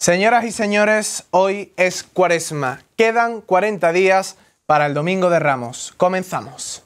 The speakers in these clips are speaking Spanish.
Señoras y señores, hoy es cuaresma. Quedan 40 días para el Domingo de Ramos. Comenzamos.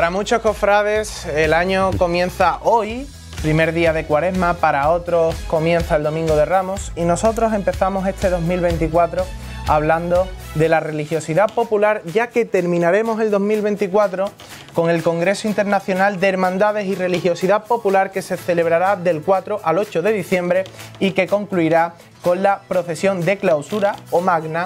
Para muchos cofrades, el año comienza hoy, primer día de cuaresma, para otros comienza el domingo de Ramos y nosotros empezamos este 2024 hablando de la religiosidad popular, ya que terminaremos el 2024 con el Congreso Internacional de Hermandades y Religiosidad Popular que se celebrará del 4 al 8 de diciembre y que concluirá con la procesión de clausura o magna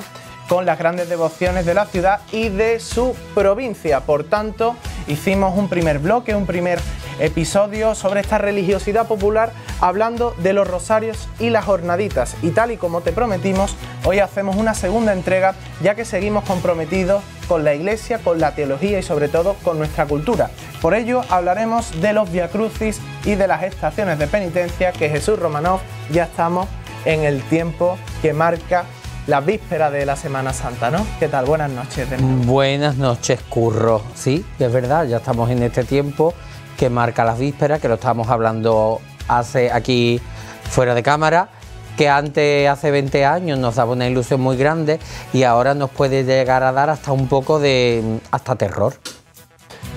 con las grandes devociones de la ciudad y de su provincia. Por tanto, hicimos un primer bloque, un primer episodio sobre esta religiosidad popular hablando de los rosarios y las jornaditas. Y tal y como te prometimos, hoy hacemos una segunda entrega ya que seguimos comprometidos con la iglesia, con la teología y sobre todo con nuestra cultura. Por ello hablaremos de los viacrucis y de las estaciones de penitencia que Jesús Romanov ya estamos en el tiempo que marca la víspera de la Semana Santa, ¿no? ¿Qué tal? Buenas noches, Buenas noches, Curro. Sí, es verdad, ya estamos en este tiempo que marca las vísperas, que lo estábamos hablando hace aquí fuera de cámara, que antes, hace 20 años, nos daba una ilusión muy grande y ahora nos puede llegar a dar hasta un poco de, hasta terror.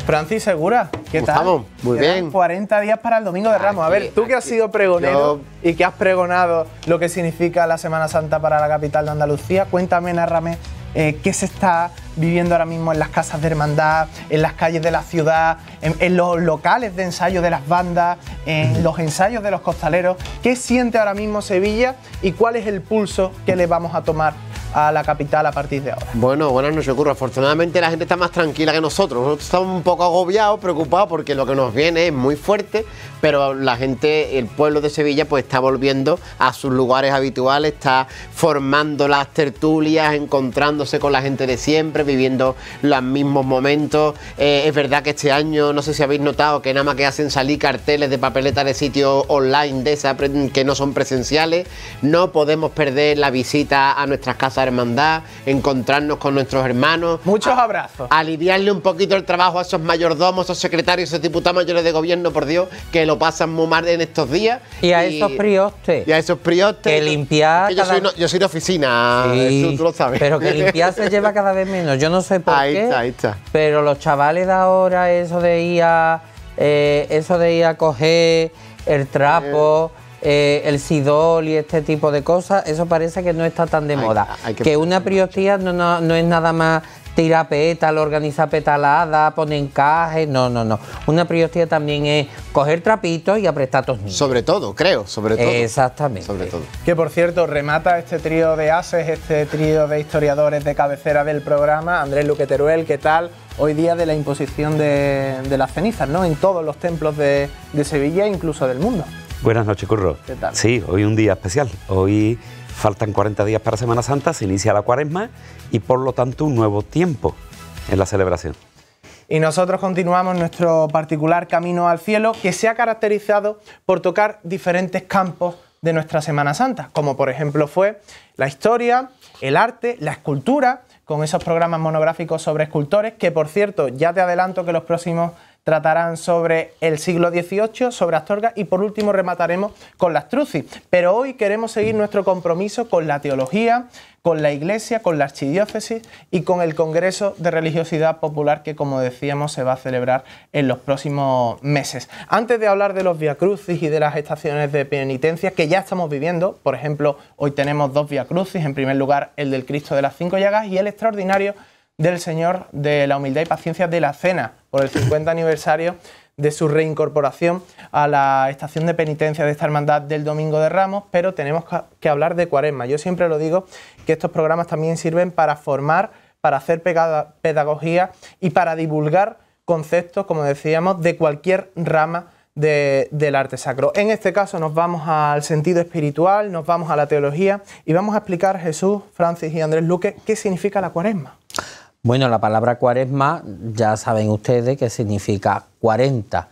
Francis Segura, ¿qué tal? Estamos? Muy bien. 40 días para el Domingo de Ramos. a ver, tú que has sido pregonero y que has pregonado lo que significa la Semana Santa para la capital de Andalucía, cuéntame, Narrame, eh, qué se está viviendo ahora mismo en las casas de hermandad, en las calles de la ciudad, en los locales de ensayo de las bandas, en los ensayos de los costaleros. ¿Qué siente ahora mismo Sevilla y cuál es el pulso que le vamos a tomar a la capital a partir de ahora. Bueno, buenas noches, ocurre Afortunadamente la gente está más tranquila que nosotros. estamos un poco agobiados, preocupados, porque lo que nos viene es muy fuerte, pero la gente, el pueblo de Sevilla, pues está volviendo a sus lugares habituales, está formando las tertulias, encontrándose con la gente de siempre, viviendo los mismos momentos. Eh, es verdad que este año, no sé si habéis notado, que nada más que hacen salir carteles de papeletas de sitios online de esa, que no son presenciales. No podemos perder la visita a nuestras casas hermandad, encontrarnos con nuestros hermanos. Muchos abrazos. Aliviarle un poquito el trabajo a esos mayordomos, esos secretarios, esos diputados mayores de gobierno, por Dios, que lo pasan muy mal en estos días. Y a esos priostes. Y a esos priostes. Que limpiar. yo, soy, de oficina, tú lo sabes. Pero que limpiar se lleva cada vez menos. Yo no sé por qué. está, ahí está. Pero los chavales de ahora, eso de ir a. Eh, eso de ir a coger el trapo. Eh. Eh, el sidol y este tipo de cosas, eso parece que no está tan de moda. que, una priostía no, no, es nada más ...tirar pétal, organiza petalada, pone encajes... No, no, no. Una priostía también es coger trapitos y apretar niños... Sobre todo, creo, sobre todo. Exactamente. Sobre todo. Que por cierto, remata este trío de ases, este trío de historiadores de cabecera del programa. Andrés Luque Teruel ¿qué tal? Hoy día de la imposición de, las cenizas, ¿no? En todos los templos de, de Sevilla, incluso del mundo. Buenas noches, Curro. ¿Qué tal? Sí, hoy un día especial. Hoy faltan 40 días para Semana Santa, se inicia la cuaresma y por lo tanto un nuevo tiempo en la celebración. Y nosotros continuamos nuestro particular camino al cielo que se ha caracterizado por tocar diferentes campos de nuestra Semana Santa, como por ejemplo fue la historia, el arte, la escultura, con esos programas monográficos sobre escultores, que por cierto ya te adelanto que los próximos tratarán sobre el siglo XVIII, sobre Astorga y por último remataremos con las trucis. Pero hoy queremos seguir nuestro compromiso con la teología, con la Iglesia, con la Archidiócesis y con el Congreso de Religiosidad Popular que, como decíamos, se va a celebrar en los próximos meses. Antes de hablar de los crucis y de las estaciones de penitencia que ya estamos viviendo, por ejemplo, hoy tenemos dos crucis. en primer lugar el del Cristo de las Cinco Llagas y el extraordinario del Señor de la Humildad y Paciencia de la Cena por el 50 aniversario de su reincorporación a la estación de penitencia de esta hermandad del Domingo de Ramos, pero tenemos que hablar de Cuaresma. Yo siempre lo digo que estos programas también sirven para formar, para hacer pedagogía y para divulgar conceptos, como decíamos, de cualquier rama del arte sacro. En este caso nos vamos al sentido espiritual, nos vamos a la teología y vamos a explicar Jesús, Francis y Andrés Luque qué significa la cuaresma. Bueno, la palabra cuaresma ya saben ustedes que significa 40.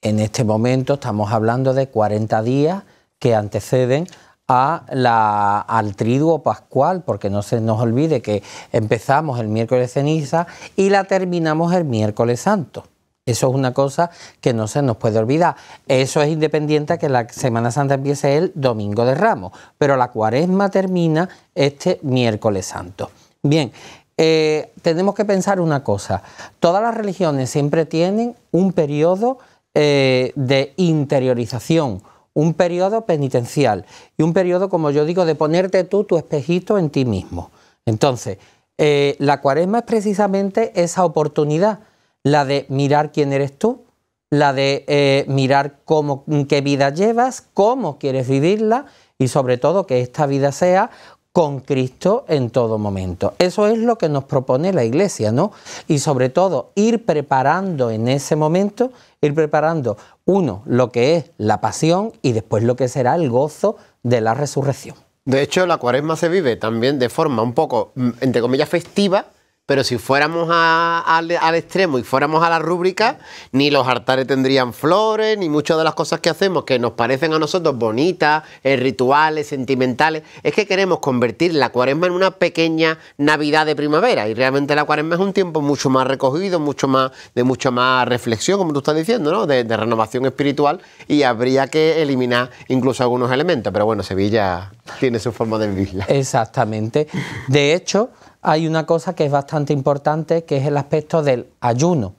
En este momento estamos hablando de 40 días que anteceden a la, al triduo pascual, porque no se nos olvide que empezamos el miércoles ceniza y la terminamos el miércoles santo. Eso es una cosa que no se nos puede olvidar. Eso es independiente a que la Semana Santa empiece el domingo de Ramos, pero la cuaresma termina este miércoles santo. Bien, eh, tenemos que pensar una cosa. Todas las religiones siempre tienen un periodo eh, de interiorización, un periodo penitencial y un periodo, como yo digo, de ponerte tú tu espejito en ti mismo. Entonces, eh, la cuaresma es precisamente esa oportunidad, la de mirar quién eres tú, la de mirar cómo, qué vida llevas, cómo quieres vivirla y sobre todo que esta vida sea con Cristo en todo momento. Eso es lo que nos propone la iglesia, ¿no? Y sobre todo ir preparando en ese momento, ir preparando uno lo que es la pasión y después lo que será el gozo de la resurrección. De hecho, la cuaresma se vive también de forma un poco, mm, entre comillas, festiva, pero si fuéramos al extremo y fuéramos a la rúbrica, ni los altares tendrían flores, ni muchas de las cosas que hacemos que nos parecen a nosotros bonitas, eh, rituales, sentimentales. Es que queremos convertir la cuaresma en una pequeña Navidad de primavera. Y realmente la cuaresma es un tiempo mucho más recogido, mucho más, de mucha más reflexión, como tú estás diciendo, ¿no? De, de renovación espiritual. Y habría que eliminar incluso algunos elementos. Pero bueno, Sevilla tiene su forma de vivirla. Exactamente. De hecho hay una cosa que es bastante importante, que es el aspecto del ayuno.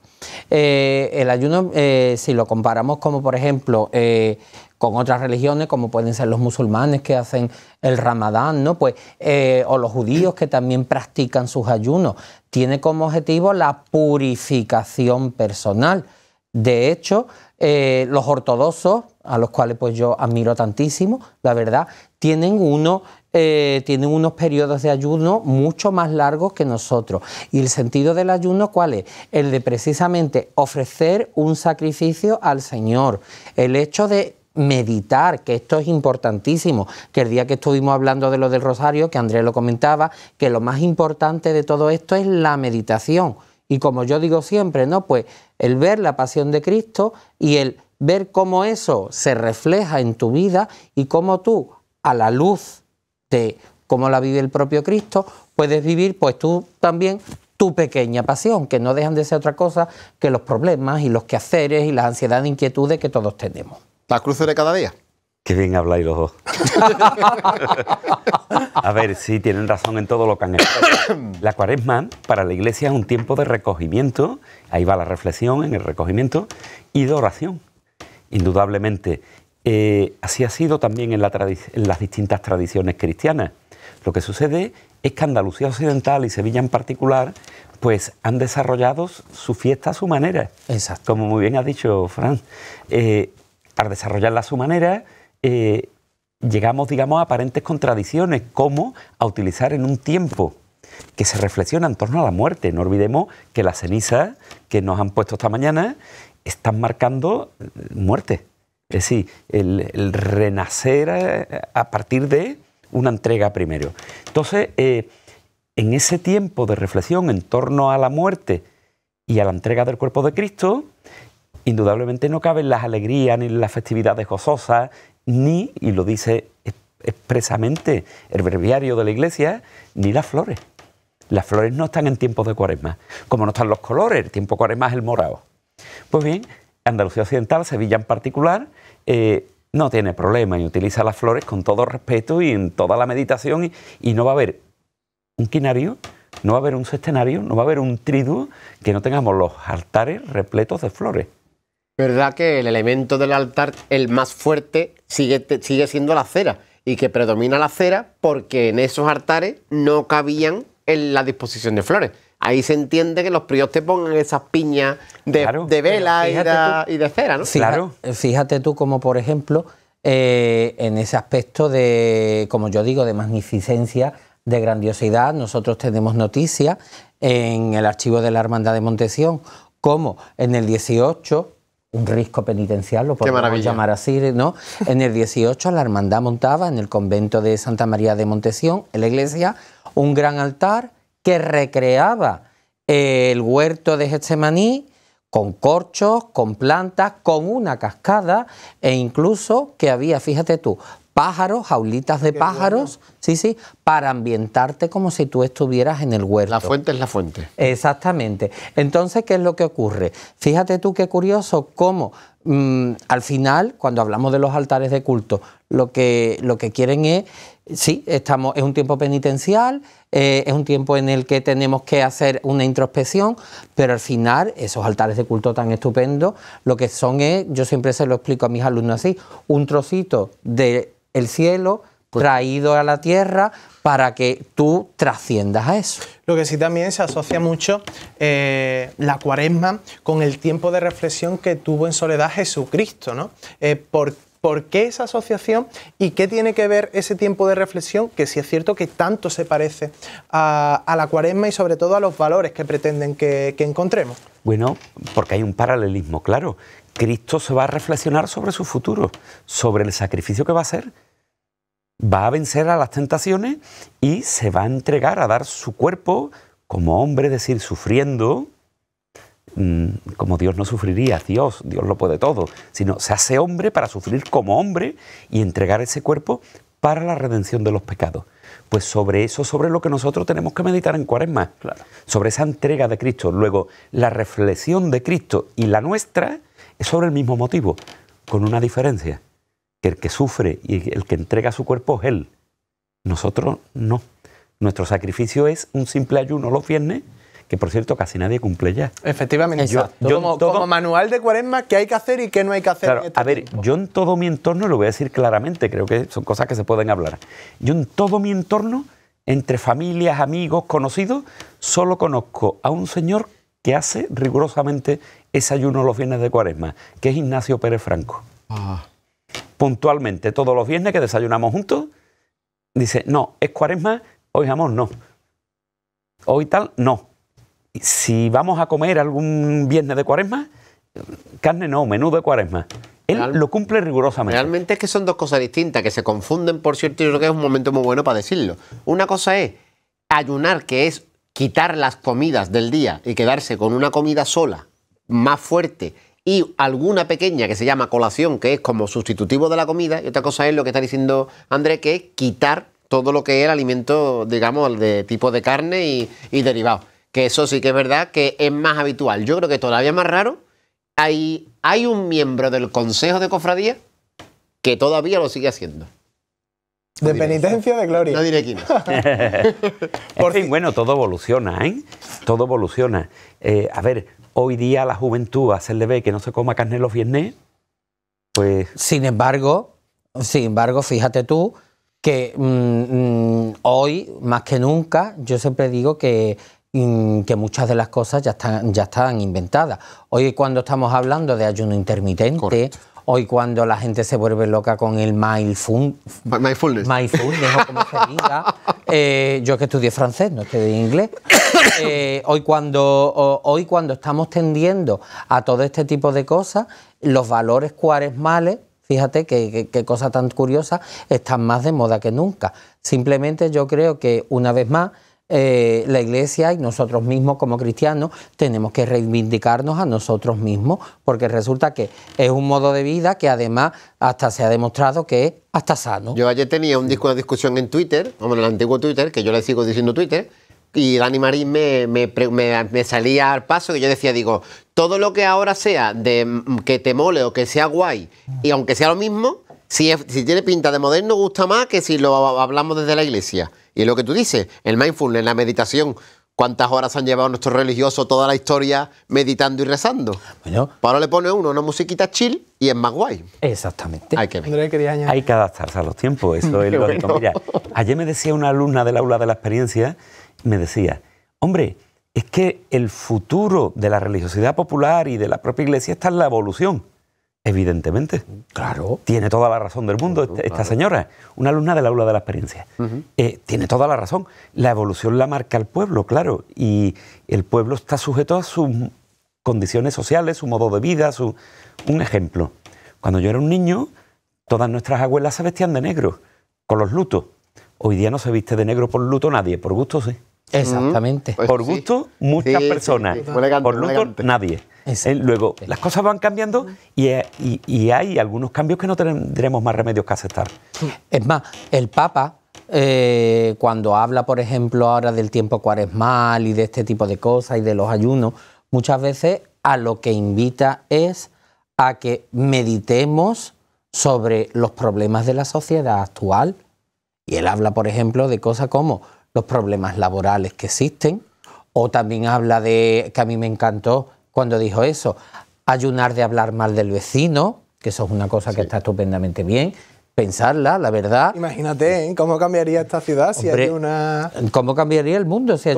Eh, el ayuno, eh, si lo comparamos como por ejemplo eh, con otras religiones, como pueden ser los musulmanes que hacen el ramadán, ¿no? Pues, o los judíos que también practican sus ayunos, tiene como objetivo la purificación personal. De hecho, los ortodoxos, a los cuales pues yo admiro tantísimo, la verdad, tienen uno eh, tienen unos periodos de ayuno mucho más largos que nosotros. ¿Y el sentido del ayuno cuál es? El de precisamente ofrecer un sacrificio al Señor. El hecho de meditar, que esto es importantísimo, que el día que estuvimos hablando de lo del rosario, que Andrés lo comentaba, que lo más importante de todo esto es la meditación. Y como yo digo siempre, ¿no? Pues el ver la pasión de Cristo y el ver cómo eso se refleja en tu vida y cómo tú, a la luz de cómo la vive el propio Cristo, puedes vivir pues tú también tu pequeña pasión, que no dejan de ser otra cosa que los problemas y los quehaceres y las ansiedades e inquietudes que todos tenemos. ¿Las cruces de cada día? Qué bien habláis los dos. a ver, si tienen razón en todo lo que han hecho. La cuaresma para la iglesia es un tiempo de recogimiento, ahí va la reflexión en el recogimiento, y de oración. Indudablemente, eh, así ha sido también en, la las distintas tradiciones cristianas. Lo que sucede es que Andalucía Occidental y Sevilla en particular, pues han desarrollado su fiesta a su manera. Exacto. Como muy bien ha dicho Fran, eh, al desarrollarla a su manera, eh, llegamos, digamos, a aparentes contradicciones, como a utilizar en un tiempo que se reflexiona en torno a la muerte. No olvidemos que las cenizas que nos han puesto esta mañana están marcando muerte. Es decir, el, renacer a partir de una entrega primero. Entonces, eh, en ese tiempo de reflexión en torno a la muerte y a la entrega del cuerpo de Cristo, indudablemente no caben las alegrías ni las festividades gozosas, ni, y lo dice expresamente el breviario de la iglesia, ni las flores. Las flores no están en tiempos de cuaresma, como no están los colores, el tiempo cuaresma es el morado. Pues bien, Andalucía Occidental, Sevilla en particular, eh, no tiene problema y utiliza las flores con todo respeto y en toda la meditación y, no va a haber un quinario, no va a haber un sextenario, no va a haber un triduo que no tengamos los altares repletos de flores. ¿Verdad que el elemento del altar, el más fuerte, sigue, sigue siendo la cera? Y que predomina la cera porque en esos altares no cabían en la disposición de flores ahí se entiende que los prios te pongan esas piñas de, vela y de, cera, ¿no? Fíjate, claro. Fíjate tú como, por ejemplo, eh, en ese aspecto de, como yo digo, de magnificencia, de grandiosidad, nosotros tenemos noticias en el archivo de la Hermandad de Montesión, como en el 18 un risco penitencial, lo podemos llamar así, ¿no? En el 18 la hermandad montaba en el convento de Santa María de Montesión, en la iglesia, un gran altar que recreaba el huerto de Getsemaní con corchos, con plantas, con una cascada e incluso que había, fíjate tú, pájaros, jaulitas de pájaros, sí, sí, para ambientarte como si tú estuvieras en el huerto. La fuente es la fuente. Exactamente. Entonces, ¿qué es lo que ocurre? Fíjate tú qué curioso cómo mm, al final, cuando hablamos de los altares de culto, lo que, lo que quieren es Sí, estamos, es un tiempo penitencial, eh, es un tiempo en el que tenemos que hacer una introspección, pero al final esos altares de culto tan estupendos, lo que son es, yo siempre se lo explico a mis alumnos así, un trocito del el cielo pues traído a la tierra para que tú trasciendas a eso. Lo que sí también se asocia mucho eh, la cuaresma con el tiempo de reflexión que tuvo en soledad Jesucristo, ¿no? Eh, ¿Por qué esa asociación y qué tiene que ver ese tiempo de reflexión que si es cierto que tanto se parece a, la cuaresma y sobre todo a los valores que pretenden que, que encontremos? Bueno, porque hay un paralelismo, claro. Cristo se va a reflexionar sobre su futuro, sobre el sacrificio que va a hacer. Va a vencer a las tentaciones y se va a entregar a dar su cuerpo como hombre, es decir, sufriendo, Mm, como Dios no sufriría, Dios, Dios lo puede todo, sino se hace hombre para sufrir como hombre y entregar ese cuerpo para la redención de los pecados. Pues sobre eso, sobre lo que nosotros tenemos que meditar en Cuaresma, sobre esa entrega de Cristo. Luego, la reflexión de Cristo y la nuestra es sobre el mismo motivo, con una diferencia, que el que sufre y el que entrega su cuerpo es Él, nosotros no. Nuestro sacrificio es un simple ayuno los viernes que por cierto casi nadie cumple ya. Efectivamente, yo, como, manual de cuaresma, ¿qué hay que hacer y qué no hay que hacer? Este a ver, yo en todo mi entorno, lo voy a decir claramente, creo que son cosas que se pueden hablar, yo en todo mi entorno, entre familias, amigos, conocidos, solo conozco a un señor que hace rigurosamente ese ayuno los viernes de cuaresma, que es Ignacio Pérez Franco. Ah. Puntualmente, todos los viernes que desayunamos juntos, dice, no, es cuaresma, hoy jamón, no. Hoy tal, no si vamos a comer algún viernes de cuaresma, carne no, menú de cuaresma. Él lo cumple rigurosamente. Realmente es que son dos cosas distintas, que se confunden, por cierto, y yo creo que es un momento muy bueno para decirlo. Una cosa es ayunar, que es quitar las comidas del día y quedarse con una comida sola, más fuerte, y alguna pequeña que se llama colación, que es como sustitutivo de la comida, y otra cosa es lo que está diciendo Andrés, que es quitar todo lo que es el alimento, digamos, de tipo de carne y, y derivados. Que eso sí que es verdad que es más habitual. Yo creo que todavía más raro, hay, hay un miembro del Consejo de Cofradía que todavía lo sigue haciendo. de penitencia, de gloria. No diré quién. Por fin, bueno, todo evoluciona, ¿eh? Todo evoluciona. Eh, a ver, hoy día la juventud hacerle ver que no se coma carne los viernes, pues... Sin embargo, sin embargo, fíjate tú que mm, mm, hoy, más que nunca, yo siempre digo que que muchas de las cosas ya están, ya están inventadas. Hoy cuando estamos hablando de ayuno intermitente, hoy cuando la gente se vuelve loca con el my mindfulness, o como se diga, eh, yo que estudié francés, no estudié inglés, eh, hoy, cuando, hoy cuando estamos tendiendo a todo este tipo de cosas, los valores cuaresmales Fíjate qué, cosa tan curiosa, están más de moda que nunca. Simplemente yo creo que una vez más eh, la iglesia y nosotros mismos como cristianos tenemos que reivindicarnos a nosotros mismos, porque resulta que es un modo de vida que además hasta se ha demostrado que es hasta sano. Yo ayer tenía un, disco una discusión en Twitter, como en el antiguo Twitter, que yo le sigo diciendo Twitter, y Dani Marín me, salía al paso que yo decía, digo, todo lo que ahora sea de mm, que te mole o que sea guay, y aunque sea lo mismo, si, tiene pinta de moderno, gusta más que si lo hablamos desde la iglesia. Y es lo que tú dices, el mindfulness, la meditación. ¿Cuántas horas han llevado nuestros religiosos toda la historia meditando y rezando? Bueno. Pues ahora le pone uno una musiquita chill y es más guay. Exactamente. Hay que, Hay que adaptarse a los tiempos, eso es lo ayer me decía una alumna del aula de la experiencia, me decía, hombre, es que el futuro de la religiosidad popular y de la propia iglesia está en la evolución. Evidentemente. Claro. Tiene toda la razón del mundo este, esta, señora, una alumna del aula de la experiencia. Eh, tiene toda la razón. La evolución la marca el pueblo, claro, y el pueblo está sujeto a sus condiciones sociales, su modo de vida, su... Un ejemplo, cuando yo era un niño, todas nuestras abuelas se vestían de negro, con los lutos. Hoy día no se viste de negro por luto nadie, por gusto sí. Exactamente. por pues gusto, muchas personas. por luto, nadie. Eh, luego, las cosas van cambiando y, hay algunos cambios que no tendremos más remedios que aceptar. Es más, el Papa, eh, cuando habla, por ejemplo, ahora del tiempo cuaresmal y de este tipo de cosas y de los ayunos, muchas veces a lo que invita es a que meditemos sobre los problemas de la sociedad actual. Y él habla, por ejemplo, de cosas como los problemas laborales que existen, o también habla de, que a mí me encantó cuando dijo eso, ayunar de hablar mal del vecino, que eso es una cosa que está estupendamente bien, pensarla, la verdad. Imagínate, ¿eh? ¿cómo cambiaría esta ciudad si hay una... ¿Cómo cambiaría el mundo si, ¿eh?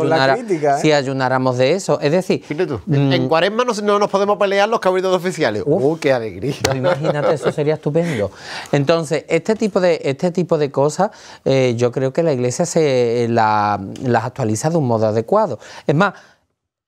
si ayunáramos de eso? Es decir... Mm, en cuaresma no, nos podemos pelear los cabritos oficiales. ¡Uh, qué alegría! Imagínate, eso sería estupendo. Entonces, este tipo de, este tipo de cosas eh, yo creo que la Iglesia se eh, las actualiza de un modo adecuado. Es más,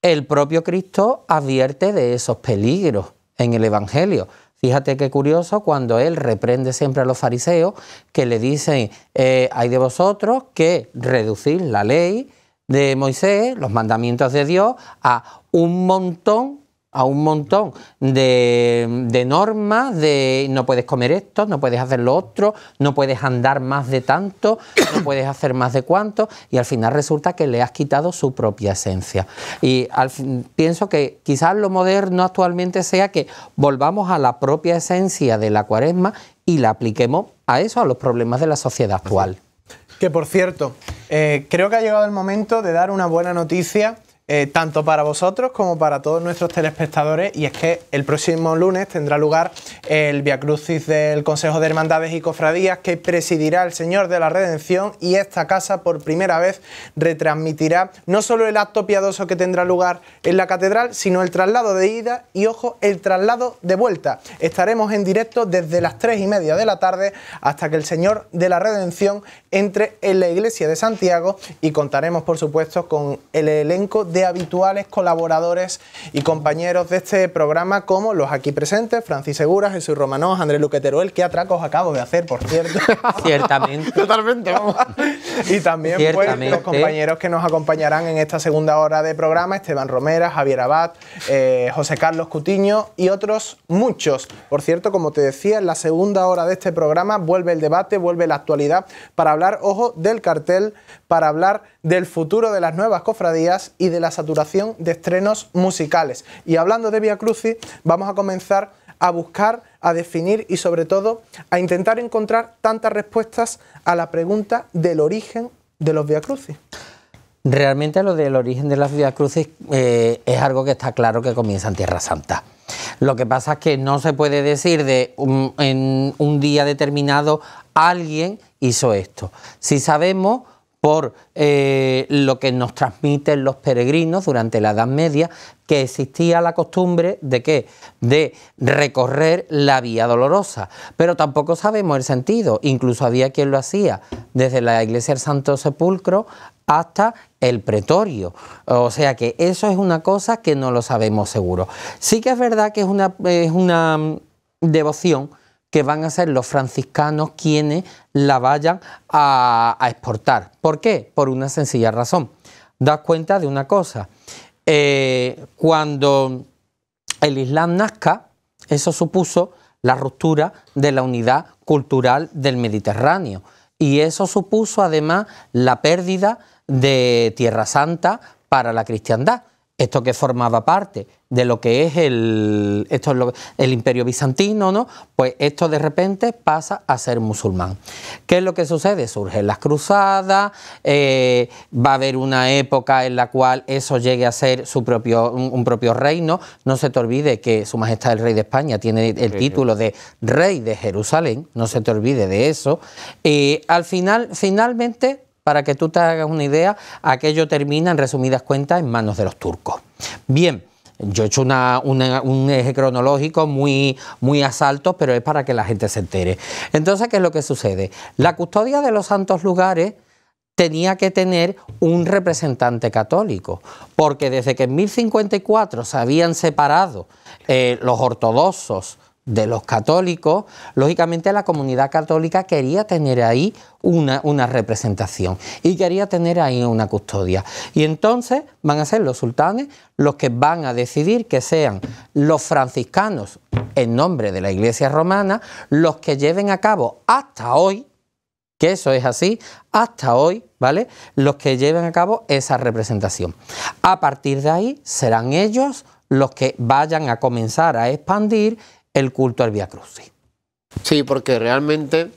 el propio Cristo advierte de esos peligros en el Evangelio. Fíjate qué curioso cuando él reprende siempre a los fariseos que le dicen, eh, hay de vosotros que reducir la ley de Moisés, los mandamientos de Dios, a un montón a un montón de, normas, de no puedes comer esto, no puedes hacer lo otro, no puedes andar más de tanto, no puedes hacer más de cuánto, y al final resulta que le has quitado su propia esencia. Y pienso que quizás lo moderno actualmente sea que volvamos a la propia esencia de la cuaresma y la apliquemos a eso, a los problemas de la sociedad actual. Que por cierto, eh, creo que ha llegado el momento de dar una buena noticia eh, tanto para vosotros como para todos nuestros telespectadores y es que el próximo lunes tendrá lugar el Via Crucis del Consejo de Hermandades y Cofradías que presidirá el Señor de la Redención y esta casa por primera vez retransmitirá no solo el acto piadoso que tendrá lugar en la catedral, sino el traslado de ida y ojo, el traslado de vuelta. Estaremos en directo desde las tres y media de la tarde hasta que el Señor de la Redención entre en la iglesia de Santiago y contaremos por supuesto con el elenco de de habituales colaboradores y compañeros de este programa, como los aquí presentes, Francis Segura, Jesús André Andrés Teruel. que atracos acabo de hacer, por cierto. Ciertamente. Totalmente, Y también pues, los compañeros que nos acompañarán en esta segunda hora de programa, Esteban Romera, Javier Abad, eh, José Carlos Cutiño y otros muchos. Por cierto, como te decía, en la segunda hora de este programa vuelve el debate, vuelve la actualidad para hablar, ojo, del cartel para hablar del futuro de las nuevas cofradías y de la saturación de estrenos musicales. Y hablando de Via vamos a comenzar a buscar, a definir y sobre todo a intentar encontrar tantas respuestas a la pregunta del origen de los Via Crucis. Realmente lo del origen de las Via Crucis eh, es algo que está claro que comienza en Tierra Santa. Lo que pasa es que no se puede decir de en un día determinado alguien hizo esto. Si sabemos por eh, lo que nos transmiten los peregrinos durante la Edad Media, que existía la costumbre de qué? De recorrer la Vía Dolorosa, pero tampoco sabemos el sentido, incluso había quien lo hacía desde la iglesia del Santo Sepulcro hasta el pretorio. O sea que eso es una cosa que no lo sabemos seguro. Sí que es verdad que es una, es una mm, devoción que van a ser los franciscanos quienes la vayan a, exportar. ¿Por qué? Por una sencilla razón. Das cuenta de una cosa. Eh, cuando el Islam nazca, eso supuso la ruptura de la unidad cultural del Mediterráneo. Y eso supuso además la pérdida de Tierra Santa para la cristiandad esto que formaba parte de lo que es el, esto es el imperio bizantino, ¿no? pues esto de repente pasa a ser musulmán. ¿Qué es lo que sucede? Surgen las cruzadas, eh, va a haber una época en la cual eso llegue a ser su propio, un, propio reino. No se te olvide que Su Majestad el Rey de España tiene el título de Rey de Jerusalén, no se te olvide de eso. Y al final, finalmente, para que tú te hagas una idea, aquello termina en resumidas cuentas en manos de los turcos. Bien. Yo he hecho un eje cronológico muy, muy a pero es para que la gente se entere. Entonces, ¿qué es lo que sucede? La custodia de los santos lugares tenía que tener un representante católico, porque desde que en 1054 se habían separado eh, los ortodoxos, de los católicos, lógicamente la comunidad católica quería tener ahí una, representación y quería tener ahí una custodia. Y entonces van a ser los sultanes los que van a decidir que sean los franciscanos en nombre de la Iglesia romana los que lleven a cabo hasta hoy, que eso es así, hasta hoy, ¿vale? Los que lleven a cabo esa representación. A partir de ahí serán ellos los que vayan a comenzar a expandir el culto al Via Crucis. Sí, porque realmente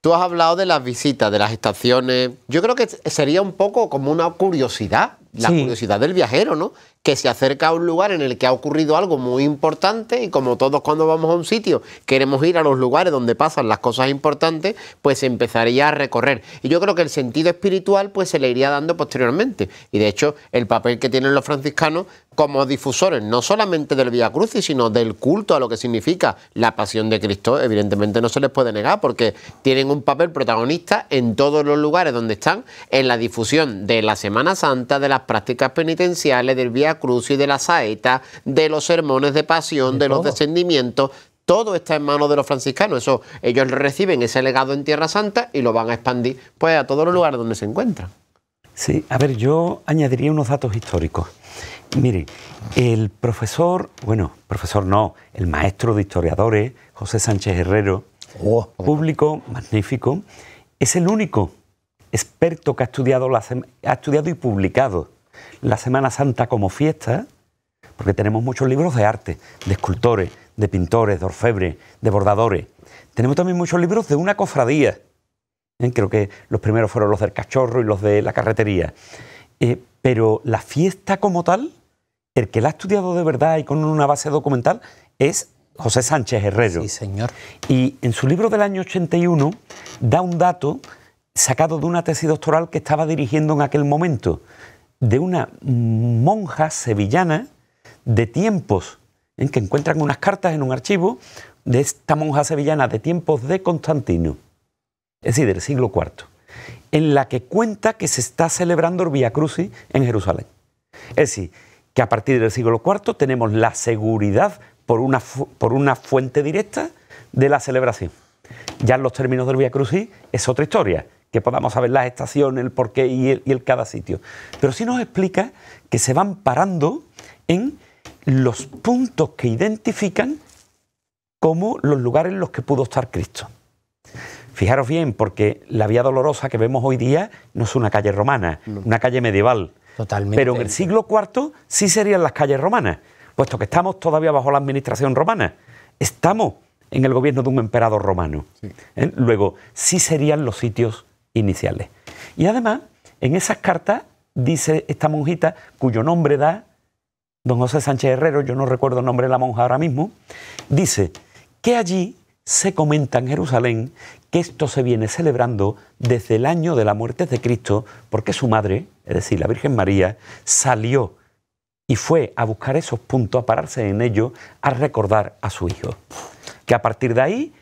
tú has hablado de las visitas, de las estaciones. Yo creo que sería un poco como una curiosidad, la curiosidad del viajero, ¿no? que se acerca a un lugar en el que ha ocurrido algo muy importante y como todos cuando vamos a un sitio queremos ir a los lugares donde pasan las cosas importantes, pues empezaría a recorrer. Y yo creo que el sentido espiritual pues se le iría dando posteriormente. Y de hecho el papel que tienen los franciscanos como difusores, no solamente del Vía Crucis, sino del culto a lo que significa la pasión de Cristo, evidentemente no se les puede negar porque tienen un papel protagonista en todos los lugares donde están, en la difusión de la Semana Santa, de las prácticas penitenciales, del Via cruz y de la saeta, de los sermones de pasión, de, los descendimientos, todo está en manos de los franciscanos. Eso, ellos reciben ese legado en Tierra Santa y lo van a expandir pues, a todos los lugares donde se encuentran. Sí, a ver, yo añadiría unos datos históricos. Mire, el profesor, bueno, profesor no, el maestro de historiadores, José Sánchez Herrero, oh. público magnífico, es el único experto que ha estudiado, ha estudiado y publicado la Semana Santa como fiesta, porque tenemos muchos libros de arte, de escultores, de pintores, de orfebres, de bordadores. Tenemos también muchos libros de una cofradía. ¿eh? Creo que los primeros fueron los del cachorro y los de la carretería. Eh, pero la fiesta como tal, el que la ha estudiado de verdad y con una base documental, es José Sánchez Herrero. señor. Y en su libro del año 81 da un dato sacado de una tesis doctoral que estaba dirigiendo en aquel momento de una monja sevillana de tiempos, en que encuentran unas cartas en un archivo de esta monja sevillana de tiempos de Constantino, es decir, del siglo IV, en la que cuenta que se está celebrando el Via Crucis en Jerusalén. Es decir, que a partir del siglo IV tenemos la seguridad por una, fuente directa de la celebración. Ya en los términos del Via Crucis es otra historia, que podamos saber las estaciones, el porqué y el, cada sitio. Pero sí nos explica que se van parando en los puntos que identifican como los lugares en los que pudo estar Cristo. Fijaros bien, porque la Vía Dolorosa que vemos hoy día no es una calle romana, una calle medieval. Totalmente. Pero en el siglo IV sí serían las calles romanas, puesto que estamos todavía bajo la administración romana. Estamos en el gobierno de un emperador romano. ¿eh? Luego, sí serían los sitios iniciales. Y además, en esas cartas dice esta monjita, cuyo nombre da don José Sánchez Herrero, yo no recuerdo el nombre de la monja ahora mismo, dice que allí se comenta en Jerusalén que esto se viene celebrando desde el año de la muerte de Cristo, porque su madre, es decir, la Virgen María, salió y fue a buscar esos puntos, a pararse en ellos, a recordar a su hijo. Que a partir de ahí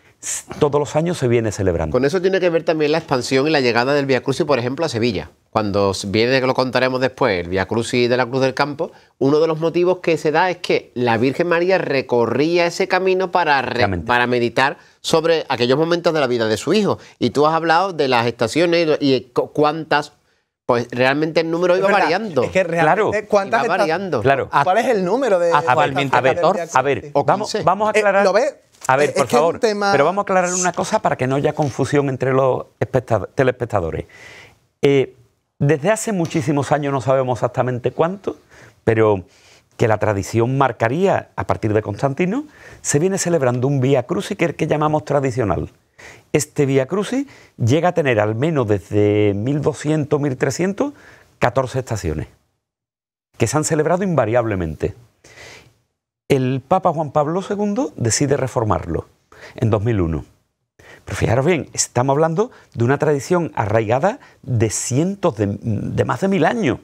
todos los años se viene celebrando. Con eso tiene que ver también la expansión y la llegada del Via Crucis, por ejemplo, a Sevilla. Cuando viene, que lo contaremos después, el Via Crucis de la Cruz del Campo, uno de los motivos que se da es que la Virgen María recorría ese camino para, para meditar sobre aquellos momentos de la vida de su hijo. Y tú has hablado de las estaciones y cuántas pues realmente el número iba variando. claro. ¿cuántas iba variando. Claro. ¿Cuál es el número de... a ver, vamos, a aclarar... Eh, a ver, por favor, pero vamos a aclarar una cosa para que no haya confusión entre los telespectadores. Eh, desde hace muchísimos años, no sabemos exactamente cuánto, pero que la tradición marcaría a partir de Constantino, se viene celebrando un Vía Crucis que, es que llamamos tradicional. Este Vía Crucis llega a tener al menos desde 1200, 1300, 14 estaciones, que se han celebrado invariablemente el Papa Juan Pablo II decide reformarlo en 2001. Pero fijaros bien, estamos hablando de una tradición arraigada de cientos de, más de mil años.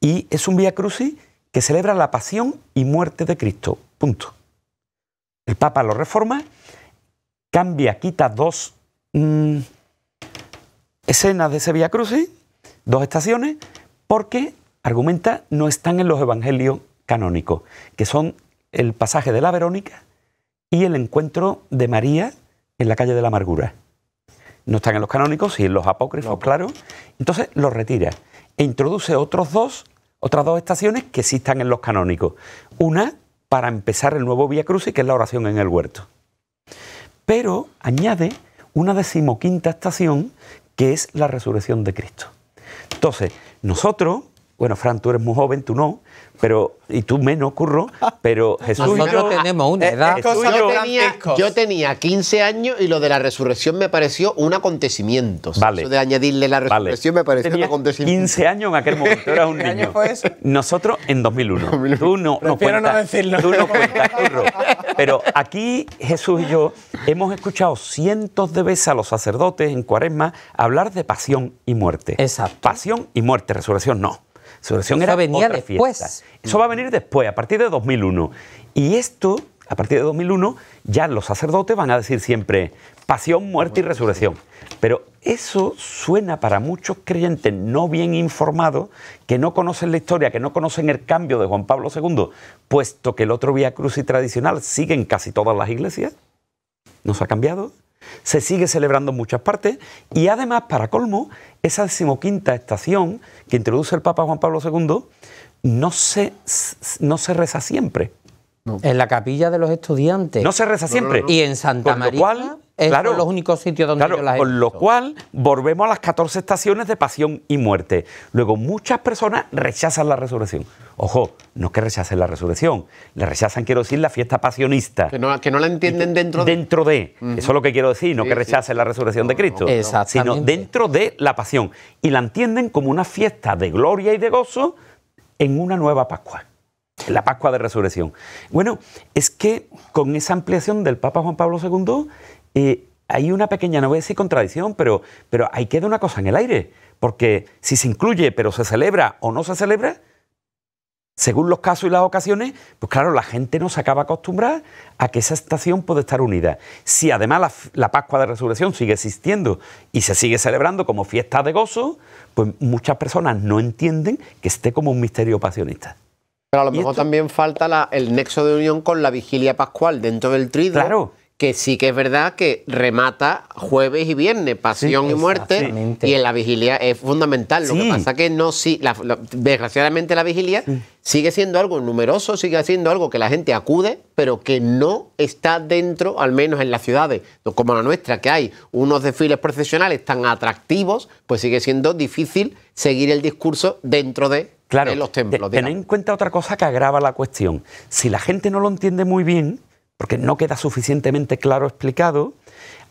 Y es un Via Crucis que celebra la pasión y muerte de Cristo. Punto. El Papa lo reforma, cambia, quita dos mm, escenas de ese Via Crucis, dos estaciones, porque argumenta no están en los evangelios canónico, que son el pasaje de la Verónica y el encuentro de María en la calle de la Amargura. No están en los canónicos, y en los apócrifos, claro. Entonces los retira e introduce otros dos, otras dos estaciones que sí están en los canónicos. Una para empezar el nuevo Vía Crucis, que es la oración en el huerto. Pero añade una decimoquinta estación, que es la resurrección de Cristo. Entonces, nosotros, bueno, Fran, tú eres muy joven, tú no, pero y tú menos, Curro, pero Jesús y yo, tenemos una eh, eh, edad. yo, tenía, yo, tenía, 15 años y lo de la resurrección me pareció un acontecimiento. Vale. Eso de añadirle la resurrección me pareció un acontecimiento. 15 años en aquel momento, Era un niño. Fue eso? Nosotros en 2001. Tú no, no cuentas. Tú no cuentas, Curro. Pero aquí Jesús y yo hemos escuchado cientos de veces a los sacerdotes en Cuaresma hablar de pasión y muerte. Exacto. Pasión y muerte, resurrección no. Resurrección era después. Eso va a venir después, a partir de 2001. Y esto, a partir de 2001, ya los sacerdotes van a decir siempre pasión, muerte y resurrección. Pero eso suena para muchos creyentes no bien informados, que no conocen la historia, que no conocen el cambio de Juan Pablo II, puesto que el otro Vía Cruz y tradicional siguen casi todas las iglesias, nos ha cambiado, se sigue celebrando en muchas partes y además, para colmo, esa decimoquinta estación que introduce el Papa Juan Pablo II no se, reza siempre. En la capilla de los estudiantes. No se reza siempre. y en Santa María. es claro, los únicos sitios donde yo Con lo cual, volvemos a las 14 estaciones de pasión y muerte. Luego, muchas personas rechazan la resurrección. Ojo, no es que rechacen la resurrección, le rechazan, quiero decir, la fiesta pasionista. Que no, la entienden dentro de... Dentro de, eso es lo que quiero decir, no que rechacen la resurrección de Cristo, sino dentro de la pasión. Y la entienden como una fiesta de gloria y de gozo en una nueva Pascua, la Pascua de Resurrección. Bueno, es que con esa ampliación del Papa Juan Pablo II... Eh, hay una pequeña, no voy a decir contradicción, pero, pero ahí queda una cosa en el aire, porque si se incluye pero se celebra o no se celebra, según los casos y las ocasiones, pues claro, la gente no se acaba acostumbrar a que esa estación puede estar unida. Si además la, Pascua de Resurrección sigue existiendo y se sigue celebrando como fiesta de gozo, pues muchas personas no entienden que esté como un misterio pasionista. Pero a lo mejor también falta el nexo de unión con la vigilia pascual dentro del trido. Claro que sí que es verdad que remata jueves y viernes, pasión y muerte, y en la vigilia es fundamental. Lo que pasa que no, sí, desgraciadamente la vigilia sigue siendo algo numeroso, sigue siendo algo que la gente acude, pero que no está dentro, al menos en las ciudades como la nuestra, que hay unos desfiles profesionales tan atractivos, pues sigue siendo difícil seguir el discurso dentro de, los templos. tened en cuenta otra cosa que agrava la cuestión. Si la gente no lo entiende muy bien, porque no queda suficientemente claro explicado.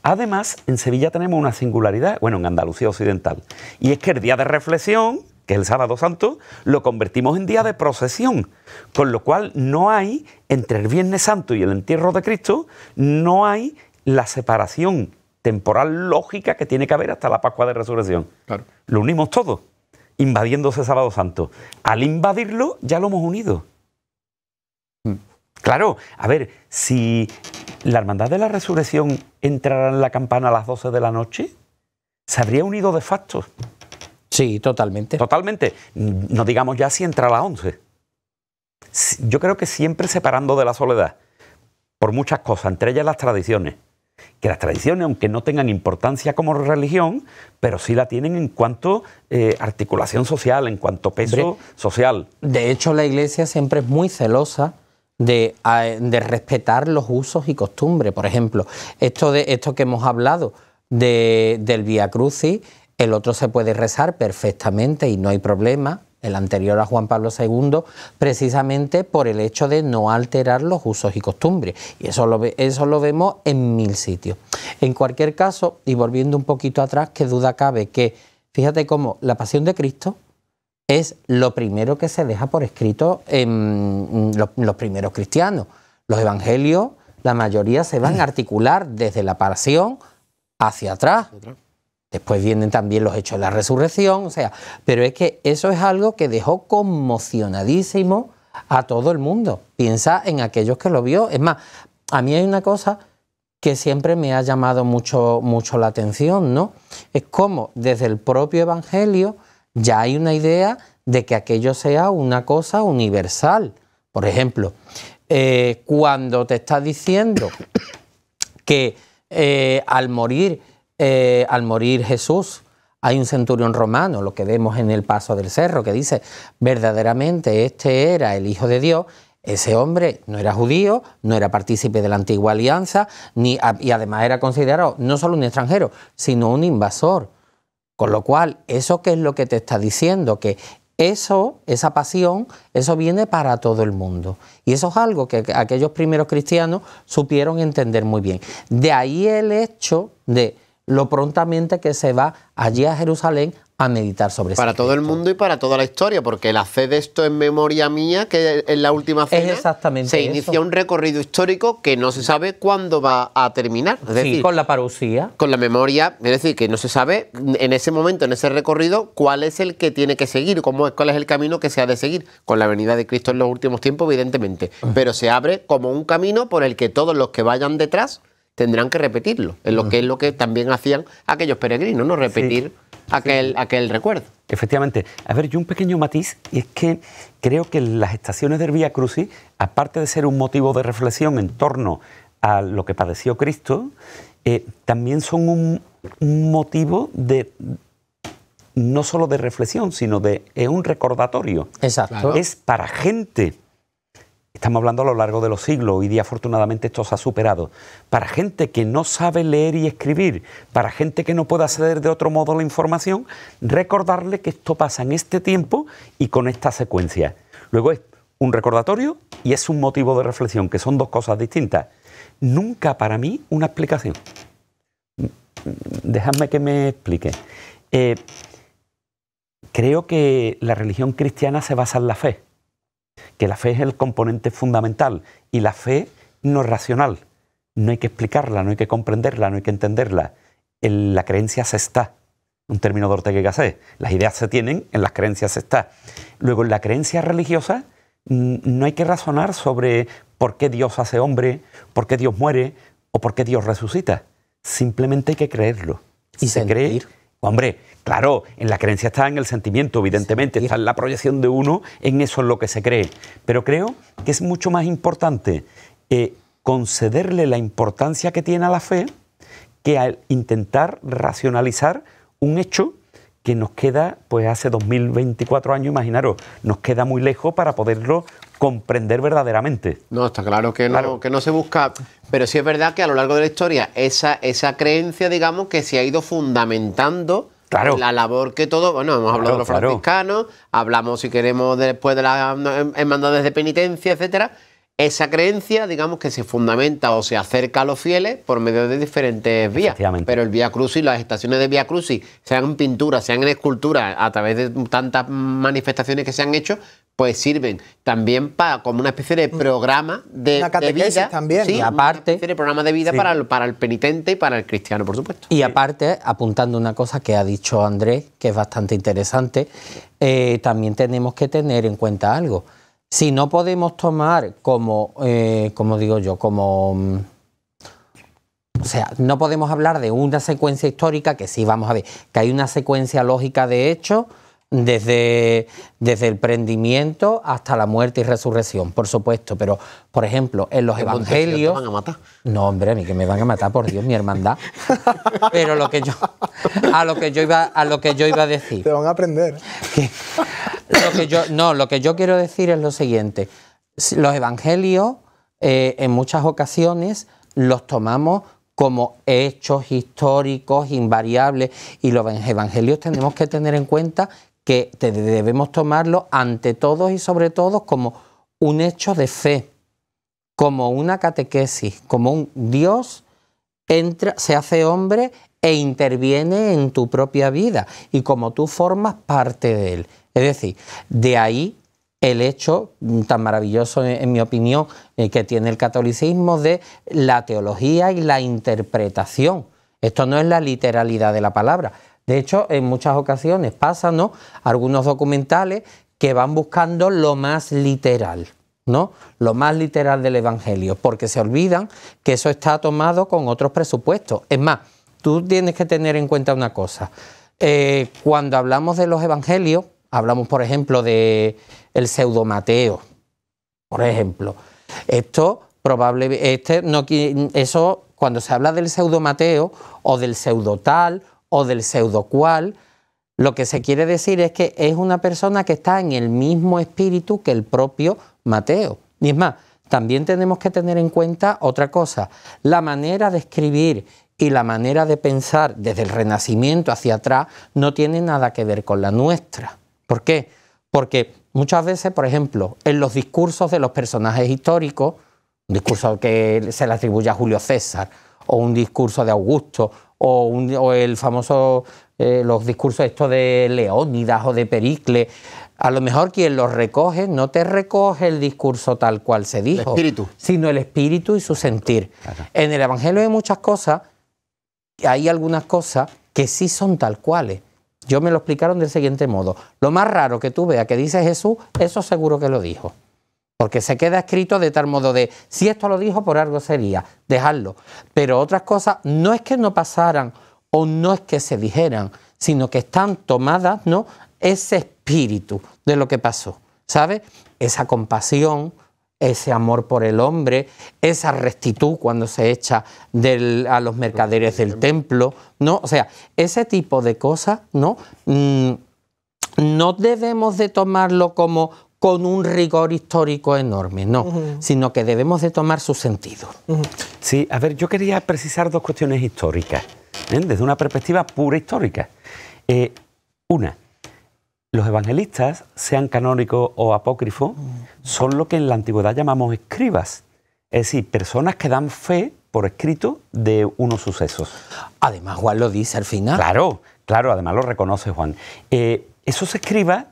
Además, en Sevilla tenemos una singularidad, bueno, en Andalucía Occidental, y es que el día de reflexión, que es el sábado santo, lo convertimos en día de procesión, con lo cual no hay, entre el Viernes Santo y el entierro de Cristo, no hay la separación temporal lógica que tiene que haber hasta la Pascua de Resurrección. Claro. Lo unimos todo, invadiendo ese sábado santo. Al invadirlo, ya lo hemos unido. Claro, a ver, si la Hermandad de la Resurrección entrara en la campana a las 12 de la noche, se habría unido de facto. Sí, totalmente. Totalmente. No digamos ya si entra a las 11. Yo creo que siempre separando de la soledad, por muchas cosas, entre ellas las tradiciones. Que las tradiciones, aunque no tengan importancia como religión, pero sí la tienen en cuanto a eh, articulación social, en cuanto peso social. De hecho, la Iglesia siempre es muy celosa de, respetar los usos y costumbres. Por ejemplo, esto, de, esto que hemos hablado de, del Via Crucis, el otro se puede rezar perfectamente y no hay problema, el anterior a Juan Pablo II, precisamente por el hecho de no alterar los usos y costumbres. Y eso lo, eso lo vemos en mil sitios. En cualquier caso, y volviendo un poquito atrás, que duda cabe que, fíjate cómo la pasión de Cristo es lo primero que se deja por escrito en mm, los, primeros cristianos. Los evangelios, la mayoría se van a articular desde la pasión hacia atrás. Después vienen también los hechos de la resurrección, o sea, pero es que eso es algo que dejó conmocionadísimo a todo el mundo. Piensa en aquellos que lo vio. Es más, a mí hay una cosa que siempre me ha llamado mucho, mucho la atención, ¿no? Es como desde el propio Evangelio ya hay una idea de que aquello sea una cosa universal. Por ejemplo, eh, cuando te está diciendo que eh, al morir, eh, al morir Jesús, hay un centurión romano, lo que vemos en el paso del cerro, que dice, verdaderamente este era el Hijo de Dios, ese hombre no era judío, no era partícipe de la antigua alianza, ni, y además era considerado no solo un extranjero, sino un invasor. Con lo cual, ¿eso qué es lo que te está diciendo? Que eso, esa pasión, eso viene para todo el mundo. Y eso es algo que aquellos primeros cristianos supieron entender muy bien. De ahí el hecho de lo prontamente que se va allí a Jerusalén a meditar sobre Para este todo el mundo y para toda la historia, porque el hacer de esto en memoria mía, que en la última cena exactamente se inicia un recorrido histórico que no se sabe cuándo va a terminar. sí, con la parusía. Con la memoria, es decir, que no se sabe en ese momento, en ese recorrido, cuál es el que tiene que seguir, cómo cuál es el camino que se ha de seguir. Con la venida de Cristo en los últimos tiempos, evidentemente. Ah. Pero se abre como un camino por el que todos los que vayan detrás tendrán que repetirlo, es lo ah. que es lo que también hacían aquellos peregrinos, ¿no? Repetir aquel, aquel recuerdo. Efectivamente. A ver, yo un pequeño matiz, y es que creo que las estaciones del Vía Crucis, aparte de ser un motivo de reflexión en torno a lo que padeció Cristo, eh, también son un, un motivo de no solo de reflexión, sino de un recordatorio. Exacto. Es para gente Estamos hablando a lo largo de los siglos, hoy día afortunadamente esto se ha superado. Para gente que no sabe leer y escribir, para gente que no puede acceder de otro modo a la información, recordarle que esto pasa en este tiempo y con esta secuencia. Luego es un recordatorio y es un motivo de reflexión, que son dos cosas distintas. Nunca para mí una explicación. Déjame que me explique. Eh, creo que la religión cristiana se basa en la fe que la fe es el componente fundamental y la fe no es racional. No hay que explicarla, no hay que comprenderla, no hay que entenderla. En la creencia se está. Un término de Ortega y Gasset. Las ideas se tienen, en las creencias se está. Luego, en la creencia religiosa mm, no hay que razonar sobre por qué Dios hace hombre, por qué Dios muere o por qué Dios resucita. Simplemente hay que creerlo. Y se cree Hombre, claro, en la creencia está en el sentimiento, evidentemente, está en la proyección de uno, en eso es lo que se cree. Pero creo que es mucho más importante eh, concederle la importancia que tiene a la fe que al intentar racionalizar un hecho que nos queda, pues hace 2024 años, imaginaros, nos queda muy lejos para poderlo comprender verdaderamente. No, está claro que no, que no se busca. Pero sí es verdad que a lo largo de la historia, esa, esa creencia, digamos, que se ha ido fundamentando. Claro. La labor que todo, bueno, hemos hablado de los franciscanos, hablamos si queremos después de las hermandades de penitencia, etcétera, esa creencia, digamos, que se fundamenta o se acerca a los fieles por medio de diferentes vías. Pero el Vía Crucis, las estaciones de Vía Crucis, sean en pintura, sean en escultura, a través de tantas manifestaciones que se han hecho, pues sirven también para como una especie de mm. programa de, una vida también sí, y aparte programa de vida para, el, penitente y para el cristiano por supuesto y aparte apuntando una cosa que ha dicho Andrés que es bastante interesante eh, también tenemos que tener en cuenta algo si no podemos tomar como, eh, como digo yo, como... Mm, o sea, no podemos hablar de una secuencia histórica, que sí, vamos a ver, que hay una secuencia lógica de hechos desde, desde el prendimiento hasta la muerte y resurrección, por supuesto. Pero, por ejemplo, en los evangelios. Me van a matar? No, hombre, a mí que me van a matar, por Dios, mi hermandad. Pero lo que yo. A lo que yo iba, a lo que yo iba a decir. Te van a aprender. no, lo que yo quiero decir es lo siguiente. Los evangelios, eh, en muchas ocasiones, los tomamos como hechos históricos invariables y los evangelios tenemos que tener en cuenta que debemos tomarlo ante todos y sobre todo como un hecho de fe, como una catequesis, como un Dios entra, se hace hombre e interviene en tu propia vida y como tú formas parte de él. Es decir, de ahí el hecho tan maravilloso, en mi opinión, eh, que tiene el catolicismo de la teología y la interpretación. Esto no es la literalidad de la palabra, de hecho, en muchas ocasiones pasan algunos documentales que van buscando lo más literal. ¿no? Lo más literal del Evangelio, porque se olvidan que eso está tomado con otros presupuestos. Es más, tú tienes que tener en cuenta una cosa. Eh, cuando hablamos de los Evangelios, hablamos, por ejemplo, de el pseudo Mateo, por ejemplo. Esto probablemente, este no, eso cuando se habla del pseudo Mateo o del pseudo tal o del pseudo cual, lo que se quiere decir es que es una persona que está en el mismo espíritu que el propio Mateo. Y es más, también tenemos que tener en cuenta otra cosa, la manera de escribir y la manera de pensar desde el Renacimiento hacia atrás no tiene nada que ver con la nuestra. ¿Por qué? Porque muchas veces, por ejemplo, en los discursos de los personajes históricos, un discurso que se le atribuye a Julio César o un discurso de Augusto o, el famoso, eh, los discursos estos de Leónidas o de Pericles. A lo mejor quien los recoge no te recoge el discurso tal cual se dijo, sino el espíritu y su sentir. En el Evangelio hay muchas cosas, hay algunas cosas que sí son tal cuales. Yo me lo explicaron del siguiente modo. Lo más raro que tú veas que dice Jesús, eso seguro que lo dijo. Porque se queda escrito de tal modo de, si esto lo dijo, por algo sería, dejarlo. Pero otras cosas no es que no pasaran o no es que se dijeran, sino que están tomadas, ¿no? Ese espíritu de lo que pasó, ¿sabes? Esa compasión, ese amor por el hombre, esa rectitud cuando se echa a los mercaderes del templo, ¿no? O sea, ese tipo de cosas, ¿no? Mm, no debemos de tomarlo como con un rigor histórico enorme, no, sino que debemos de tomar su sentido. Sí, a ver, yo quería precisar dos cuestiones históricas, ¿eh? desde una perspectiva pura histórica. Eh, una, los evangelistas, sean canónicos o apócrifos, son lo que en la antigüedad llamamos escribas, es decir, personas que dan fe por escrito de unos sucesos. Además, Juan lo dice al final. Claro, claro, además lo reconoce Juan. Eh, eso, esos escribas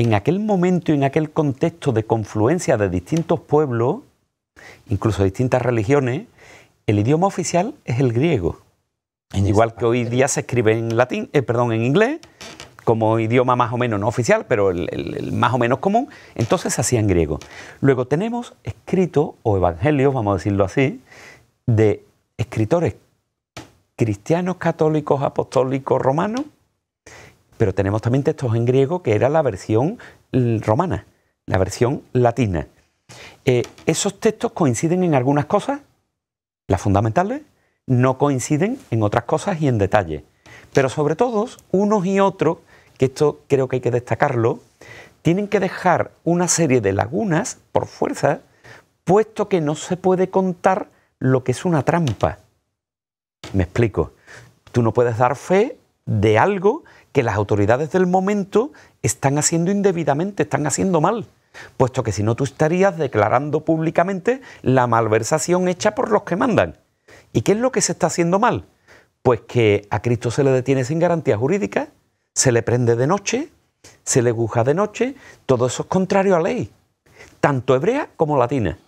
en aquel momento y en aquel contexto de confluencia de distintos pueblos, incluso distintas religiones, el idioma oficial es el griego. Igual que hoy día se escribe en latín, eh, perdón, en inglés, como idioma más o menos no oficial, pero el más o menos común, entonces se hacía en griego. Luego tenemos escritos o evangelios, vamos a decirlo así, de escritores cristianos, católicos, apostólicos, romanos, pero tenemos también textos en griego que era la versión mm, romana, la versión latina. Eh, esos textos coinciden en algunas cosas, las fundamentales, no coinciden en otras cosas y en detalle. Pero sobre todo, unos y otros, que esto creo que hay que destacarlo, tienen que dejar una serie de lagunas por fuerza, puesto que no se puede contar lo que es una trampa. Me explico. Tú no puedes dar fe de algo que las autoridades del momento están haciendo indebidamente, están haciendo mal, puesto que si no tú estarías declarando públicamente la malversación hecha por los que mandan. ¿Y qué es lo que se está haciendo mal? Pues que a Cristo se le detiene sin garantía jurídica, se le prende de noche, se le aguja de noche, todo eso es contrario a ley, tanto hebrea como latina.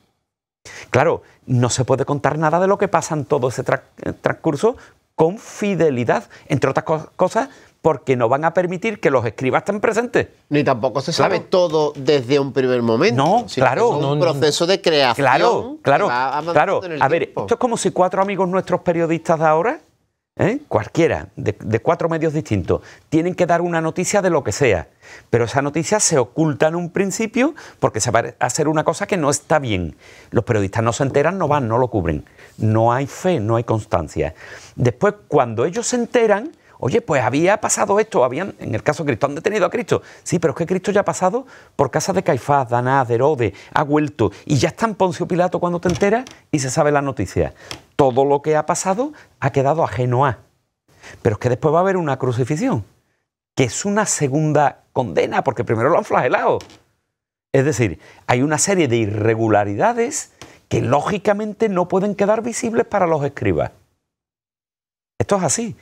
Claro, no se puede contar nada de lo que pasa en todo ese eh, transcurso con fidelidad, entre otras cosas porque no van a permitir que los escribas estén presentes. Ni tampoco se sabe todo desde un primer momento. No, claro. Es un proceso de creación. Claro, claro. claro. a ver, esto es como si cuatro amigos nuestros periodistas de ahora, ¿eh? cualquiera, de, cuatro medios distintos, tienen que dar una noticia de lo que sea. Pero esa noticia se oculta en un principio porque se va a hacer una cosa que no está bien. Los periodistas no se enteran, no van, no lo cubren. No hay fe, no hay constancia. Después, cuando ellos se enteran, oye, pues había pasado esto, habían, en el caso de Cristo, han detenido a Cristo. Sí, pero es que Cristo ya ha pasado por casa de Caifás, Danás, Herodes, ha vuelto y ya está en Poncio Pilato cuando te enteras y se sabe la noticia. Todo lo que ha pasado ha quedado ajeno a. Pero es que después va a haber una crucifixión, que es una segunda condena, porque primero lo han flagelado. Es decir, hay una serie de irregularidades que lógicamente no pueden quedar visibles para los escribas. Esto es así.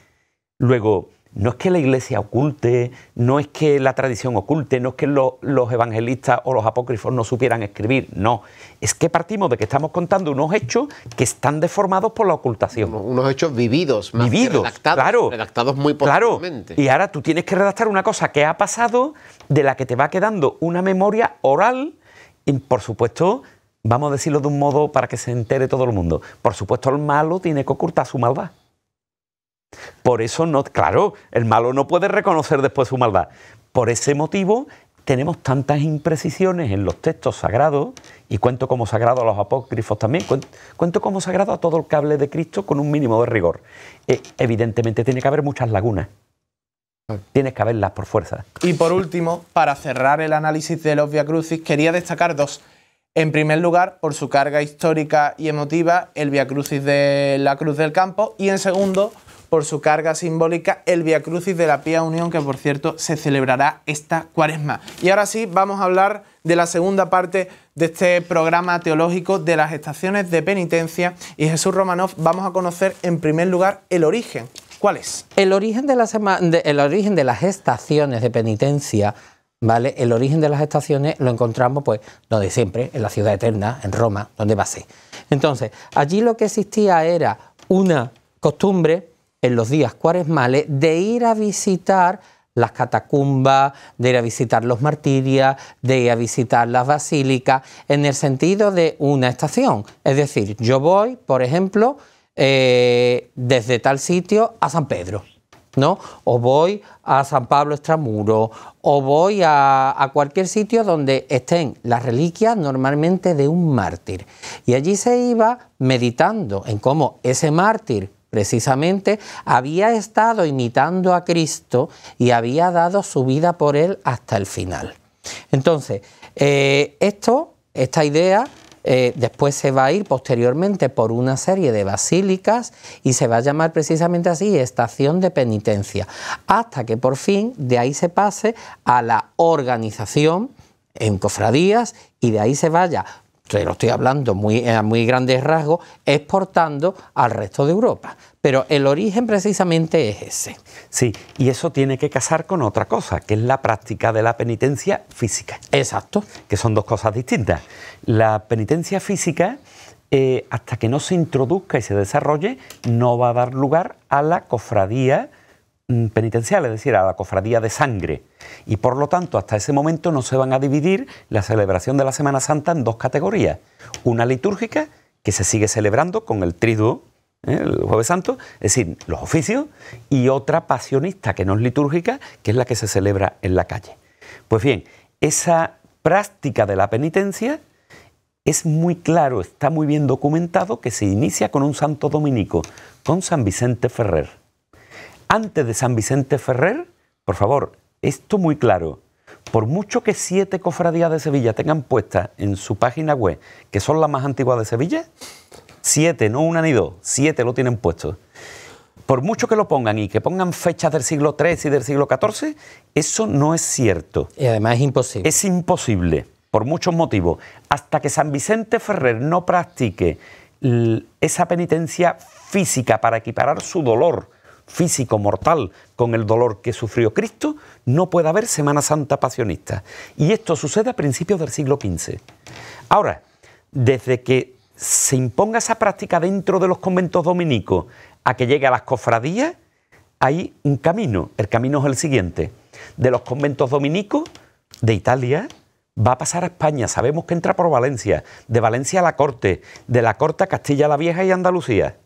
Luego, no es que la iglesia oculte, no es que la tradición oculte, no es que los evangelistas o los apócrifos no supieran escribir, no. Es que partimos de que estamos contando unos hechos que están deformados por la ocultación. Unos hechos vividos, más vividos, redactados, redactados muy posteriormente. y ahora tú tienes que redactar una cosa que ha pasado, de la que te va quedando una memoria oral, y por supuesto, vamos a decirlo de un modo para que se entere todo el mundo, por supuesto el malo tiene que ocultar su maldad. Por eso no, claro, el malo no puede reconocer después su maldad. Por ese motivo tenemos tantas imprecisiones en los textos sagrados, y cuento como sagrado a los apócrifos también, cuento, como sagrado a todo el cable de Cristo con un mínimo de rigor. Eh, evidentemente tiene que haber muchas lagunas. Tienes que haberlas por fuerza. Y por último, para cerrar el análisis de los Via Crucis, quería destacar dos. En primer lugar, por su carga histórica y emotiva, el Via Crucis de la Cruz del Campo. Y en segundo, por su carga simbólica el Via Crucis de la Pía Unión, que por cierto se celebrará esta cuaresma. Y ahora sí, vamos a hablar de la segunda parte de este programa teológico de las estaciones de penitencia. Y Jesús Romanov, vamos a conocer en primer lugar el origen. ¿Cuál es? El origen de, las estaciones de penitencia ¿vale? El origen de las estaciones lo encontramos, pues, donde siempre, en la ciudad eterna, en Roma, donde va Entonces, allí lo que existía era una costumbre en los días cuaresmales de ir a visitar las catacumbas, de ir a visitar los martirias, de ir a visitar las basílicas, en el sentido de una estación. Es decir, yo voy, por ejemplo, eh, desde tal sitio a San Pedro. ¿no? O voy a San Pablo Extramuro, o voy a, a, cualquier sitio donde estén las reliquias normalmente de un mártir. Y allí se iba meditando en cómo ese mártir Precisamente había estado imitando a Cristo y había dado su vida por él hasta el final. Entonces, eh, esto, esta idea eh, después se va a ir posteriormente por una serie de basílicas y se va a llamar precisamente así estación de penitencia, hasta que por fin de ahí se pase a la organización en cofradías y de ahí se vaya lo estoy hablando muy, eh, a muy grandes rasgos, exportando al resto de Europa. Pero el origen precisamente es ese. Sí, y eso tiene que casar con otra cosa, que es la práctica de la penitencia física. Exacto. Que son dos cosas distintas. La penitencia física, eh, hasta que no se introduzca y se desarrolle, no va a dar lugar a la cofradía Mm, penitencial, es decir, a la cofradía de sangre. Y por lo tanto, hasta ese momento no se van a dividir la celebración de la Semana Santa en dos categorías. Una litúrgica, que se sigue celebrando con el triduo, ¿eh? el jueves santo, es decir, los oficios, y otra pasionista, que no es litúrgica, que es la que se celebra en la calle. Pues bien, esa práctica de la penitencia es muy claro, está muy bien documentado que se inicia con un santo dominico, con San Vicente Ferrer antes de San Vicente Ferrer, por favor, esto muy claro. Por mucho que siete cofradías de Sevilla tengan puestas en su página web, que son las más antiguas de Sevilla, siete, no una ni dos, siete lo tienen puesto. Por mucho que lo pongan y que pongan fechas del siglo XIII y del siglo XIV, eso no es cierto. Y además es imposible. Es imposible, por muchos motivos. Hasta que San Vicente Ferrer no practique esa penitencia física para equiparar su dolor físico mortal con el dolor que sufrió Cristo, no puede haber Semana Santa pasionista. Y esto sucede a principios del siglo XV. Ahora, desde que se imponga esa práctica dentro de los conventos dominicos a que llegue a las cofradías, hay un camino. El camino es el siguiente. De los conventos dominicos de Italia va a pasar a España. Sabemos que entra por Valencia, de Valencia a la Corte, de la Corte a Castilla la Vieja y Andalucía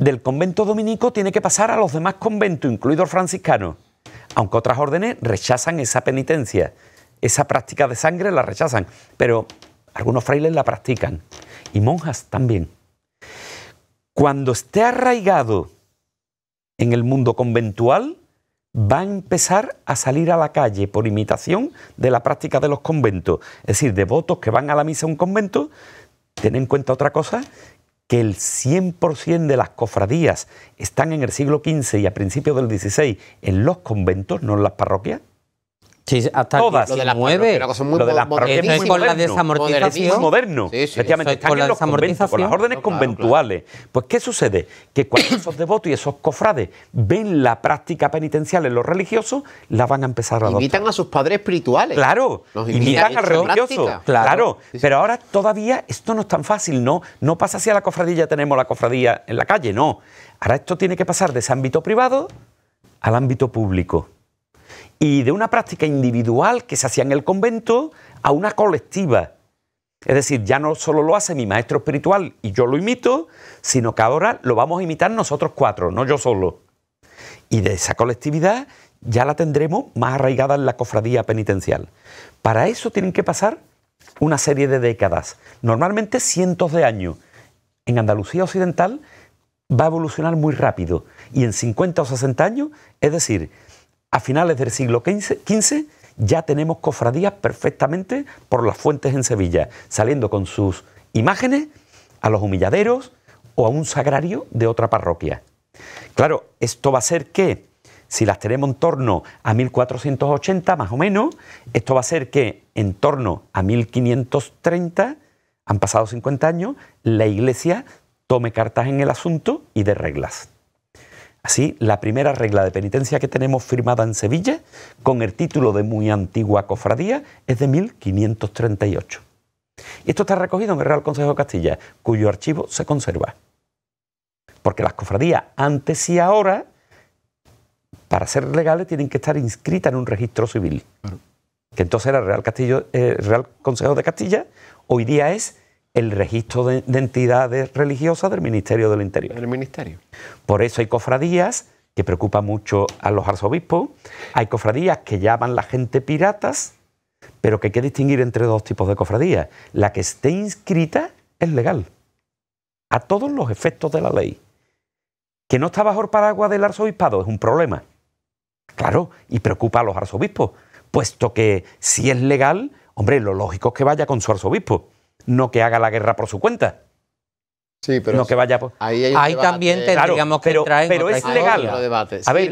del convento dominico tiene que pasar a los demás conventos, incluidos franciscanos, aunque otras órdenes rechazan esa penitencia, esa práctica de sangre la rechazan, pero algunos frailes la practican y monjas también. Cuando esté arraigado en el mundo conventual, va a empezar a salir a la calle por imitación de la práctica de los conventos. Es decir, devotos que van a la misa a un convento, ten en cuenta otra cosa, que el 100% de las cofradías están en el siglo XV y a principios del XVI en los conventos, no en las parroquias? Sí, hasta Todas. Lo de las lo de las parroquias es moderno. Efectivamente, con las órdenes conventuales. Pues, ¿qué sucede? Que cuando esos devotos y esos cofrades ven la práctica penitencial en los religiosos, la van a empezar a adoptar. Invitan a sus padres espirituales. Claro, invitan, al religioso. Claro, pero ahora todavía esto no es tan fácil, ¿no? No pasa así a la cofradilla tenemos la cofradía en la calle, no. Ahora esto tiene que pasar de ese ámbito privado al ámbito público y de una práctica individual que se hacía en el convento a una colectiva. Es decir, ya no solo lo hace mi maestro espiritual y yo lo imito, sino que ahora lo vamos a imitar nosotros cuatro, no yo solo. Y de esa colectividad ya la tendremos más arraigada en la cofradía penitencial. Para eso tienen que pasar una serie de décadas, normalmente cientos de años. En Andalucía Occidental va a evolucionar muy rápido y en 50 o 60 años, es decir, a finales del siglo XV ya tenemos cofradías perfectamente por las fuentes en Sevilla, saliendo con sus imágenes a los humilladeros o a un sagrario de otra parroquia. Claro, esto va a ser que, si las tenemos en torno a 1480 más o menos, esto va a ser que en torno a 1530, han pasado 50 años, la Iglesia tome cartas en el asunto y de reglas. Así, la primera regla de penitencia que tenemos firmada en Sevilla, con el título de muy antigua cofradía, es de 1538. Y esto está recogido en el Real Consejo de Castilla, cuyo archivo se conserva. Porque las cofradías antes y ahora, para ser legales, tienen que estar inscritas en un registro civil. Que entonces era Real, Castillo, Real Consejo de Castilla, hoy día es el registro de, entidades religiosas del Ministerio del Interior. El Ministerio. Por eso hay cofradías que preocupan mucho a los arzobispos, hay cofradías que llaman la gente piratas, pero que hay que distinguir entre dos tipos de cofradías. La que esté inscrita es legal, a todos los efectos de la ley. Que no está bajo el paraguas del arzobispado es un problema. Claro, y preocupa a los arzobispos, puesto que si es legal, hombre, lo lógico es que vaya con su arzobispo no que haga la guerra por su cuenta. Sí, pero no que vaya por... ahí, también tendríamos claro, que pero, pero es legal. A ver,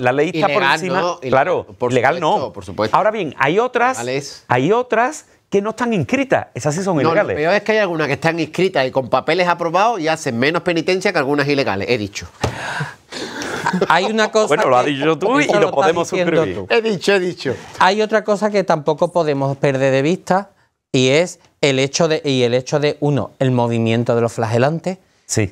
la ley está por encima, claro, legal no. Ahora bien, hay otras, hay otras que no están inscritas, esas sí son ilegales. Lo peor es que hay algunas que están inscritas y con papeles aprobados y hacen menos penitencia que algunas ilegales, he dicho. Hay una cosa. Bueno, lo has dicho tú y lo, podemos suscribir. He dicho, he dicho. Hay otra cosa que tampoco podemos perder de vista y es el hecho de, y el hecho de uno, el movimiento de los flagelantes,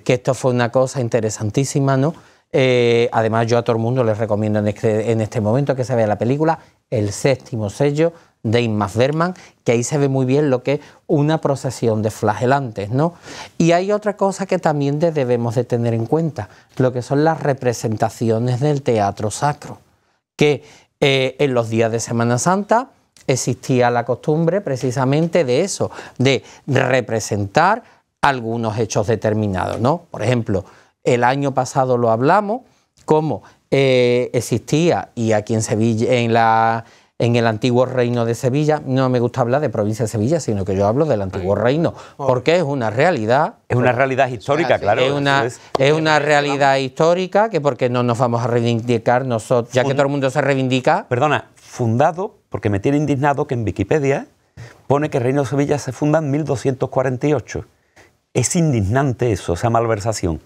que esto fue una cosa interesantísima, ¿no? Eh, además, yo a todo el mundo les recomiendo este, en este, momento que se vea la película El séptimo sello de Inma Berman, que ahí se ve muy bien lo que es una procesión de flagelantes, ¿no? Y hay otra cosa que también debemos de tener en cuenta, lo que son las representaciones del teatro sacro, que eh, en los días de Semana Santa existía la costumbre precisamente de eso, de representar algunos hechos determinados, ¿no? Por ejemplo, el año pasado lo hablamos, como eh, existía, y aquí en Sevilla, en la, en el antiguo reino de Sevilla. No me gusta hablar de provincia de Sevilla, sino que yo hablo del antiguo reino, oh. porque es una realidad. Es una realidad histórica, claro. Es una, es una realidad histórica que porque no nos vamos a reivindicar nosotros, ya que todo el mundo se reivindica. Perdona, fundado porque me tiene indignado que en Wikipedia pone que Reino de Sevilla se funda en 1248. Es indignante eso, esa malversación.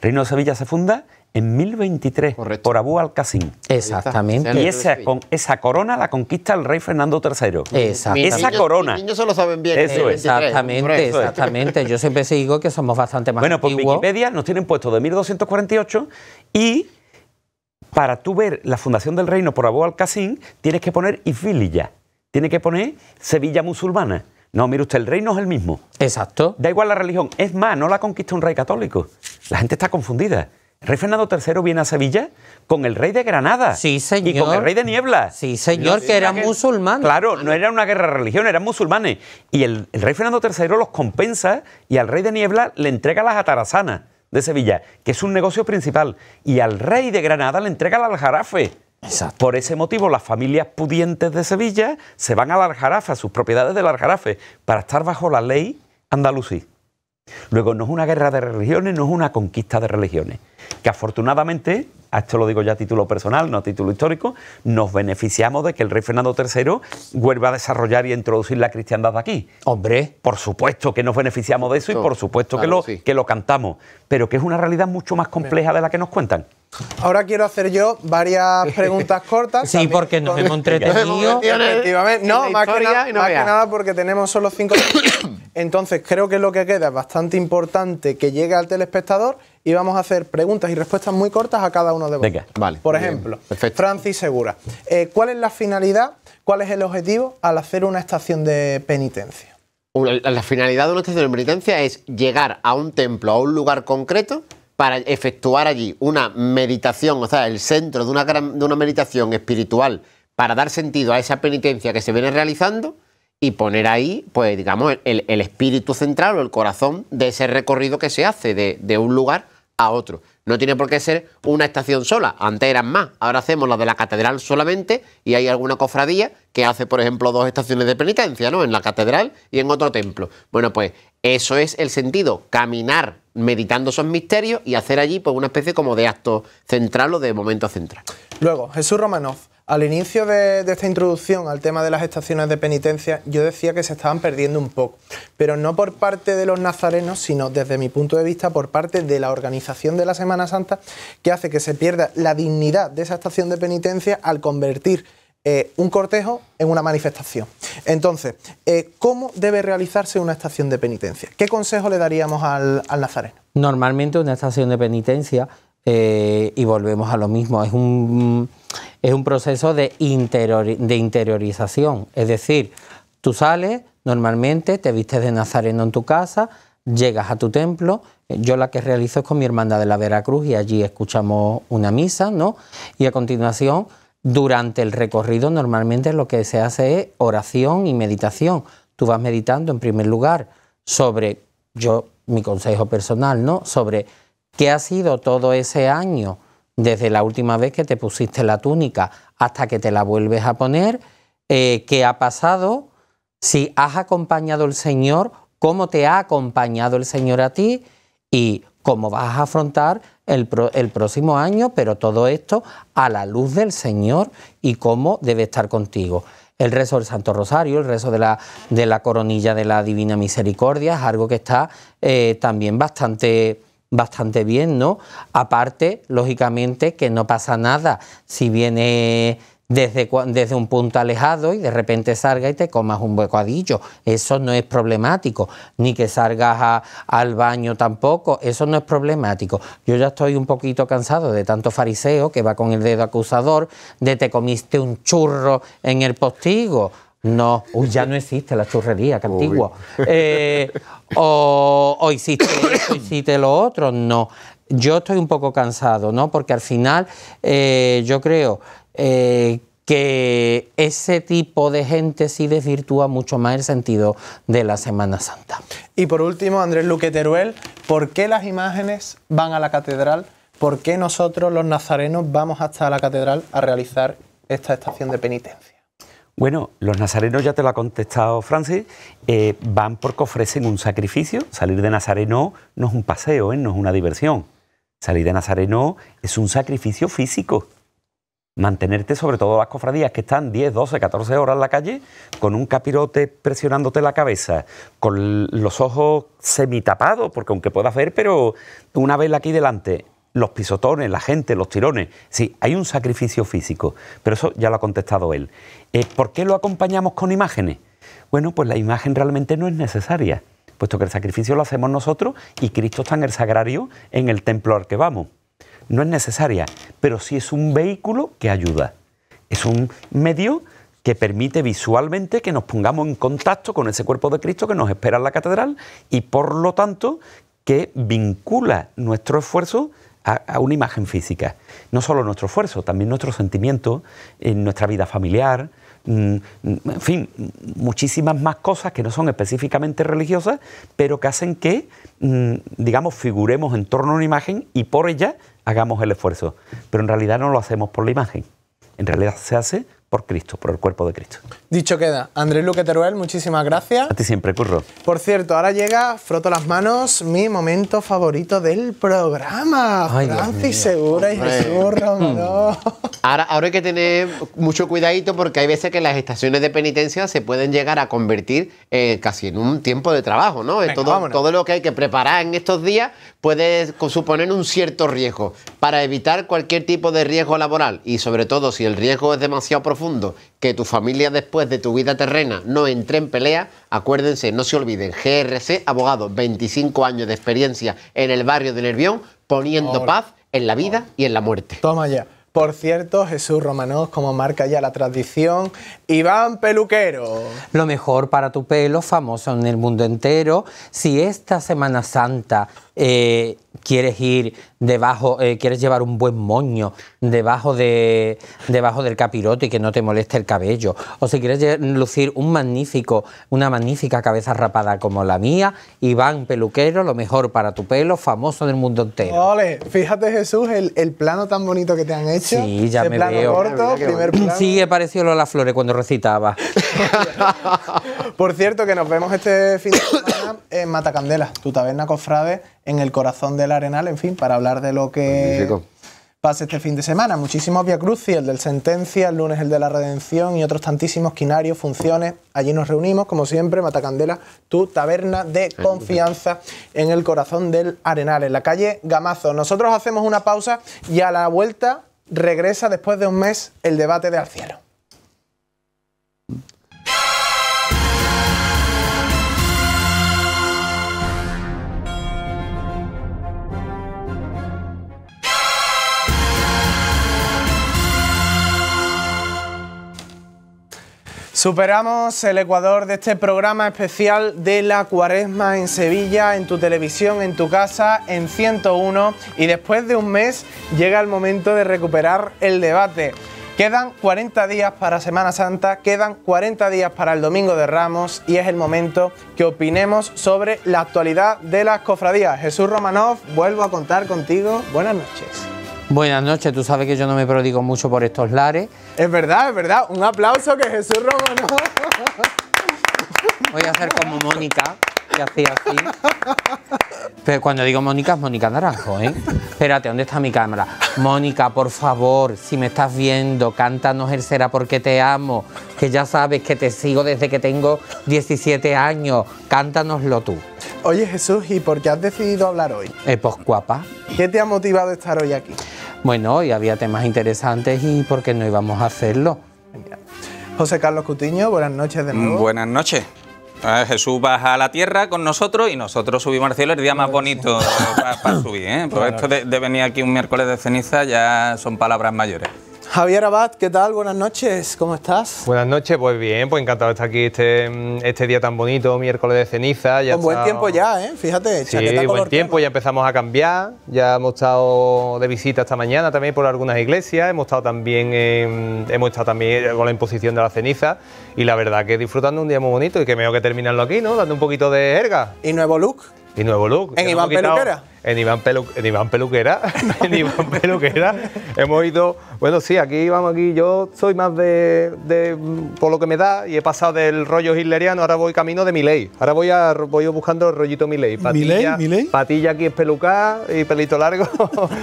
Reino de Sevilla se funda en 1023 por Abu al Exactamente. Y esa, con, esa corona la conquista el rey Fernando III. Exactamente. Esa corona. Los niños lo saben bien. Eso es. Exactamente, exactamente. Yo siempre digo que somos bastante más Bueno, pues Wikipedia nos tienen puesto de 1248 y para tú ver la fundación del reino por Abu al-Qasim, tienes que poner Isvililla. tienes que poner Sevilla musulmana. No, mire usted, el reino es el mismo. Exacto. Da igual la religión. Es más, no la conquista un rey católico. La gente está confundida. rey Fernando III viene a Sevilla con el rey de Granada. Sí, señor. Y con el rey de Niebla. Sí, señor, que era, musulmán. Claro, no era una guerra de religión, eran musulmanes. Y el, el rey Fernando III los compensa y al rey de Niebla le entrega las atarazanas de Sevilla, que es un negocio principal, y al rey de Granada le entrega el aljarafe. Por ese motivo, las familias pudientes de Sevilla se van al aljarafe, a sus propiedades del aljarafe, para estar bajo la ley andalusí. Luego, no es una guerra de religiones, no es una conquista de religiones que afortunadamente, a esto lo digo ya a título personal, no a título histórico, nos beneficiamos de que el rey Fernando III vuelva a desarrollar y a introducir la cristiandad aquí. Hombre. Por supuesto que nos beneficiamos de eso y por supuesto que, lo, que lo cantamos, pero que es una realidad mucho más compleja de la que nos cuentan. Ahora quiero hacer yo varias preguntas cortas. Sí, porque nos hemos entretenido. No, más, que, no más que, nada porque tenemos solo cinco. Entonces, creo que lo que queda es bastante importante que llegue al telespectador y vamos a hacer preguntas y respuestas muy cortas a cada uno de vosotros. Por ejemplo, Francis Segura, eh, ¿cuál es la finalidad, cuál es el objetivo al hacer una estación de penitencia? La finalidad de una estación de penitencia es llegar a un templo, a un lugar concreto, para efectuar allí una meditación, o sea, el centro de una, de una meditación espiritual para dar sentido a esa penitencia que se viene realizando y poner ahí, pues digamos, el, espíritu central o el corazón de ese recorrido que se hace de, de un lugar a otro. No tiene por qué ser una estación sola, antes eran más, ahora hacemos la de la catedral solamente y hay alguna cofradía que hace, por ejemplo, dos estaciones de penitencia, ¿no? En la catedral y en otro templo. Bueno, pues eso es el sentido, caminar meditando esos misterios y hacer allí pues, una especie como de acto central o de momento central. Luego, Jesús Romanov, al inicio de, de, esta introducción al tema de las estaciones de penitencia, yo decía que se estaban perdiendo un poco, pero no por parte de los nazarenos, sino desde mi punto de vista por parte de la organización de la Semana Santa, que hace que se pierda la dignidad de esa estación de penitencia al convertir eh, un cortejo en una manifestación. Entonces, eh, ¿cómo debe realizarse una estación de penitencia? ¿Qué consejo le daríamos al, nazareno? Normalmente una estación de penitencia, eh, y volvemos a lo mismo, es un, proceso de, de interiorización. Es decir, tú sales, normalmente te vistes de nazareno en tu casa, llegas a tu templo, yo la que realizo es con mi hermandad de la Veracruz y allí escuchamos una misa, ¿no? Y a continuación durante el recorrido normalmente lo que se hace es oración y meditación. Tú vas meditando en primer lugar sobre, yo, mi consejo personal, ¿no? Sobre qué ha sido todo ese año desde la última vez que te pusiste la túnica hasta que te la vuelves a poner, eh, qué ha pasado, si has acompañado al Señor, cómo te ha acompañado el Señor a ti y cómo vas a afrontar el, próximo año, pero todo esto a la luz del Señor y cómo debe estar contigo el rezo del Santo Rosario, el rezo de la, de la coronilla de la Divina Misericordia, es algo que está eh, también bastante, bastante bien, ¿no? Aparte, lógicamente, que no pasa nada si viene desde, desde un punto alejado y de repente salgas y te comas un bocadillo. Eso no es problemático. Ni que salgas al baño tampoco. Eso no es problemático. Yo ya estoy un poquito cansado de tanto fariseo que va con el dedo acusador de te comiste un churro en el postigo. No, ya no existe la churrería, que antigua. Eh, o, o hiciste hiciste lo otro. No, yo estoy un poco cansado, ¿no? Porque al final eh, yo creo eh, que ese tipo de gente sí desvirtúa mucho más el sentido de la Semana Santa. Y por último, Andrés Luque Teruel, ¿por qué las imágenes van a la catedral? ¿Por qué nosotros los nazarenos vamos hasta la catedral a realizar esta estación de penitencia? Bueno, los nazarenos, ya te lo ha contestado Francis, eh, van porque ofrecen un sacrificio. Salir de Nazareno no es un paseo, ¿eh? no es una diversión. Salir de Nazareno es un sacrificio físico mantenerte sobre todo las cofradías que están 10, 12, 14 horas en la calle con un capirote presionándote la cabeza, con los ojos semitapados, porque aunque puedas ver, pero una vela aquí delante, los pisotones, la gente, los tirones. Sí, hay un sacrificio físico, pero eso ya lo ha contestado él. Eh, ¿Por qué lo acompañamos con imágenes? Bueno, pues la imagen realmente no es necesaria, puesto que el sacrificio lo hacemos nosotros y Cristo está en el sagrario en el templo al que vamos no es necesaria, pero sí es un vehículo que ayuda. Es un medio que permite visualmente que nos pongamos en contacto con ese cuerpo de Cristo que nos espera en la catedral y por lo tanto que vincula nuestro esfuerzo a, una imagen física. No solo nuestro esfuerzo, también nuestro sentimiento, en eh, nuestra vida familiar, mm, mm, en fin, muchísimas más cosas que no son específicamente religiosas, pero que hacen que, mm, digamos, figuremos en torno a una imagen y por ella hagamos el esfuerzo. Pero en realidad no lo hacemos por la imagen. En realidad se hace por Cristo, por el cuerpo de Cristo. Dicho queda, Andrés Luque Teruel, muchísimas gracias. A ti siempre, curro. Por cierto, ahora llega, froto las manos, mi momento favorito del programa. Ay, Francis Segura y Jesús no! Ahora, ahora hay que tener mucho cuidadito porque hay veces que las estaciones de penitencia se pueden llegar a convertir casi en un tiempo de trabajo, ¿no? todo, todo lo que hay que preparar en estos días puede suponer un cierto riesgo. Para evitar cualquier tipo de riesgo laboral y sobre todo si el riesgo es demasiado profundo que tu familia después de tu vida terrena no entre en pelea, acuérdense, no se olviden, GRC, abogado, 25 años de experiencia en el barrio de Nervión, poniendo paz en la vida y en la muerte. Toma ya. Por cierto, Jesús Romanos, como marca ya la tradición, Iván Peluquero. Lo mejor para tu pelo, famoso en el mundo entero. Si esta Semana Santa eh, quieres ir debajo, eh, quieres llevar un buen moño debajo, de, debajo del capirote y que no te moleste el cabello, o si quieres lucir un magnífico, una magnífica cabeza rapada como la mía, Iván Peluquero, lo mejor para tu pelo, famoso del mundo entero. Ole, fíjate Jesús, el, el plano tan bonito que te han hecho. Sí, ya me plano veo. Sí, he parecido Lola Flores cuando recitaba. Por cierto, que nos vemos este fin de semana en Matacandela, tu taberna cofrade en el corazón del Arenal, en fin, para hablar de lo que pues, pase este fin de semana. Muchísimos Via Crucis, el del Sentencia, el lunes el de la Redención y otros tantísimos quinarios, funciones. Allí nos reunimos, como siempre, Matacandela, tu taberna de confianza en el corazón del Arenal, en la calle Gamazo. Nosotros hacemos una pausa y a la vuelta regresa después de un mes el debate de Al Cielo. Superamos el Ecuador de este programa especial de la cuaresma en Sevilla, en tu televisión, en tu casa, en 101 y después de un mes llega el momento de recuperar el debate. Quedan 40 días para Semana Santa, quedan 40 días para el Domingo de Ramos y es el momento que opinemos sobre la actualidad de las cofradías. Jesús Romanov, vuelvo a contar contigo. Buenas noches. Buenas noches, tú sabes que yo no me prodigo mucho por estos lares. Es verdad, es verdad. Un aplauso que Jesús Romano. Voy a hacer como Mónica, que hacía así. Pero cuando digo Mónica, es Mónica Naranjo, ¿eh? Espérate, ¿dónde está mi cámara? Mónica, por favor, si me estás viendo, cántanos el será porque te amo, que ya sabes que te sigo desde que tengo 17 años, cántanoslo tú. Oye Jesús, ¿y por qué has decidido hablar hoy? Eh, pues guapa. ¿Qué te ha motivado estar hoy aquí? Bueno, hoy había temas interesantes y por qué no íbamos a hacerlo. José Carlos Cutiño, buenas noches de nuevo. Buenas noches. Ah, Jesús baja a la tierra con nosotros y nosotros subimos al cielo el día más bonito para subir. ¿eh? Pues esto de venir aquí un miércoles de ceniza ya son palabras mayores. Javier Abad, ¿qué tal? Buenas noches, ¿cómo estás? Buenas noches, pues bien, pues encantado de estar aquí este, mm, este día tan bonito, miércoles de ceniza. Ya Con buen tiempo ya, ¿eh? Fíjate, sí, buen tiempo, ya empezamos a cambiar, ya hemos estado de visita esta mañana también por algunas iglesias, hemos estado también, hemos estado también con la imposición de la ceniza y la verdad que disfrutando un día muy bonito y que mejor que terminarlo aquí, ¿no? Dando un poquito de erga. ¿Y nuevo look? Y nuevo look. ¿En Iván Peluquera? en Iván, Iván Peluquera, en Iván Peluquera, hemos ido, bueno, sí, aquí vamos, aquí yo soy más de, por lo que me da y he pasado del rollo hitleriano, ahora voy camino de Miley, ahora voy a voy buscando el rollito Miley, patilla, patilla aquí es peluca y pelito largo,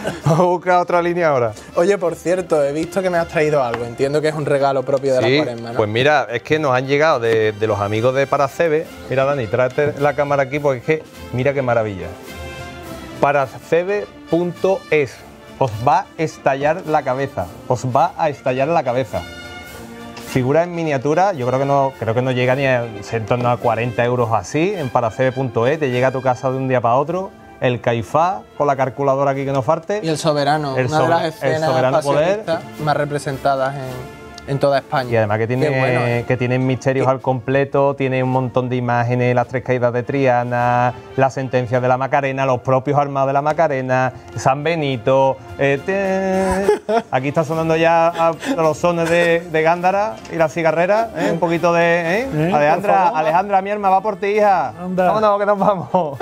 vamos a otra línea ahora. Oye, por cierto, he visto que me has traído algo, entiendo que es un regalo propio de la cuaresma, pues mira, es que nos han llegado de, de los amigos de Paracebe, mira Dani, tráete la cámara aquí porque es que, mira qué maravilla para Os va a estallar la cabeza, os va a estallar la cabeza. Figura en miniatura, yo creo que no, creo que no llega ni a, torno a 40 euros así, en paracebe.es, te llega a tu casa de un día para otro, el Caifá con la calculadora aquí que no falte. Y el Soberano, el una de las escenas el soberano poder, más representadas en, en toda España. Y además que tiene, ¿eh? que tiene misterios al completo, tiene un montón de imágenes, las tres caídas de Triana, la sentencia de la Macarena, los propios armados de la Macarena, San Benito. Eh, aquí está sonando ya los sones de, Gándara y la cigarrera, ¿eh? un poquito de. Alejandra, Alejandra, mi hermana, va por ti, hija. Vamos, Vámonos, que nos vamos.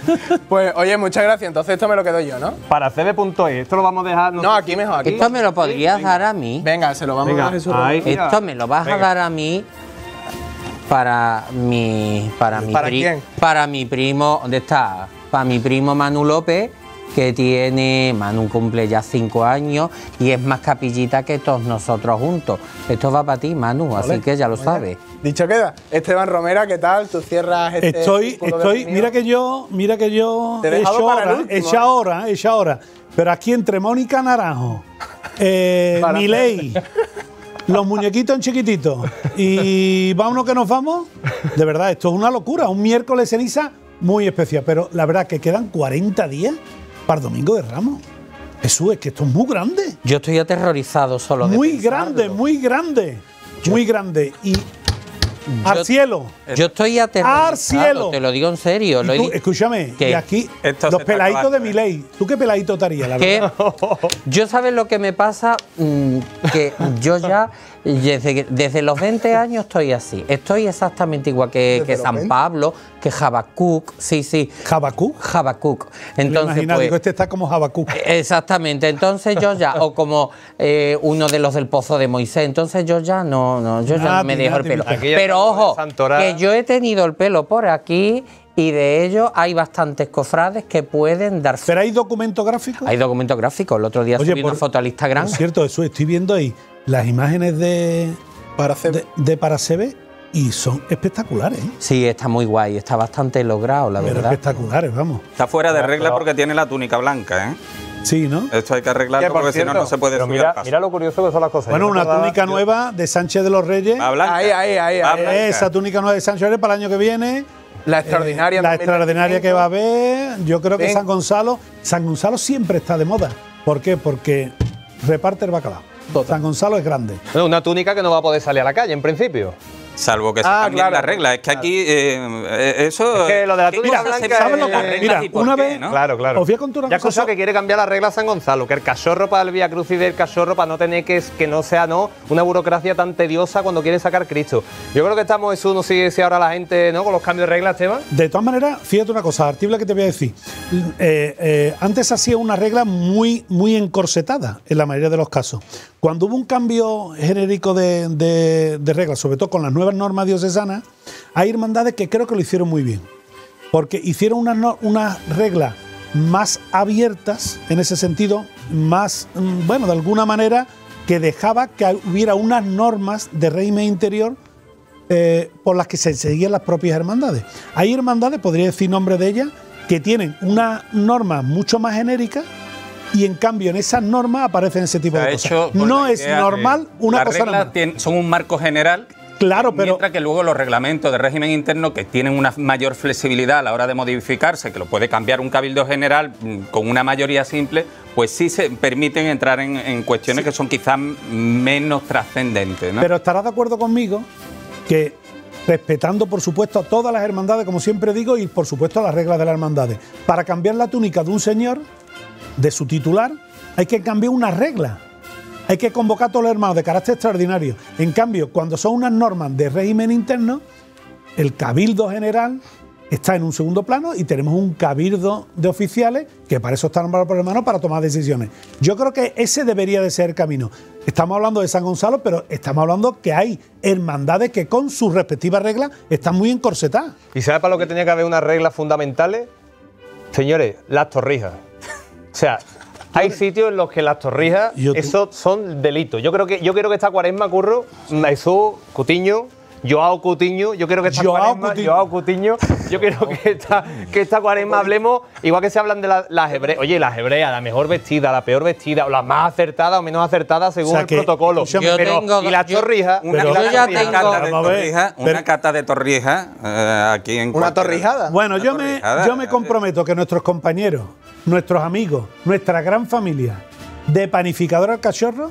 pues oye, muchas gracias. Entonces esto me lo quedo yo, ¿no? Para cb.es, esto lo vamos a dejar. No, aquí mejor. Aquí. Esto me lo podrías dar a mí. Venga, se lo vamos a dar. Esto me lo vas a dar a mí para mi para mi ¿Para, mi primo dónde está para mi primo Manu López que tiene Manu cumple ya cinco años y es más capillita que todos nosotros juntos esto va para ti Manu así que ya lo sabes dicho queda Esteban Romera qué tal tú cierras este estoy estoy mira que yo mira que yo he hecho ahora ahora ¿eh? ahora pero aquí entre Mónica Naranjo eh, los muñequitos en chiquitito. Y vámonos que nos vamos. De verdad, esto es una locura. Un miércoles ceniza muy especial. Pero la verdad que quedan 40 días para Domingo de Ramos. Jesús, es que esto es muy grande. Yo estoy aterrorizado solo de Muy grande, muy grande. Muy grande. Y ¡Al cielo! Yo estoy aterrorizado, cielo te lo digo en serio. escúchame, aquí los peladitos de mi ley. Eh. ¿Tú qué peladito estarías, la verdad? Yo sabes lo que me pasa, mm, que yo ya Desde, los 20 años estoy así. Estoy exactamente igual que, San Pablo, que Habacuc. Sí, sí. ¿Habacuc? Habacuc. Entonces, digo, pues, este está como Habacuc. Exactamente. Entonces yo ya, o como eh, uno de los del Pozo de Moisés. Entonces yo ya no, no yo ya no ah, me dejo el pelo. Pero ojo, que yo he tenido el pelo por aquí y de ello hay bastantes cofrades que pueden dar. ¿Pero hay documento gráfico? Hay documento gráfico. El otro día Oye, una foto al Instagram. Por cierto, eso estoy viendo ahí las imágenes de Paracebe. De, y son espectaculares. ¿eh? Sí, está muy guay, está bastante logrado, la verdad. Espectaculares, vamos. Está fuera de regla porque tiene la túnica blanca, ¿eh? Sí, ¿no? Esto hay que arreglarlo porque si no, no se puede subir mira, paso... mira lo curioso que son las cosas. Bueno, una túnica nueva de Sánchez de los Reyes. Ahí, ahí, ahí. Esa túnica nueva de Sánchez de Reyes para el año que viene la eh, extraordinaria. la extraordinaria que va a haber, yo creo que San Gonzalo, San Gonzalo siempre está de moda. ¿Por qué? Porque reparte el bacalao. San Gonzalo es grande. Una túnica que no va a poder salir a la calle, en principio. Salvo que ah, se claro, las reglas. Es que aquí eh, eh, eso. Es lo de la túnica blanca. mira, una vez. Claro, claro. Os voy a contar una ya cosa. que quiere cambiar las reglas San Gonzalo, que el cachorro para el Vía Cruz y del cachorro para no tener que, que no sea no una burocracia tan tediosa cuando quiere sacar Cristo. Yo creo que estamos, eso no sé si ahora la gente, ¿no? Con los cambios de reglas, Esteban. De todas maneras, fíjate una cosa, Artibla, que te voy a decir. Eh, antes hacía una regla muy, muy encorsetada en la mayoría de los casos. Cuando hubo un cambio genérico de, de reglas, sobre todo con las nuevas norma diocesana, hay hermandades que creo que lo hicieron muy bien, porque hicieron unas una, reglas más abiertas, en ese sentido, más, mm, bueno, de alguna manera, que dejaba que hubiera unas normas de régimen interior eh, por las que se seguían las propias hermandades. Hay hermandades, podría decir nombre de ellas, que tienen una norma... mucho más genérica... y en cambio en esas normas aparecen ese tipo de, cosas. no es normal una cosa son un marco general Claro, pero. Mientras que luego los reglamentos de régimen interno que tienen una mayor flexibilidad a la hora de modificarse, que lo puede cambiar un cabildo general mm, con una mayoría simple, pues sí se permiten entrar en, cuestiones que son quizás menos trascendentes. Pero estarás de acuerdo conmigo que respetando por supuesto a todas las hermandades, como siempre digo, y por supuesto a las reglas de las hermandades. Para cambiar la túnica de un señor, de su titular, hay que cambiar una regla. Hay que convocar a todos los hermanos de carácter extraordinario. En cambio, cuando son unas normas de régimen interno, el cabildo general está en un segundo plano y tenemos un cabildo de oficiales que para eso están nombrado por hermanos para tomar decisiones. Yo creo que ese debería de ser el camino. Estamos hablando de San Gonzalo, pero estamos hablando que hay hermandades que con sus respectivas reglas están muy encorsetadas. ¿Y sabe para lo que tenía que haber unas reglas fundamentales? Señores, las torrijas. O sea, hay sitios en los que las torrijas, eso son delitos. Yo creo que yo quiero que esta cuaresma, Curro, Naisu, Cutiño, Joao yo quiero que esta yo quiero que esta, que cuaresma hablemos, igual que se hablan de las hebreas, oye, las hebreas, la mejor vestida, la peor vestida, o la más acertada o menos acertada según el protocolo. Yo tengo, y la torrija, una, cata de torrija, una cata de torrija aquí en Una torrijada. Bueno, yo, me, yo me eh. comprometo que nuestros compañeros, nuestros amigos, nuestra gran familia de Panificador al Cachorro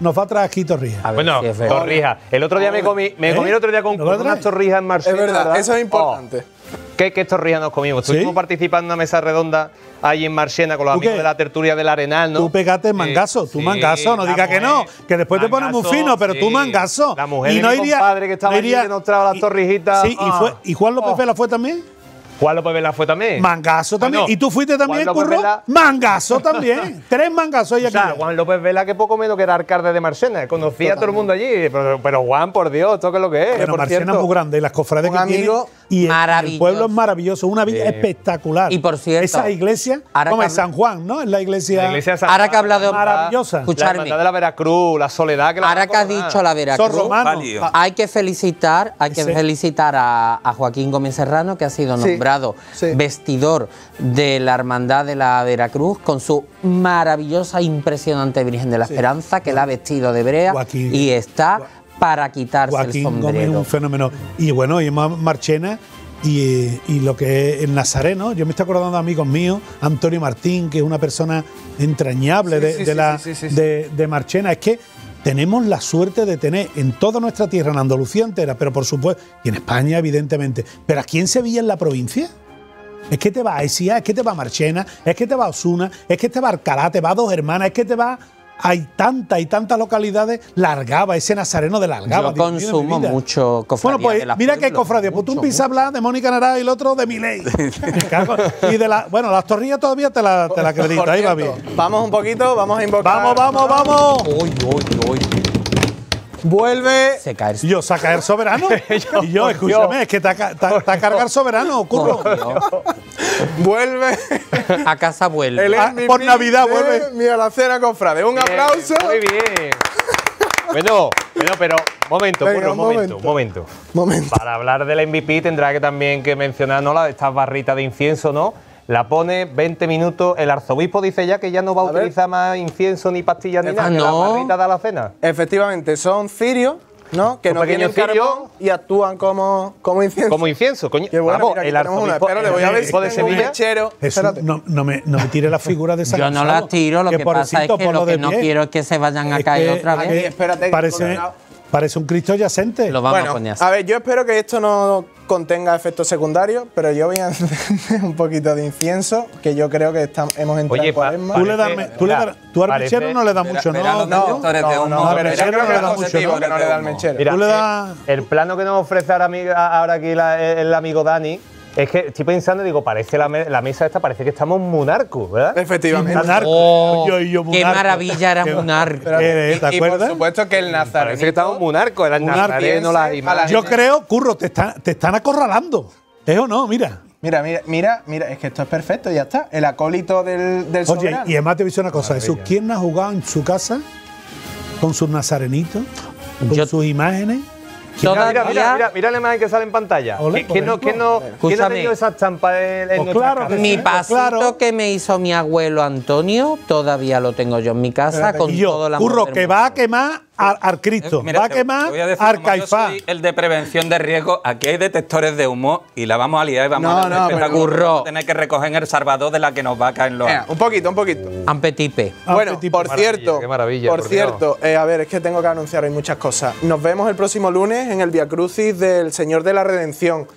nos va a traer aquí torrijas. bueno, torrijas. El otro día me oh, comí, me ¿eh? comí el otro día con unas torrijas en Marsella. Es verdad, eso es importante. Oh, ¿Qué, torrijas nos comimos? Estuvimos participando en una mesa redonda ahí en Marchena con los amigos de la tertulia del Arenal, ¿no? Tú pegaste mangaso, tú mangaso, no digas que no, que después te pones muy fino, pero tú mangaso. La mujer y no iría, padre que estaba no iría, que nos traba las torrijitas. Sí, y, fue, ¿y Juan López oh. Vela fue también? Juan López Vela fue también. Mangazo ah, también. ¿Y tú fuiste también, Curro? Mangazo también. Tres mangazos allá. O Juan López Vela, que poco menos que era alcalde de Marcena. Conocía a todo el mundo allí. Pero, Juan, por Dios, esto lo que es. Pero es muy grande y las cofradías que tiene. Y el, pueblo es maravilloso, una vida espectacular. Y por cierto. Esa iglesia, como es San Juan, ¿no? Es la iglesia. San Juan, ahora que de maravillosa. Escucharme. La de la Veracruz, la soledad que la Ahora que has dicho la Veracruz. Hay que felicitar, hay que felicitar a, Joaquín Gómez Serrano, que ha sido nombrado vestidor de la Hermandad de la Veracruz, con su maravillosa, impresionante Virgen de la Esperanza, que la ha vestido de brea y está para quitarse el sombrero. un fenómeno. Y bueno, y Marchena. Y, lo que es el nazareno. Yo me estoy acordando de amigos míos, Antonio Martín, que es una persona entrañable de, la, de, de Marchena. Es que tenemos la suerte de tener en toda nuestra tierra, en Andalucía entera, pero por supuesto, y en España, evidentemente, pero aquí en Sevilla, en la provincia. Es que te va a es que te va a Marchena, es que te va a Osuna, es que te va a Alcalá, te va a Dos Hermanas, es que te va hay tantas y tantas localidades, Largaba, ese nazareno de Largaba. Yo consumo mucho cofradía Bueno, pues mira qué que cofradía, pues tú un pisabla de Mónica Naray y el otro de Miley. y de la, bueno, las torrillas todavía te la, te la acredito, ahí va bien. Vamos un poquito, vamos a invocar. Vamos, vamos, vamos. Vuelve. Se cae Yo, caer soberano? yo, y yo, escúchame, es que está a cargar soberano, curro. vuelve. A casa vuelve. Ah, por Navidad vuelve. Mira la cena, Un aplauso. Muy bien. Bueno, bueno, pero momento, curro, un momento, momento, Para hablar del MVP tendrá que también que mencionar ¿no? estas barritas de incienso, ¿no? la pone 20 minutos. El arzobispo dice ya que ya no va a, utilizar más incienso ni pastillas ni nada. Ah, no. la da la cena. Efectivamente, son cirios. ¿no? Que no tienen carbón y actúan como, como incienso. Como incienso, coño. Vamos, el arzobispo de Sevilla. Jesús, no, me, no me tire la figura de San Yo no la tiro, lo que, pasa es que lo que no quiero es que se vayan a caer otra vez. Espérate, parece, Parece un Cristo yacente. Lo vamos bueno, a, a ver, yo espero que esto no contenga efectos secundarios, pero yo voy a encender un poquito de incienso, que yo creo que estamos, hemos entrado Oye, Tú le das, tú le das, tú al mechero no le das mucho, ¿no? No, no, no, no, creo que le da mucho, no, le da mucho mechero. Mira, tú le eh, das... el plano que nos ofrece ahora, aquí el amigo Dani es que estoy pensando, digo, parece la, misa la mesa esta, parece que estamos en Munarco, ¿verdad? Efectivamente. Oh, qué maravilla era Munarco. ¿Te acuerdas? Y por supuesto que el Nazareno. Parece que estamos Munarco, el Nazareno, Yo creo, Curro, te, te están acorralando. ¿Es o no? Mira. Mira, mira, mira, mira, es que esto es perfecto, ya está. El acólito del, del Oye, y además te he visto una cosa, ¿quién ha jugado en su casa con sus nazarenitos, con sus imágenes? Todavía... Mira, mira, mira, la imagen que sale en pantalla. que no, que no, ha tenido esa champa en, pues Mi pues pasito que me hizo mi abuelo Antonio todavía lo tengo yo en mi casa con yo, todo la Curro, que va a quemar Ar, Cristo, eh, Mira, va a quemar Arcaifá. El de prevención de riesgo. Aquí hay detectores de humo y la vamos a liar y vamos a no, pero, tener que recoger en el Salvador de la que nos va a caer los. un poquito, un poquito. Ampetipe. Bueno, por cierto. Qué maravilla. Por, cierto, eh, a ver, es que tengo que anunciar hoy muchas cosas. Nos vemos el próximo lunes en el Via Crucis del Señor de la Redención.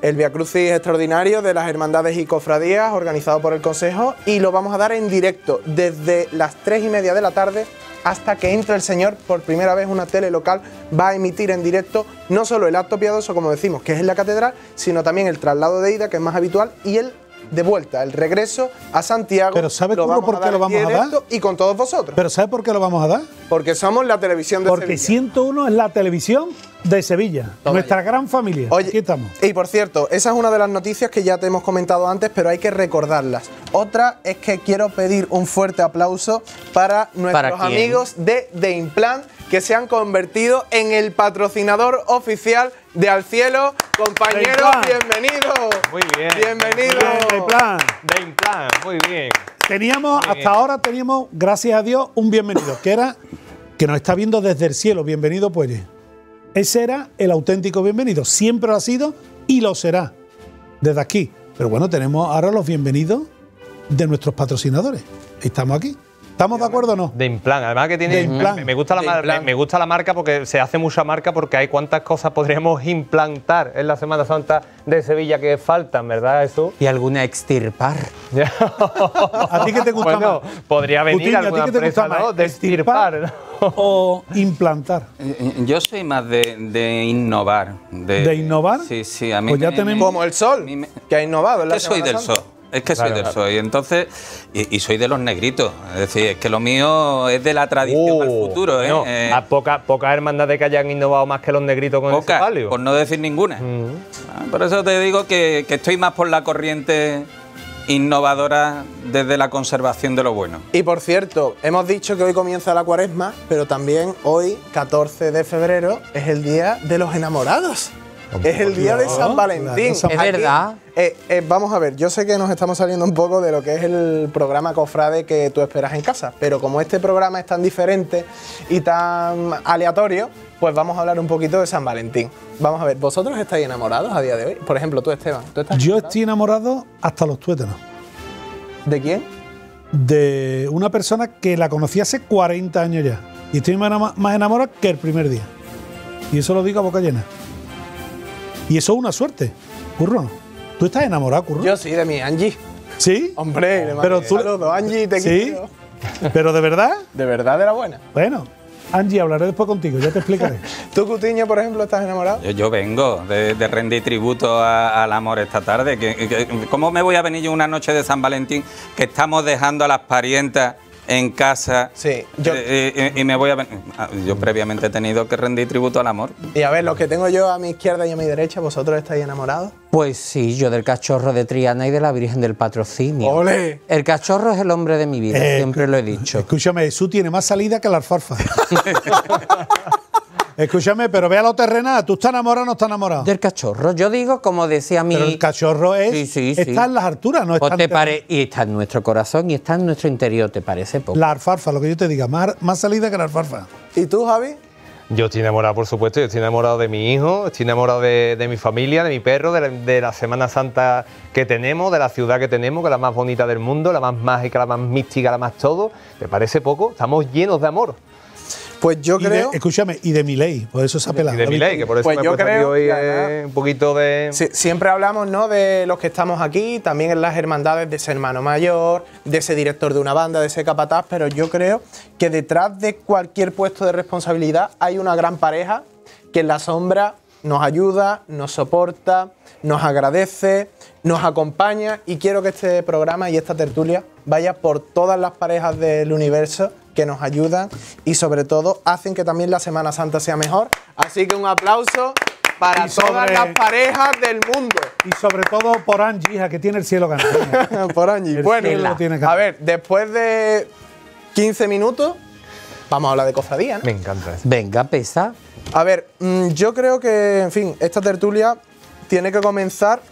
El Via Crucis extraordinario de las Hermandades y Cofradías, organizado por el Consejo, y lo vamos a dar en directo desde las tres y media de la tarde hasta que entra el señor por primera vez una tele local va a emitir en directo no solo el acto piadoso, como decimos, que es en la catedral, sino también el traslado de ida, que es más habitual, y el de vuelta, el regreso a Santiago. Pero ¿sabe por qué lo vamos a dar? Y con todos vosotros. Pero ¿sabe por qué lo vamos a dar? Porque somos la televisión de Porque 101 es la televisión de Sevilla, nuestra gran familia. Oye, Aquí estamos. Y por cierto, esa es una de las noticias que ya te hemos comentado antes, pero hay que recordarlas. Otra es que quiero pedir un fuerte aplauso para nuestros amigos de The Implant que se han convertido en el patrocinador oficial de Al Cielo. Compañeros, bienvenidos. Muy bien. Bienvenidos. De muy bien. Teníamos, hasta ahora teníamos, gracias a Dios, un bienvenido, que era que nos está viendo desde el cielo. Bienvenido, pues. Ese era el auténtico bienvenido. Siempre lo ha sido y lo será desde aquí. Pero bueno, tenemos ahora los bienvenidos de nuestros patrocinadores. Estamos aquí. ¿Estamos de acuerdo o no? De Implan, además que tiene. Me, gusta la me, gusta la marca porque se hace mucha marca porque hay cuantas cosas podríamos implantar en la Semana Santa de Sevilla que faltan, ¿verdad, eso? Y alguna extirpar. ¿A ti qué te gusta bueno, más? Podría venir alguna ¿a empresa, De extirpar. o implantar. Eh, eh, yo soy más de, innovar. De, innovar? Sí, sí, a mí. Pues ya Como el sol, que ha innovado. Yo soy del sol. Es que soy del soy, entonces, y, soy de los negritos. Es decir, es que lo mío es de la tradición al oh, futuro. ¿eh? eh Pocas hermandades que hayan innovado más que los negritos con el ese palio. Por no decir ninguna. Mm. Ah, por eso te digo que, que estoy más por la corriente innovadora desde la conservación de lo bueno. Y por cierto, hemos dicho que hoy comienza la cuaresma, pero también hoy, 14 de febrero, es el Día de los Enamorados. Es el día de San Valentín. Es verdad. Eh, eh, vamos a ver, yo sé que nos estamos saliendo un poco de lo que es el programa Cofrade que tú esperas en casa, pero como este programa es tan diferente y tan aleatorio, pues vamos a hablar un poquito de San Valentín. Vamos a ver, ¿vosotros estáis enamorados a día de hoy? Por ejemplo, tú, Esteban. yo estoy enamorado hasta los tuétanos. ¿De quién? De una persona que la conocí hace 40 años ya. Y estoy más enamorado que el primer día. Y eso lo digo a boca llena. Y eso es una suerte, curro. ¿Tú estás enamorado, curro? Yo sí, de mi Angie. ¿Sí? Hombre, le pero saludos. Angie, te ¿Sí? ¿Pero de verdad? De verdad era buena. Bueno, Angie, hablaré después contigo, ya te explicaré. ¿Tú, Cutiño, por ejemplo, estás enamorado? Yo, vengo de, rendir tributo al amor esta tarde. ¿Cómo me voy a venir yo una noche de San Valentín que estamos dejando a las parientas en casa sí, yo, eh, eh, eh, y, me voy a... Ah, yo previamente he tenido que rendir tributo al amor. Y a ver, los que tengo yo a mi izquierda y a mi derecha, ¿vosotros estáis enamorados? Pues sí, yo del cachorro de Triana y de la Virgen del Patrocinio. ¡Ole! El cachorro es el hombre de mi vida, siempre lo he dicho. Escúchame, Jesús tiene más salida que la alfarfa. Escúchame, pero ve a lo terrenal. ¿Tú estás enamorado o no estás enamorado? Del cachorro. Yo digo, como decía mi. Pero el cachorro es. Está en las alturas, no Te Y está en nuestro corazón y está en nuestro interior, ¿te parece poco? La alfarfa, lo que yo te diga. Más, salida que la alfarfa ¿Y tú, Javi? Yo estoy enamorado, por supuesto, yo estoy enamorado de mi hijo, estoy enamorado de, mi familia, de mi perro, de la, de la, Semana Santa que tenemos, de la ciudad que tenemos, que es la más bonita del mundo, la más mágica, la más mística, la más todo. ¿Te parece poco? Estamos llenos de amor. Pues yo creo. escúchame, y de mi ley, por eso se ha Y de mi ley, que por eso pues yo creo, hoy eh, un poquito de. siempre hablamos, ¿no? De los que estamos aquí, también en las hermandades de ese hermano mayor, de ese director de una banda, de ese capataz, pero yo creo que detrás de cualquier puesto de responsabilidad hay una gran pareja que en la sombra nos ayuda, nos soporta, nos agradece, nos acompaña y quiero que este programa y esta tertulia vaya por todas las parejas del universo que nos ayudan y sobre todo hacen que también la Semana Santa sea mejor. Así que un aplauso para todas las parejas del mundo. Y sobre todo por Angie, que tiene el cielo ganado. por Angie. bueno, a ver, después de 15 minutos, vamos a hablar de cofradía. ¿eh? Me encanta. Venga, pesa. A ver, mm, yo creo que, en fin, esta tertulia tiene que comenzar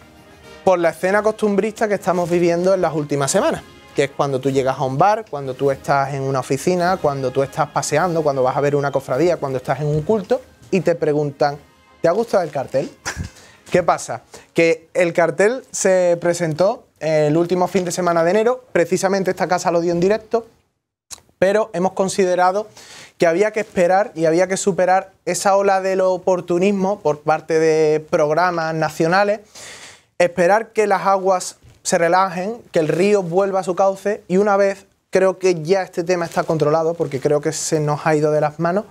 por la escena costumbrista que estamos viviendo en las últimas semanas que es cuando tú llegas a un bar, cuando tú estás en una oficina, cuando tú estás paseando, cuando vas a ver una cofradía, cuando estás en un culto y te preguntan, ¿te ha gustado el cartel? ¿Qué pasa? Que el cartel se presentó el último fin de semana de enero, precisamente esta casa lo dio en directo, pero hemos considerado que había que esperar y había que superar esa ola del oportunismo por parte de programas nacionales, esperar que las aguas se relajen, que el río vuelva a su cauce y una vez creo que ya este tema está controlado porque creo que se nos ha ido de las manos,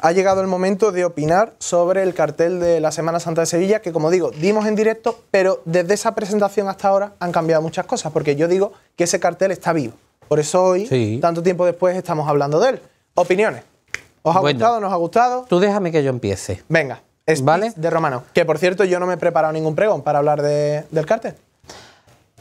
ha llegado el momento de opinar sobre el cartel de la Semana Santa de Sevilla, que como digo, dimos en directo, pero desde esa presentación hasta ahora han cambiado muchas cosas, porque yo digo que ese cartel está vivo. Por eso hoy, tanto tiempo después, estamos hablando de él. Opiniones. ¿Os ha gustado? ¿Nos ha gustado? Tú déjame que yo empiece. Venga, es ¿Vale? de Romano. Que por cierto, yo no me he preparado ningún pregón para hablar del cartel.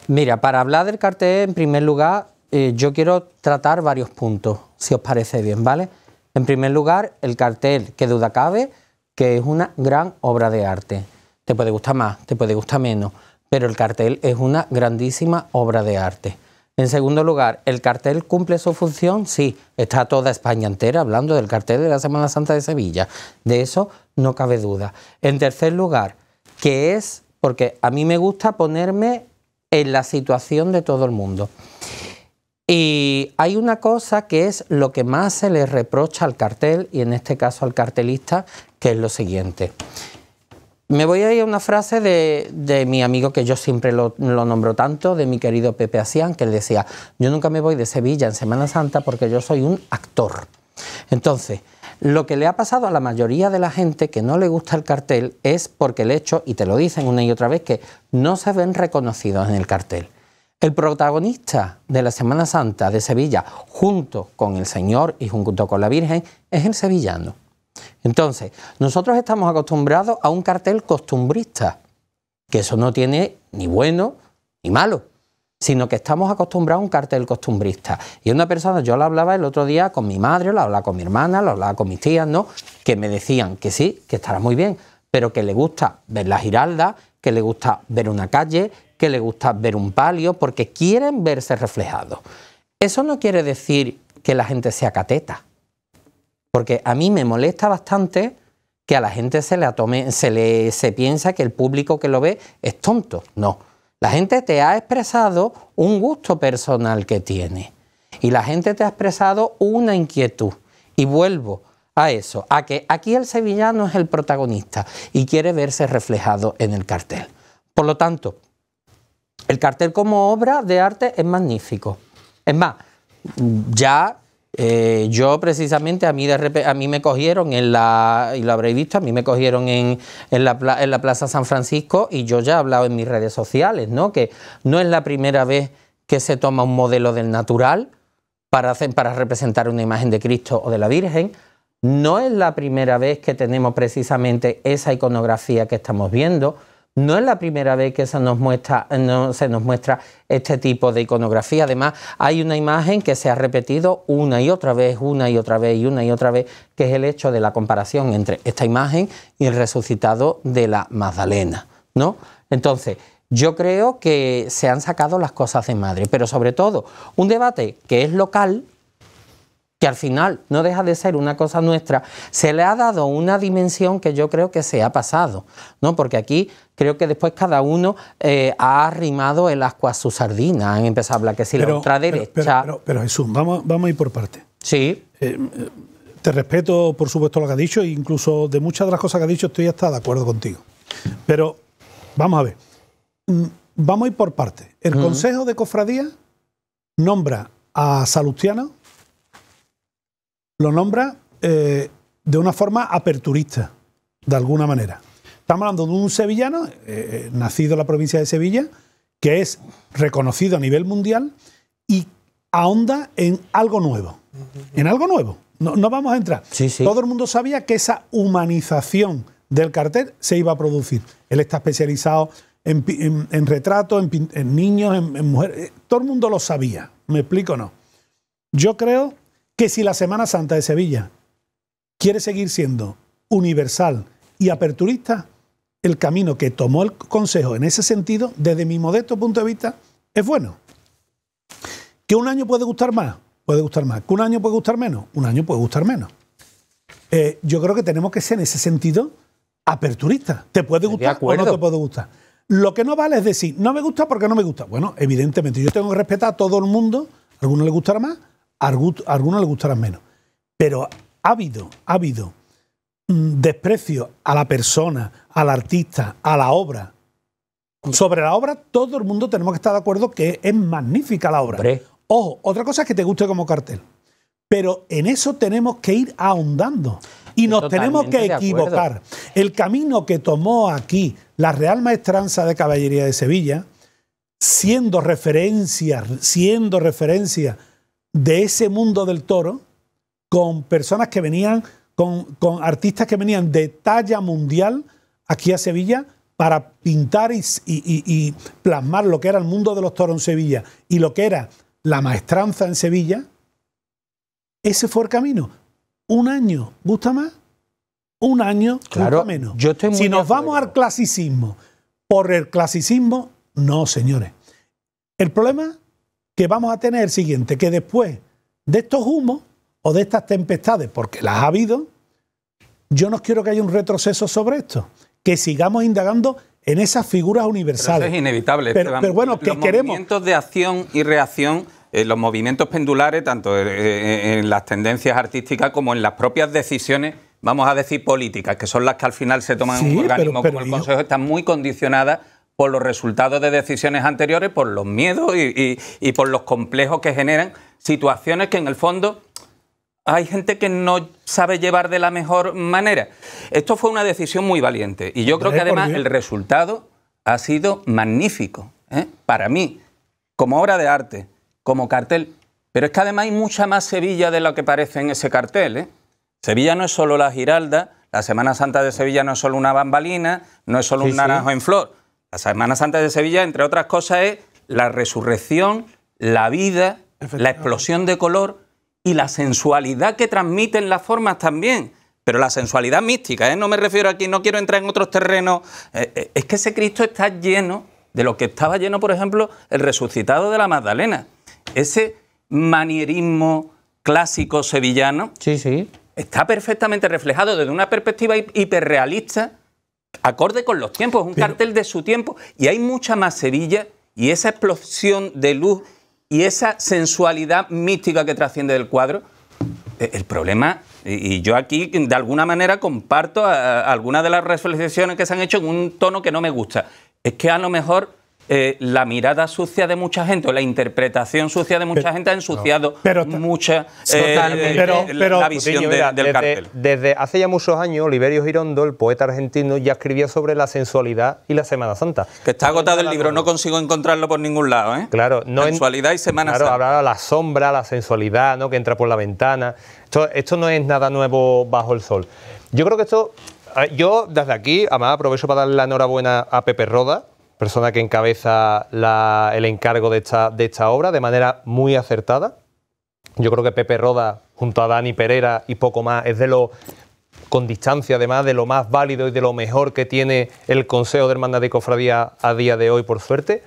Mira, para hablar del cartel, en primer lugar, eh, yo quiero tratar varios puntos, si os parece bien, ¿vale? En primer lugar, el cartel, que duda cabe, que es una gran obra de arte. Te puede gustar más, te puede gustar menos, pero el cartel es una grandísima obra de arte. En segundo lugar, ¿el cartel cumple su función? Sí, está toda España entera hablando del cartel de la Semana Santa de Sevilla. De eso no cabe duda. En tercer lugar, ¿qué es, porque a mí me gusta ponerme en la situación de todo el mundo. Y hay una cosa que es lo que más se le reprocha al cartel, y en este caso al cartelista, que es lo siguiente. Me voy a ir a una frase de, mi amigo que yo siempre lo, lo, nombro tanto, de mi querido Pepe Asián, que él decía, yo nunca me voy de Sevilla en Semana Santa porque yo soy un actor. Entonces, lo que le ha pasado a la mayoría de la gente que no le gusta el cartel es porque el hecho, y te lo dicen una y otra vez, que no se ven reconocidos en el cartel. El protagonista de la Semana Santa de Sevilla, junto con el Señor y junto con la Virgen, es el sevillano. Entonces, nosotros estamos acostumbrados a un cartel costumbrista, que eso no tiene ni bueno ni malo sino que estamos acostumbrados a un cartel costumbrista. Y una persona, yo la hablaba el otro día con mi madre, la hablaba con mi hermana, la hablaba con mis tías, ¿no? Que me decían que sí, que estará muy bien, pero que le gusta ver la giralda, que le gusta ver una calle, que le gusta ver un palio, porque quieren verse reflejados. Eso no quiere decir que la gente sea cateta, porque a mí me molesta bastante que a la gente se le, atome, se le se piensa que el público que lo ve es tonto. No la gente te ha expresado un gusto personal que tiene y la gente te ha expresado una inquietud. Y vuelvo a eso, a que aquí el sevillano es el protagonista y quiere verse reflejado en el cartel. Por lo tanto, el cartel como obra de arte es magnífico. Es más, ya eh, yo precisamente a mí a mí me cogieron en la, y lo habréis visto, a mí me cogieron en, la, Plaza San Francisco y yo ya he hablado en mis redes sociales, ¿no? Que no es la primera vez que se toma un modelo del natural para representar una imagen de Cristo o de la Virgen. No es la primera vez que tenemos precisamente esa iconografía que estamos viendo. No es la primera vez que se nos, muestra, nos muestra este tipo de iconografía. Además, hay una imagen que se ha repetido una y otra vez, una y otra vez y una y otra vez, que es el hecho de la comparación entre esta imagen y el resucitado de la Magdalena. ¿no? Entonces, yo creo que se han sacado las cosas de madre, pero sobre todo un debate que es local, que al final no deja de ser una cosa nuestra, se le ha dado una dimensión que yo creo que se ha pasado, ¿no? Porque aquí creo que después cada uno eh, ha arrimado el asco a su sardina, han empezado a hablar que si la ultraderecha... Pero, pero, Jesús, vamos, vamos a ir por parte. Sí. Eh, te respeto, por supuesto, lo que ha dicho, e incluso de muchas de las cosas que ha dicho estoy hasta de acuerdo contigo. Pero vamos a ver, mm, vamos a ir por parte. El Consejo de Cofradía nombra a Salustiano lo nombra eh, de una forma aperturista, de alguna manera. Estamos hablando de un sevillano, eh, eh, nacido en la provincia de Sevilla, que es reconocido a nivel mundial y ahonda en algo nuevo. En algo nuevo. No, vamos a entrar. Todo el mundo sabía que esa humanización del cartel se iba a producir. Él está especializado en, retratos, en, en, niños, en, mujeres. Todo el mundo lo sabía. ¿Me explico o no? Yo creo que si la Semana Santa de Sevilla quiere seguir siendo universal y aperturista, el camino que tomó el Consejo en ese sentido, desde mi modesto punto de vista, es bueno. ¿Que un año puede gustar más? Puede gustar más. ¿Que un año puede gustar menos? Un año puede gustar menos. Eh, yo creo que tenemos que ser en ese sentido aperturistas. Te puede gustar o no te puede gustar. Lo que no vale es decir, no me gusta porque no me gusta. Bueno, evidentemente, yo tengo que respetar a todo el mundo, a algunos le gustará más, algunos le gustarán menos. Pero ha habido, ha habido mm, desprecio a la persona, al artista, a la obra. Sobre la obra, todo el mundo tenemos que estar de acuerdo que es magnífica la obra. Ojo, otra cosa es que te guste como cartel. Pero en eso tenemos que ir ahondando y nos tenemos que equivocar. El camino que tomó aquí la Real Maestranza de Caballería de Sevilla, siendo referencia, siendo referencia de ese mundo del toro con personas que venían, con, artistas que venían de talla mundial aquí a Sevilla para pintar y, plasmar lo que era el mundo de los toros en Sevilla y lo que era la maestranza en Sevilla, ese fue el camino. Un año gusta más, un año claro, menos. Yo si nos vamos al clasicismo, por el clasicismo, no, señores. El problema que vamos a tener el siguiente, que después de estos humos o de estas tempestades, porque las ha habido, yo no quiero que haya un retroceso sobre esto, que sigamos indagando en esas figuras universales. es inevitable. Pero, bueno, que queremos... Los movimientos de acción y reacción eh, los movimientos pendulares, tanto eh, eh, en las tendencias artísticas como en las propias decisiones, vamos a decir políticas, que son las que al final se toman en un organismo como el Consejo, están muy condicionadas por los resultados de decisiones anteriores, por los miedos y, por los complejos que generan situaciones que en el fondo hay gente que no sabe llevar de la mejor manera. Esto fue una decisión muy valiente y yo creo que además el resultado ha sido magnífico ¿eh? para mí, como obra de arte, como cartel. Pero es que además hay mucha más Sevilla de lo que parece en ese cartel. ¿eh? Sevilla no es solo la Giralda, la Semana Santa de Sevilla no es solo una bambalina, no es solo un naranjo en flor. Las Semana Santa de Sevilla, entre otras cosas, es la resurrección, la vida, la explosión de color y la sensualidad que transmiten las formas también. Pero la sensualidad mística, ¿eh? no me refiero aquí, no quiero entrar en otros terrenos. Eh, eh, es que ese Cristo está lleno de lo que estaba lleno, por ejemplo, el resucitado de la Magdalena. Ese manierismo clásico sevillano sí, sí. está perfectamente reflejado desde una perspectiva hiperrealista acorde con los tiempos, es un cartel de su tiempo y hay mucha más Sevilla y esa explosión de luz y esa sensualidad mística que trasciende del cuadro. Eh, el problema, y yo aquí de alguna manera comparto eh, algunas de las reflexiones que se han hecho en un tono que no me gusta, es que a lo mejor eh, la mirada sucia de mucha gente o la interpretación sucia de mucha gente ha ensuciado mucha la visión del desde, Desde hace ya muchos años, Oliverio Girondo, el poeta argentino, ya escribía sobre la sensualidad y la Semana Santa. Que está agotado el libro, no consigo encontrarlo por ningún lado. ¿eh? Claro, no sensualidad y Semana Santa. la sombra, la sensualidad, ¿no? que entra por la ventana. Esto, esto no es nada nuevo bajo el sol. Yo creo que esto eh, yo desde aquí, además aprovecho para darle la enhorabuena a Pepe Roda, persona que encabeza el encargo de esta, de esta obra de manera muy acertada. Yo creo que Pepe Roda, junto a Dani Pereira y poco más, es de lo, con distancia además, de lo más válido y de lo mejor que tiene el Consejo de Hermandad y Cofradía a día de hoy, por suerte.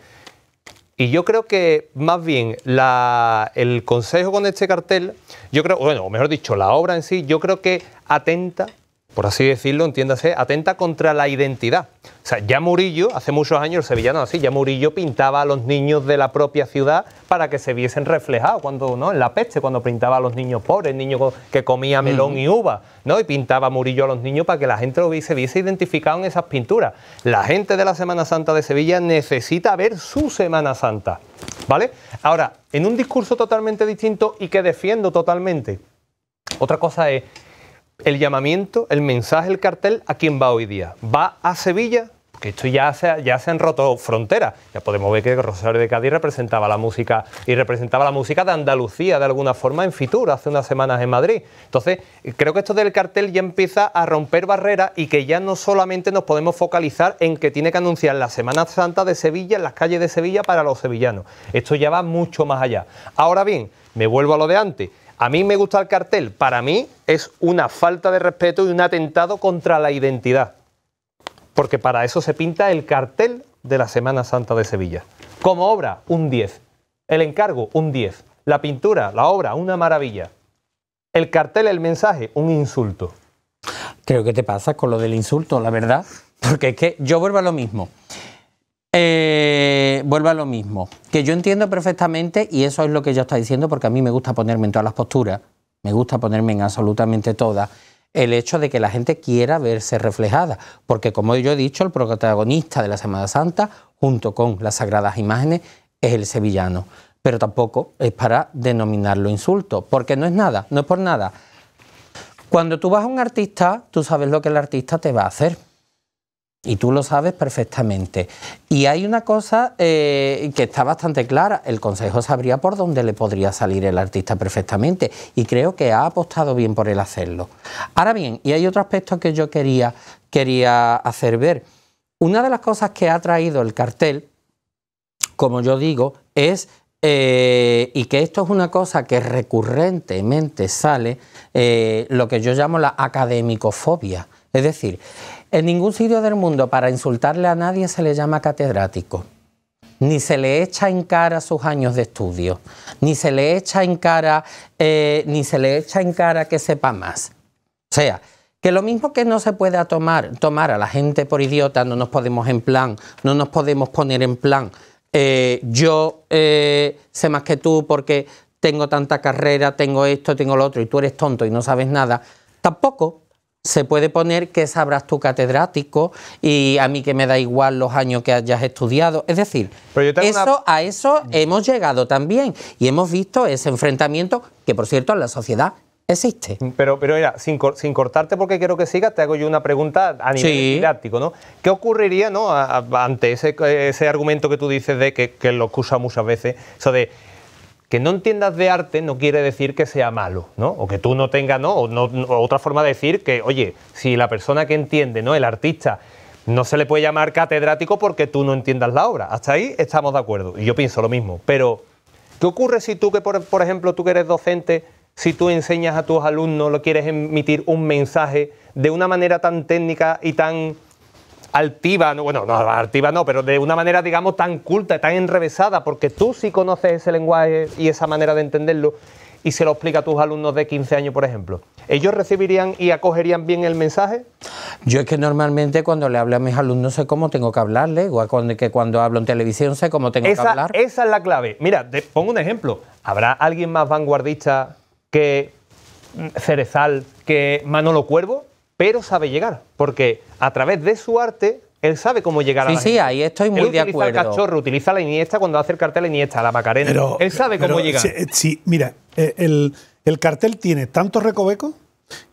Y yo creo que más bien el consejo con este cartel, yo creo, bueno, mejor dicho, la obra en sí, yo creo que atenta por así decirlo, entiéndase, atenta contra la identidad. O sea, ya Murillo, hace muchos años el sevillano así, ya Murillo pintaba a los niños de la propia ciudad para que se viesen reflejados cuando, ¿no? En la peste, cuando pintaba a los niños pobres, niños que comía melón y uva, ¿no? Y pintaba Murillo a los niños para que la gente lo viese, viese identificado en esas pinturas. La gente de la Semana Santa de Sevilla necesita ver su Semana Santa, ¿vale? Ahora, en un discurso totalmente distinto y que defiendo totalmente. Otra cosa es el llamamiento, el mensaje, el cartel a quién va hoy día. ¿Va a Sevilla? Porque esto ya se, ya se han roto fronteras. Ya podemos ver que Rosario de Cádiz representaba la música y representaba la música de Andalucía de alguna forma en Fitur hace unas semanas en Madrid. Entonces, creo que esto del cartel ya empieza a romper barreras y que ya no solamente nos podemos focalizar en que tiene que anunciar la Semana Santa de Sevilla en las calles de Sevilla para los sevillanos. Esto ya va mucho más allá. Ahora bien, me vuelvo a lo de antes a mí me gusta el cartel, para mí es una falta de respeto y un atentado contra la identidad. Porque para eso se pinta el cartel de la Semana Santa de Sevilla. Como obra, un 10. El encargo, un 10. La pintura, la obra, una maravilla. El cartel, el mensaje, un insulto. Creo que te pasa con lo del insulto, la verdad. Porque es que yo vuelvo a lo mismo. Eh, vuelvo a lo mismo, que yo entiendo perfectamente, y eso es lo que yo está diciendo, porque a mí me gusta ponerme en todas las posturas, me gusta ponerme en absolutamente todas, el hecho de que la gente quiera verse reflejada, porque como yo he dicho, el protagonista de la Semana Santa, junto con las sagradas imágenes, es el sevillano, pero tampoco es para denominarlo insulto, porque no es nada, no es por nada. Cuando tú vas a un artista, tú sabes lo que el artista te va a hacer. Y tú lo sabes perfectamente. Y hay una cosa eh, que está bastante clara. El Consejo sabría por dónde le podría salir el artista perfectamente. Y creo que ha apostado bien por el hacerlo. Ahora bien, y hay otro aspecto que yo quería, quería hacer ver. Una de las cosas que ha traído el cartel, como yo digo, es eh, y que esto es una cosa que recurrentemente sale, eh, lo que yo llamo la academicofobia. Es decir, en ningún sitio del mundo para insultarle a nadie se le llama catedrático. Ni se le echa en cara sus años de estudio, ni se le echa en cara, eh, ni se le echa en cara que sepa más. O sea, que lo mismo que no se pueda tomar, tomar a la gente por idiota, no nos podemos en plan, no nos podemos poner en plan, eh, yo eh, sé más que tú porque tengo tanta carrera, tengo esto, tengo lo otro, y tú eres tonto y no sabes nada, tampoco se puede poner que sabrás tu catedrático y a mí que me da igual los años que hayas estudiado. Es decir, eso, a eso hemos llegado también y hemos visto ese enfrentamiento que, por cierto, en la sociedad existe. Pero, pero mira, sin, cortarte porque quiero que sigas, te hago yo una pregunta a nivel didáctico, ¿no? ¿Qué ocurriría ¿no? ante ese, argumento que tú dices de que, lo excusa muchas veces, eso de que no entiendas de arte no quiere decir que sea malo, ¿no? O que tú no tengas, ¿no? O, otra forma de decir que, oye, si la persona que entiende, ¿no? El artista no se le puede llamar catedrático porque tú no entiendas la obra. Hasta ahí estamos de acuerdo. Y yo pienso lo mismo. Pero, ¿qué ocurre si tú, que por, por ejemplo, tú que eres docente, si tú enseñas a tus alumnos, lo quieres emitir un mensaje de una manera tan técnica y tan altiva, bueno, no altiva no, pero de una manera, digamos, tan culta, tan enrevesada, porque tú sí conoces ese lenguaje y esa manera de entenderlo y se lo explica a tus alumnos de 15 años, por ejemplo. ¿Ellos recibirían y acogerían bien el mensaje? Yo es que normalmente cuando le hablo a mis alumnos sé cómo tengo que hablarle, igual que cuando hablo en televisión sé cómo tengo que hablar. Esa es la clave. Mira, te pongo un ejemplo. ¿Habrá alguien más vanguardista que Cerezal, que Manolo Cuervo? pero sabe llegar, porque a través de su arte él sabe cómo llegar a la Sí, sí, ahí estoy muy de acuerdo. el cachorro, utiliza la Iniesta cuando hace el cartel la Iniesta, la Macarena. él sabe cómo llegar. Sí, eh, mira, eh, el, cartel tiene tantos recovecos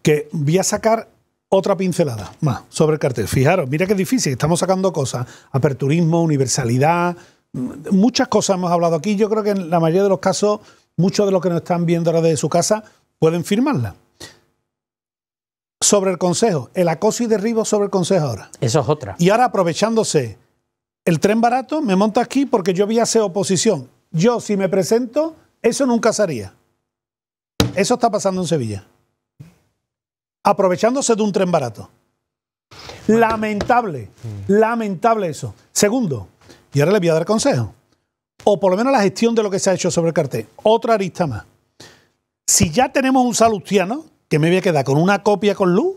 que voy a sacar otra pincelada más sobre el cartel. Fijaros, mira que es difícil, estamos sacando cosas, aperturismo, universalidad, mm, muchas cosas hemos hablado aquí. Yo creo que en la mayoría de los casos, muchos de los que nos están viendo ahora desde su casa pueden firmarla sobre el Consejo, el acoso y derribo sobre el Consejo ahora. Eso es otra. Y ahora aprovechándose, el tren barato me monta aquí porque yo voy a oposición. Yo, si me presento, eso nunca sería. Eso está pasando en Sevilla. Aprovechándose de un tren barato. Lamentable, lamentable eso. Segundo, y ahora le voy a dar consejo, o por lo menos la gestión de lo que se ha hecho sobre el cartel. Otra arista más. Si ya tenemos un salustiano, que me había quedado con una copia con luz.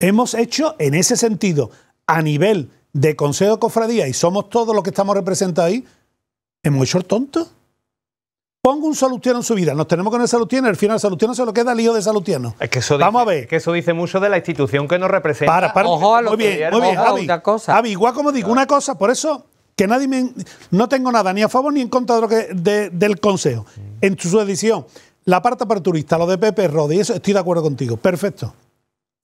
Hemos hecho en ese sentido, a nivel de Consejo de Cofradía, y somos todos los que estamos representados ahí, hemos hecho el tonto. Pongo un salutiano en su vida, nos tenemos con el salustiano, al final el salustiano se lo queda al lío de salutiano Es que eso Vamos a ver. Que eso dice mucho de la institución que nos representa. Para, Ojo a lo que bien, muy bien, Javi, igual como digo, una cosa, por eso que nadie me, no tengo nada ni a favor ni en contra del Consejo. En su edición, la parte turistas, lo de Pepe Rodi, eso, estoy de acuerdo contigo. Perfecto.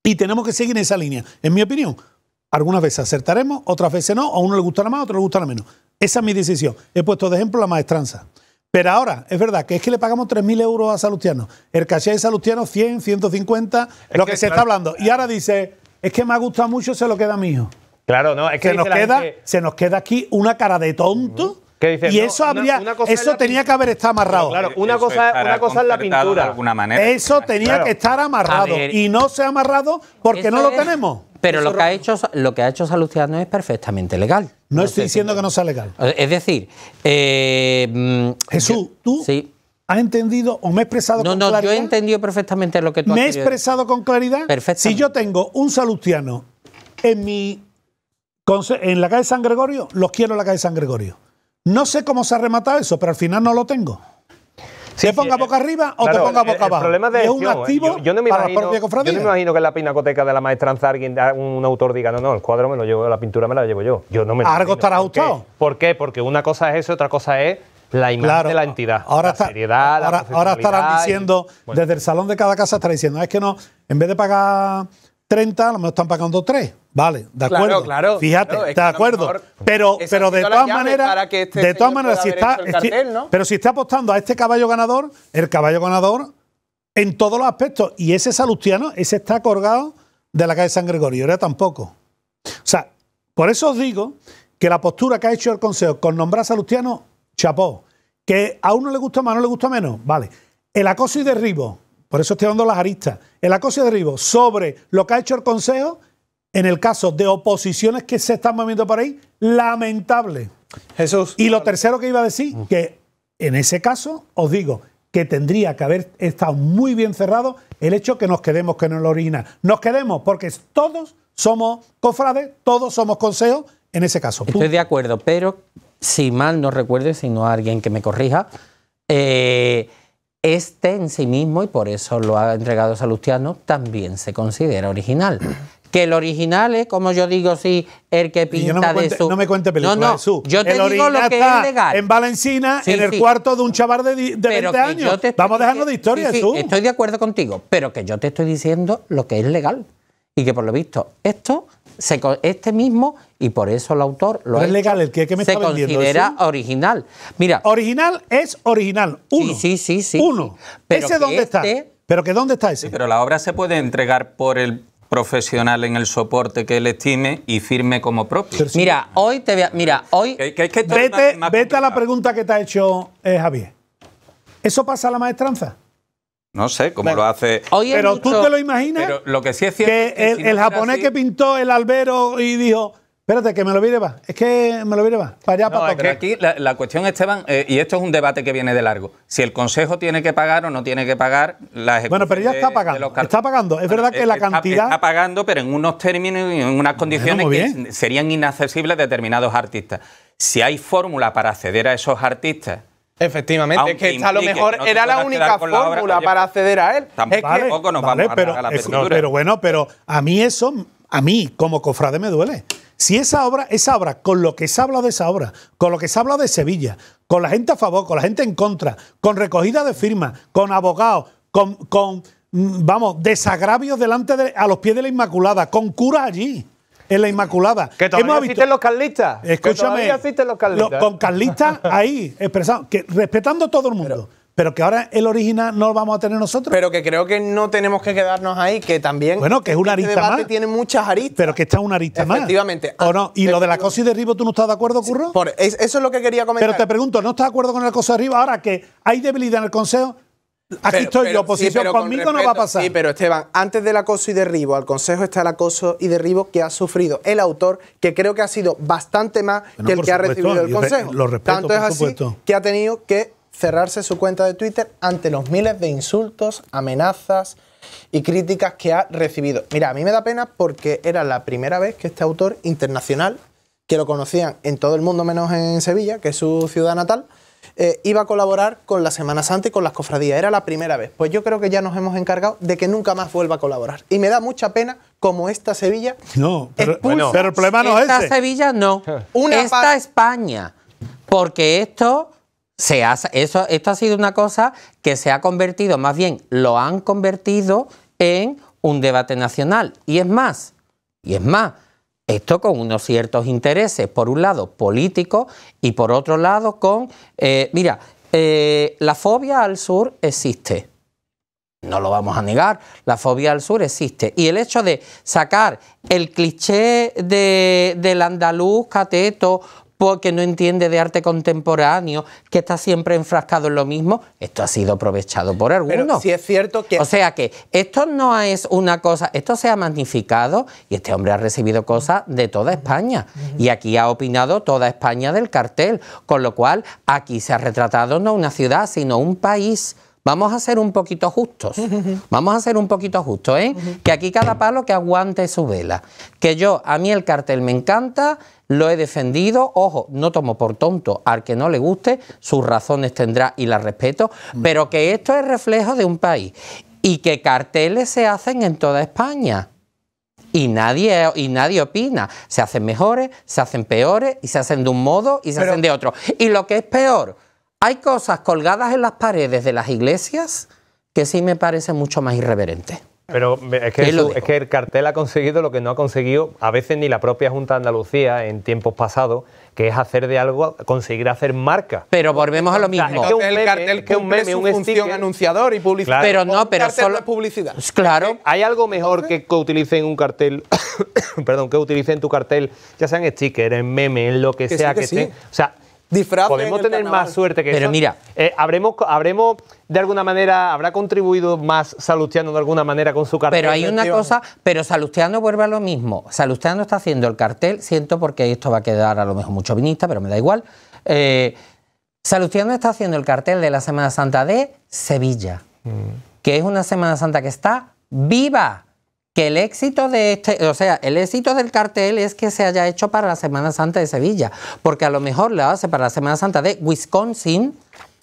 Y tenemos que seguir en esa línea, en mi opinión. Algunas veces acertaremos, otras veces no. A uno le gustará más, a otro le gustará menos. Esa es mi decisión. He puesto de ejemplo la maestranza. Pero ahora, es verdad que es que le pagamos 3.000 euros a Salustiano. El caché de Salustiano, 100, 150, lo que, se está hablando. Y ahora dice, es que me ha gustado mucho, se lo queda a mi hijo. Claro, no, es que se nos, queda, se nos queda aquí una cara de tonto. y eso eso tenía que haber estado amarrado. Claro, una cosa, cosa es la pintura. alguna manera. Eso tenía que estar amarrado y no se ha amarrado porque no lo tenemos. Pero lo que, ha hecho, lo que ha hecho Salustiano es perfectamente legal. No, estoy diciendo que no sea legal. Eh, es decir, eh, mm, Jesús, tú sí. has entendido o me he expresado con claridad. No, no, yo he entendido perfectamente lo que tú has dicho. Me he expresado con claridad. Perfecto. Si yo tengo un Salustiano en mi en la calle San Gregorio, los quiero en la calle San Gregorio. No sé cómo se ha rematado eso, pero al final no lo tengo. Si te ponga eh, boca arriba o te ponga boca abajo. es un ¿eh? activo yo, no me imagino, Yo me imagino que en la pinacoteca de la maestranza alguien, ah, un autor diga, no, no, el cuadro me lo llevo, la pintura me la llevo yo. Yo no me Algo estará ajustado. ¿Por qué? Porque una cosa es eso, otra cosa es la imagen de la entidad. Ahora, la seriedad, ahora, la ahora estarán diciendo, desde el salón de cada casa estará diciendo, es que no, en vez de pagar 30, a lo mejor están pagando 3. Vale, de acuerdo. Fíjate, de acuerdo. Pero, pero de todas maneras, este de todas maneras, si está, pero si está apostando a este caballo ganador, el caballo ganador en todos los aspectos. Y ese salustiano, ese está colgado de la calle San Gregorio, ahora tampoco. O sea, por eso os digo que la postura que ha hecho el Consejo con nombrar a Salustiano, chapó. Que a uno le gusta más, no le gusta menos, vale. El acoso y derribo, por eso estoy dando las aristas. El acoso de derribo sobre lo que ha hecho el Consejo en el caso de oposiciones que se están moviendo por ahí, lamentable. Jesús. Y lo tercero que iba a decir, que en ese caso os digo que tendría que haber estado muy bien cerrado el hecho que nos quedemos que no lo Nos quedemos porque todos somos cofrades, todos somos consejos en ese caso. Estoy de acuerdo, pero si mal no recuerdo, si no hay alguien que me corrija, eh, este en sí mismo, y por eso lo ha entregado Salustiano, también se considera original. Que el original es, como yo digo, sí, el que pinta de su. No me cuente películas no, no, de Yo te digo lo que es legal. En Valencina, en el cuarto de un chavar de, 20 años. Vamos a de historia, Estoy de acuerdo contigo, pero que yo te estoy diciendo lo que es legal. Y que por lo visto, esto este mismo, y por eso el autor lo es legal el que, me se considera original. Mira, original es original, uno. Sí, sí, sí, uno. ese dónde está. Este- pero que dónde está ese. pero la obra se puede entregar por el profesional en el soporte que él estime y firme como propio. Mira, hoy te voy mira, hoy vete, a la pregunta que te ha hecho eh, Javier. ¿Eso pasa a la maestranza? No sé cómo lo hace. pero tú te lo imaginas. lo que sí es Que, el, japonés que pintó el albero y dijo. Espérate, que me lo vire va. Es que me lo vire va. Para allá, eh, aquí la, cuestión, Esteban, eh, y esto es un debate que viene de largo. Si el Consejo tiene que pagar o no tiene que pagar la ejecución. Bueno, pero ya está pagando. está pagando. Es verdad que la cantidad. Está pagando, pero en unos términos y en unas condiciones que serían inaccesibles determinados artistas. Si hay fórmula para acceder a esos artistas Efectivamente, es que a lo mejor era la única fórmula para acceder a él. Tampoco es nos vamos pero, la eh, pero bueno, pero a mí eso, a mí como cofrade me duele. Si esa obra, esa obra, con lo que se ha hablado de esa obra, con lo que se ha hablado de Sevilla, con la gente a favor, con la gente en contra, con recogida de firmas, con abogados, con, con, mm, vamos, desagravios delante de, a los pies de la Inmaculada, con curas allí en la Inmaculada. Que todavía Hemos visto, los carlistas. Escúchame. Que los carlistas. con carlistas ahí, expresando, que, respetando todo el mundo. Pero, que ahora el original no lo vamos a tener nosotros. Pero que creo que no tenemos que quedarnos ahí, que también. Bueno, que es una este arista tiene muchas aristas. Pero que está una arista más. Efectivamente. ¿O no? ¿Y lo de la cosa de arriba tú no estás de acuerdo, Curro? eso es lo que quería comentar. Pero te pregunto, ¿no estás de acuerdo con la cosa de arriba? Ahora que hay debilidad en el Consejo, Aquí estoy, la oposición pues, conmigo no va a pasar. Sí, pero Esteban, antes del acoso y derribo, al Consejo está el acoso y derribo que ha sufrido el autor, que creo que ha sido bastante más que el que ha recibido el Consejo. Lo respeto, Tanto es así que ha tenido que cerrarse su cuenta de Twitter ante los miles de insultos, amenazas y críticas que ha recibido. Mira, a mí me da pena porque era la primera vez que este autor internacional, que lo conocían en todo el mundo menos en Sevilla, que es su ciudad natal, eh, iba a colaborar con la Semana Santa y con las cofradías. Era la primera vez. Pues yo creo que ya nos hemos encargado de que nunca más vuelva a colaborar. Y me da mucha pena como esta Sevilla. No, pero, el problema no es esta Sevilla no. esta España. Porque esto. Se ha, eso, esto ha sido una cosa que se ha convertido, más bien lo han convertido en un debate nacional. Y es más, y es más, esto con unos ciertos intereses, por un lado políticos y por otro lado con, eh, mira, eh, la fobia al sur existe. No lo vamos a negar, la fobia al sur existe. Y el hecho de sacar el cliché de, del andaluz cateto porque no entiende de arte contemporáneo, que está siempre enfrascado en lo mismo, esto ha sido aprovechado por algunos. si es cierto que... O sea que esto no es una cosa, esto se ha magnificado y este hombre ha recibido cosas de toda España y aquí ha opinado toda España del cartel, con lo cual aquí se ha retratado no una ciudad, sino un país. Vamos a ser un poquito justos. Vamos a ser un poquito justos, ¿eh? Que aquí cada palo que aguante su vela. Que yo, a mí el cartel me encanta, lo he defendido. Ojo, no tomo por tonto al que no le guste, sus razones tendrá y las respeto. Mm. Pero que esto es reflejo de un país y que carteles se hacen en toda España. Y nadie, y nadie opina. Se hacen mejores, se hacen peores, y se hacen de un modo y se hacen de otro. Y lo que es peor, hay cosas colgadas en las paredes de las iglesias que sí me parece mucho más irreverente. Pero es que, el cartel ha conseguido lo que no ha conseguido a veces ni la propia Junta de Andalucía en tiempos pasados, que es hacer de algo, conseguir hacer marca. Pero volvemos a lo mismo. el cartel que un meme, su un función anunciador y publicidad. Pero no, pero cartel solo es publicidad. Claro. Hay algo mejor que, utilice utilicen un cartel, perdón, que utilicen tu cartel, ya sea en sticker, en meme, lo que, sea que, sí. O sea, Podemos tener más suerte que Pero mira, eh, habremos, habremos de alguna manera, habrá contribuido más Salustiano de alguna manera con su cartel. Pero hay una cosa, pero Salustiano vuelve a lo mismo. Salustiano está haciendo el cartel, siento porque esto va a quedar a lo mejor mucho vinista, pero me da igual. Eh, Salustiano está haciendo el cartel de la Semana Santa de Sevilla, mm. que es una Semana Santa que está viva que el éxito de este, o sea, el éxito del cartel es que se haya hecho para la Semana Santa de Sevilla, porque a lo mejor lo hace para la Semana Santa de Wisconsin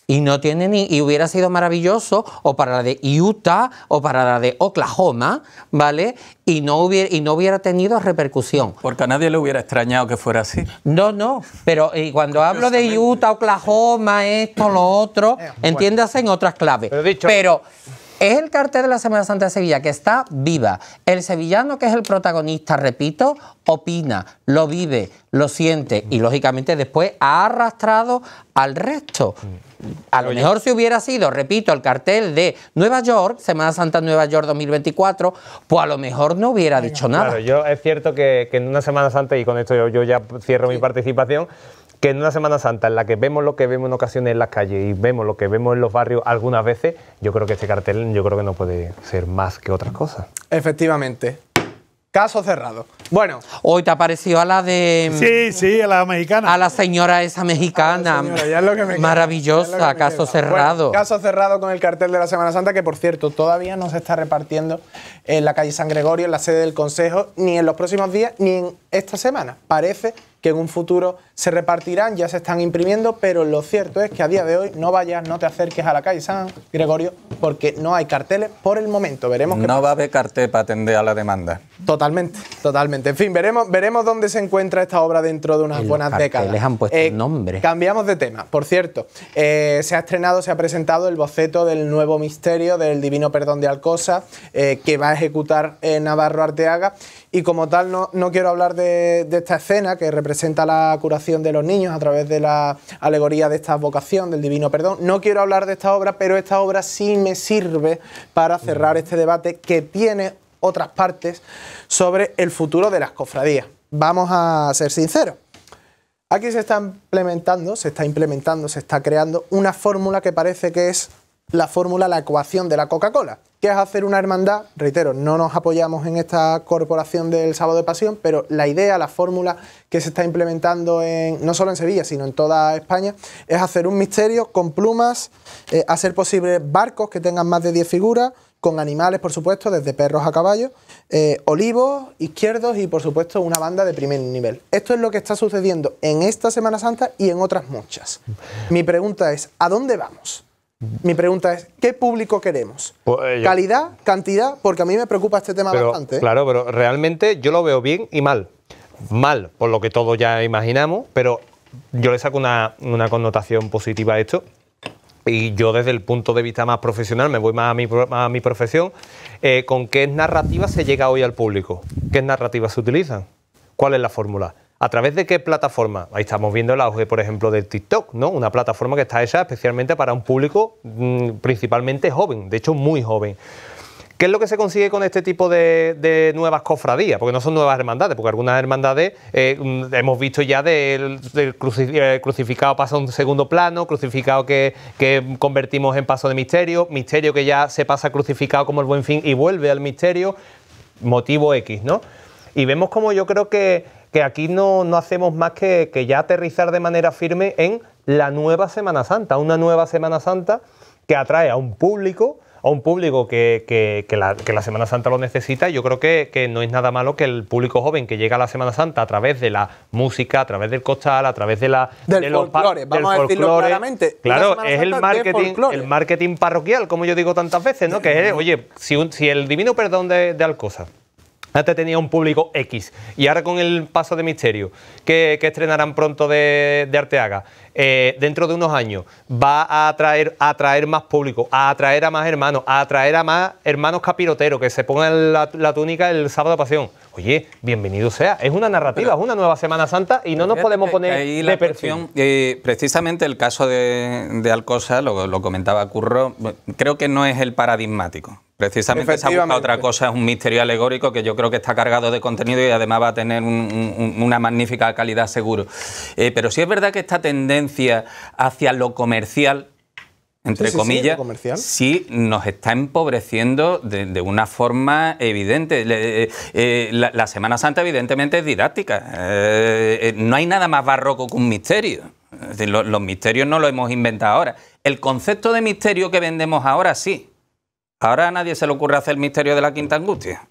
y no tiene ni y hubiera sido maravilloso o para la de Utah o para la de Oklahoma, ¿vale? Y no hubiera y no hubiera tenido repercusión. Porque a nadie le hubiera extrañado que fuera así. No, no, pero y cuando hablo de Utah, Oklahoma, esto, lo otro, eh, entiéndase en otras claves. pero es el cartel de la Semana Santa de Sevilla que está viva. El sevillano que es el protagonista, repito, opina, lo vive, lo siente y lógicamente después ha arrastrado al resto. A lo mejor si hubiera sido, repito, el cartel de Nueva York, Semana Santa Nueva York 2024, pues a lo mejor no hubiera dicho nada. Claro, yo es cierto que, en una Semana Santa, y con esto yo, ya cierro mi participación, que en una Semana Santa en la que vemos lo que vemos en ocasiones en las calles y vemos lo que vemos en los barrios algunas veces, yo creo que este cartel yo creo que no puede ser más que otras cosas. Efectivamente. Caso cerrado. Bueno. Hoy te apareció a la de. Mm, sí, sí, a la mexicana. A la señora esa mexicana. maravillosa, caso cerrado. caso cerrado con el cartel de la Semana Santa, que por cierto, todavía no se está repartiendo en la calle San Gregorio, en la sede del Consejo, ni en los próximos días, ni en esta semana. Parece que en un futuro se repartirán, ya se están imprimiendo, pero lo cierto es que a día de hoy no vayas, no te acerques a la calle San Gregorio, porque no hay carteles por el momento. Veremos que No va a haber cartel para atender a la demanda. Totalmente, totalmente. En fin, veremos, veremos dónde se encuentra esta obra dentro de unas buenas décadas. Les han puesto el eh, nombre. Cambiamos de tema. Por cierto, eh, se ha estrenado, se ha presentado el boceto del nuevo misterio del Divino Perdón de Alcosa, eh, que va a ejecutar Navarro Arteaga y como tal no, quiero hablar de, esta escena que representa la curación de los niños a través de la alegoría de esta vocación, del divino perdón. No quiero hablar de esta obra, pero esta obra sí me sirve para cerrar este debate que tiene otras partes sobre el futuro de las cofradías. Vamos a ser sinceros. Aquí se está implementando, se está implementando, se está creando una fórmula que parece que es la fórmula, la ecuación de la Coca-Cola. ¿Qué es hacer una hermandad? Reitero, no nos apoyamos en esta corporación del sábado de pasión, pero la idea, la fórmula que se está implementando en, no solo en Sevilla, sino en toda España, es hacer un misterio con plumas, hacer eh, posibles barcos que tengan más de 10 figuras, con animales, por supuesto, desde perros a caballos, eh, olivos, izquierdos y, por supuesto, una banda de primer nivel. Esto es lo que está sucediendo en esta Semana Santa y en otras muchas. Mi pregunta es, ¿a dónde vamos? Mi pregunta es, ¿qué público queremos? Pues, eh, ¿Calidad? ¿Cantidad? Porque a mí me preocupa este tema bastante. Claro, pero realmente yo lo veo bien y mal. Mal, por lo que todos ya imaginamos, pero yo le saco una, connotación positiva a esto. Y yo desde el punto de vista más profesional, me voy más a mi, a mi profesión, eh, ¿con qué narrativa se llega hoy al público? ¿Qué narrativas se utilizan? ¿Cuál es la fórmula? ¿A través de qué plataforma? Ahí estamos viendo el auge, por ejemplo, de TikTok, ¿no? Una plataforma que está hecha especialmente para un público mm, principalmente joven, de hecho muy joven. ¿Qué es lo que se consigue con este tipo de, nuevas cofradías? Porque no son nuevas hermandades, porque algunas hermandades eh, mm, hemos visto ya del, eh, crucificado pasa a un segundo plano, crucificado que, que, convertimos en paso de misterio, misterio que ya se pasa crucificado como el buen fin y vuelve al misterio, motivo X, ¿no? Y vemos como yo creo que que aquí no, hacemos más que, ya aterrizar de manera firme en la nueva Semana Santa, una nueva Semana Santa que atrae a un público, a un público que, la, Semana Santa lo necesita. Yo creo que, no es nada malo que el público joven que llega a la Semana Santa a través de la música, a través del costal, a través de la del folclore, vamos a decirlo claramente. Claro, es el marketing, el marketing parroquial, como yo digo tantas veces, ¿no? Que es, oye, si, el divino perdón de Alcosa antes tenía un público X. Y ahora con el paso de Misterio, que, estrenarán pronto de, Arteaga, eh, dentro de unos años, va a atraer, a atraer más público, a atraer a más hermanos, a atraer a más hermanos capiroteros que se pongan la, túnica el sábado de pasión. Oye, bienvenido sea. Es una narrativa, es una nueva Semana Santa y no nos podemos poner de perfil. Eh, precisamente el caso de, Alcosa, lo comentaba Curro, creo que no es el paradigmático. Precisamente se ha otra cosa, es un misterio alegórico que yo creo que está cargado de contenido y además va a tener una magnífica calidad seguro. Eh, pero sí es verdad que esta tendencia hacia lo comercial, entre comillas, sí, nos está empobreciendo de, una forma evidente. Eh, eh, la, Semana Santa evidentemente es didáctica. no hay nada más barroco que un misterio. los misterios no los hemos inventado ahora. El concepto de misterio que vendemos ahora sí. Ahora a nadie se le ocurre hacer el misterio de la quinta angustia.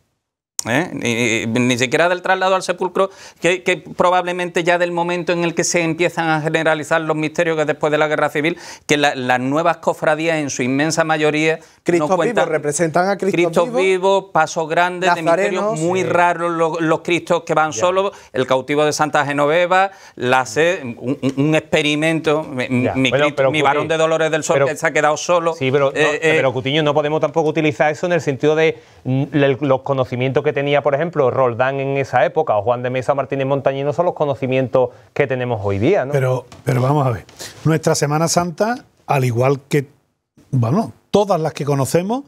¿eh? Ni, siquiera del traslado al sepulcro, que, probablemente ya del momento en el que se empiezan a generalizar los misterios que después de la guerra civil, que las nuevas cofradías en su inmensa mayoría representan a Cristo, Cristo vivo, pasos grandes de misterios muy raros los, cristos que van solos, el cautivo de Santa Genoveva, la un, experimento, mi, mi varón de Dolores del Sol que se ha quedado solo. Sí, pero, eh, eh, pero Cutiño, no podemos tampoco utilizar eso en el sentido de mm, los conocimientos que tenía, por ejemplo, Roldán en esa época o Juan de Mesa Martínez Montañino son los conocimientos que tenemos hoy día. ¿no? Pero, pero vamos a ver, nuestra Semana Santa, al igual que, bueno, todas las que conocemos,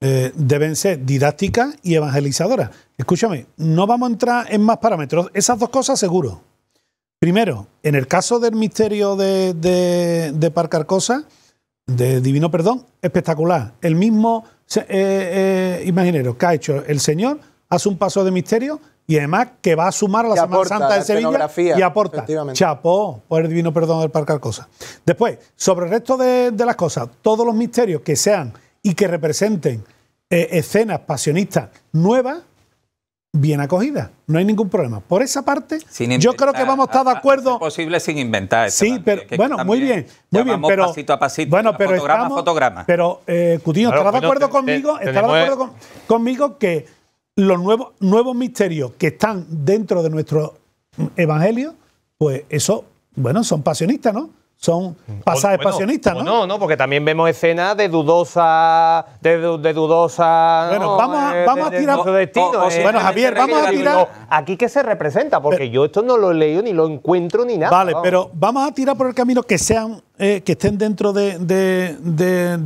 eh, deben ser didácticas y evangelizadoras. Escúchame, no vamos a entrar en más parámetros, esas dos cosas seguro. Primero, en el caso del misterio de, de, Parcarcosa, de Divino Perdón, espectacular. El mismo eh, eh, imaginero que ha hecho el Señor hace un paso de misterio y además que va a sumar a la Semana Santa de Sevilla y aporta. Chapo, por el divino perdón del parcar cosas. Después, sobre el resto de, las cosas, todos los misterios que sean y que representen eh, escenas pasionistas nuevas, bien acogidas. No hay ningún problema. Por esa parte, yo creo que vamos a estar de acuerdo. Es posible sin inventar. sí, pero bueno, muy bien, muy bien. Pero a fotograma, estamos, Pero eh, Cutiño, de acuerdo conmigo? ¿Estás de acuerdo conmigo que los nuevos, nuevos misterios que están dentro de nuestro evangelio, pues eso, bueno, son pasionistas, ¿no? son pasajes pasionistas, ¿no? No, no, porque también vemos escenas de dudosa, de, dudosa. Bueno, vamos, a, eh, tirar. Eh. bueno, Javier, vamos a tirar. Aquí que se representa, porque eh, yo esto no lo he leído ni lo encuentro ni nada. Vale, pero vamos a tirar por el camino que sean eh, que estén dentro de,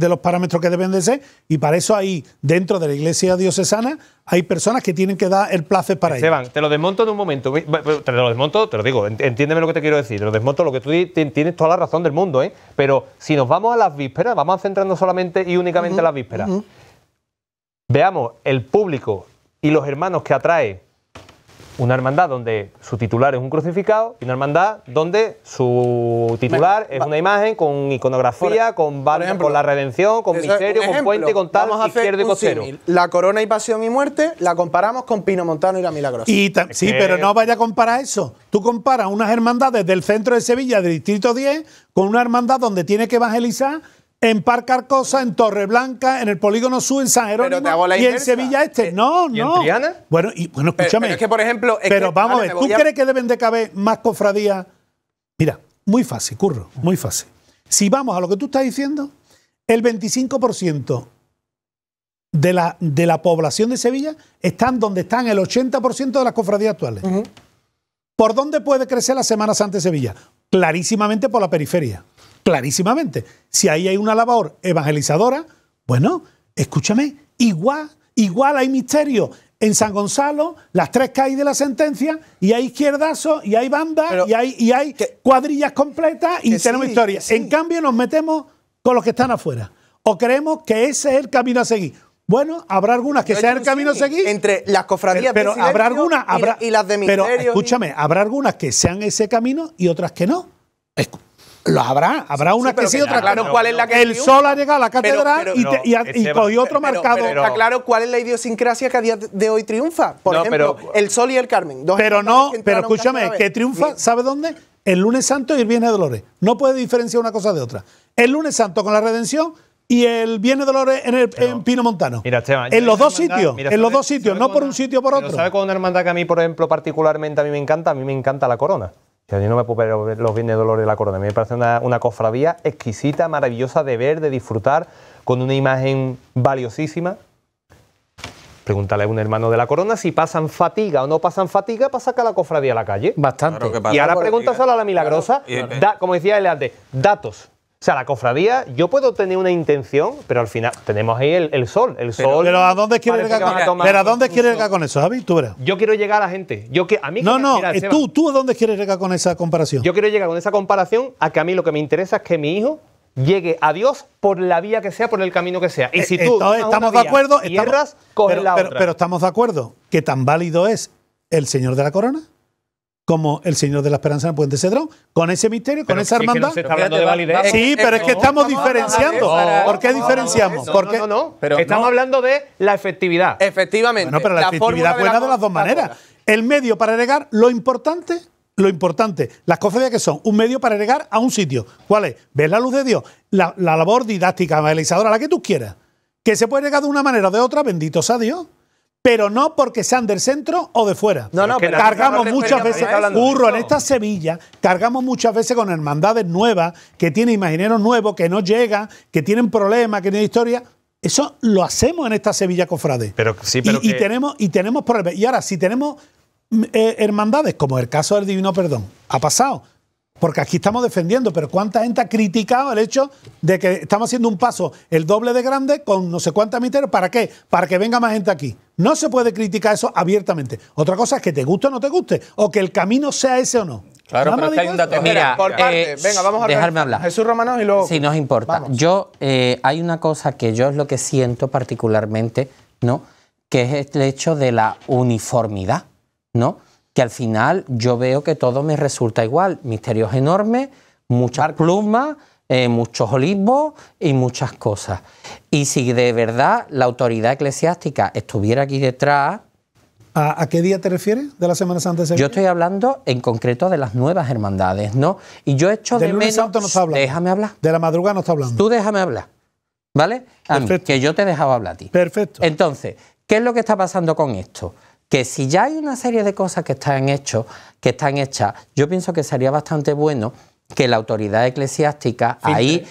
los parámetros que deben de ser y para eso ahí, dentro de la iglesia diocesana, hay personas que tienen que dar el placer para Esteban, te lo desmonto en un momento. Te lo desmonto, te lo digo, entiéndeme lo que te quiero decir. Te lo desmonto, lo que tú tienes toda la razón del mundo, ¿eh? Pero si nos vamos a las vísperas, vamos a centrarnos solamente y únicamente en las vísperas. Veamos el público y los hermanos que atrae una hermandad donde su titular es un crucificado y una hermandad donde su titular es una imagen con iconografía, e- con, varios con la redención, con misterio, con puente, con a hacer La corona y pasión y muerte la comparamos con Pino Montano y la Milagrosa. Y sí, pero no vaya a comparar eso. Tú comparas unas hermandades del centro de Sevilla, del distrito 10, con una hermandad donde tiene que evangelizar en Parque Arcosa, en Torreblanca, en el Polígono Sur, en San Jerónimo y en Sevilla Este. Eh, no, no. En Bueno, bueno, escúchame. es que, por ejemplo... pero vamos a ver, ¿tú crees que deben de caber más cofradías? Mira, muy fácil, Curro, muy fácil. Si vamos a lo que tú estás diciendo, el 25% de la, de la población de Sevilla están donde están el 80% de las cofradías actuales. ¿Por dónde puede crecer la Semana Santa de Sevilla? Clarísimamente por la periferia clarísimamente. Si ahí hay una labor evangelizadora, bueno, escúchame, igual, igual hay misterio. En San Gonzalo, las tres caídas de la sentencia, y hay izquierdazo, y hay bandas, y hay, y hay cuadrillas completas, y tenemos historias. En cambio, nos metemos con los que están afuera. O creemos que ese es el camino a seguir. Bueno, habrá algunas que sean el camino a seguir. Entre las cofradías pero, de habrá algunas, habrá, y, las de Pero escúchame, habrá algunas que sean ese camino y otras que no. Lo habrá, habrá una sí, que otra claro, cuál es la que El sol ha llegado a la catedral y, y, y, otro marcado. está claro cuál es la idiosincrasia que a día de hoy triunfa. Por ejemplo, el sol y el Carmen. pero no, pero escúchame, ¿qué triunfa, ¿sabe dónde? El lunes santo y el viernes de Dolores. No puede diferenciar una cosa de otra. El lunes santo con la redención y el Viernes Dolores en, el, Pino Montano. en los dos sitios, en los dos sitios, no por un sitio por otro. ¿Sabe con una hermandad que a mí, por ejemplo, particularmente a mí me encanta? A mí me encanta la corona yo no me puedo ver los bienes, de dolor de la Corona. A mí me parece una, cofradía exquisita, maravillosa de ver, de disfrutar, con una imagen valiosísima. Pregúntale a un hermano de la corona si pasan fatiga o no pasan fatiga para sacar la cofradía a la calle. Bastante. y ahora pregúntaselo a la milagrosa. da, como decía el antes, datos. O sea, la cofradía, yo puedo tener una intención, pero al final tenemos ahí el, sol. El sol. Pero, ¿a dónde quieres llegar, con, eso, Javi? Tú verás. Yo quiero llegar a la gente. Yo a mí no, no, eh, tú, ¿tú a dónde quieres llegar con esa comparación? Yo quiero llegar con esa comparación a que a mí lo que me interesa es que mi hijo llegue a Dios por la vía que sea, por el camino que sea. Y eh, si tú estamos de acuerdo, la pero estamos de acuerdo que tan válido es el Señor de la Corona como El Señor de la Esperanza en el Puente Cedrón, con ese misterio, con esa hermandad. sí, pero es que estamos diferenciando. ¿Por qué diferenciamos? Porque no, no, estamos hablando de la efectividad. Efectivamente. No, pero la, efectividad buena de, las dos maneras. El medio para agregar lo importante lo importante, las cofradías que son un medio para llegar a un sitio. ¿Cuál es? Ver la luz de Dios, la, labor didáctica, evangelizadora, la que tú quieras. Que se puede llegar de una manera o de otra, benditos a Dios pero no porque sean del centro o de fuera. No, no, cargamos muchas veces, burro, en esta Sevilla, cargamos muchas veces con hermandades nuevas, que tienen imagineros nuevos, que no llegan, que tienen problemas, que tienen historia. Eso lo hacemos en esta Sevilla Cofrade. Pero, sí, y, tenemos, y tenemos problemas. Y ahora, si tenemos mm, eh, hermandades, como el caso del Divino Perdón, ha pasado. Porque aquí estamos defendiendo, pero ¿cuánta gente ha criticado el hecho de que estamos haciendo un paso el doble de grande con no sé cuántas miteros? ¿Para qué? Para que venga más gente aquí. No se puede criticar eso abiertamente. Otra cosa es que te guste o no te guste, o que el camino sea ese o no. Claro, pero está que Mira, eh, venga, vamos a dejarme hablar. Jesús Romanos y luego. Si nos importa. Yo, eh, hay una cosa que yo es lo que siento particularmente, ¿no? Que es el hecho de la uniformidad, ¿no? Que al final yo veo que todo me resulta igual. Misterios enormes, muchas plumas eh, muchos olivos y muchas cosas. Y si de verdad la autoridad eclesiástica estuviera aquí detrás... ¿A, qué día te refieres de la Semana Santa? yo estoy hablando en concreto de las nuevas hermandades, ¿no? Y yo he hecho de menos... no Déjame hablar. De la madrugada no está hablando. Tú déjame hablar, ¿vale? que yo te dejaba hablar a ti. Perfecto. Entonces, ¿qué es lo que está pasando con esto? que si ya hay una serie de cosas que están, hecho, que están hechas, yo pienso que sería bastante bueno que la autoridad eclesiástica ahí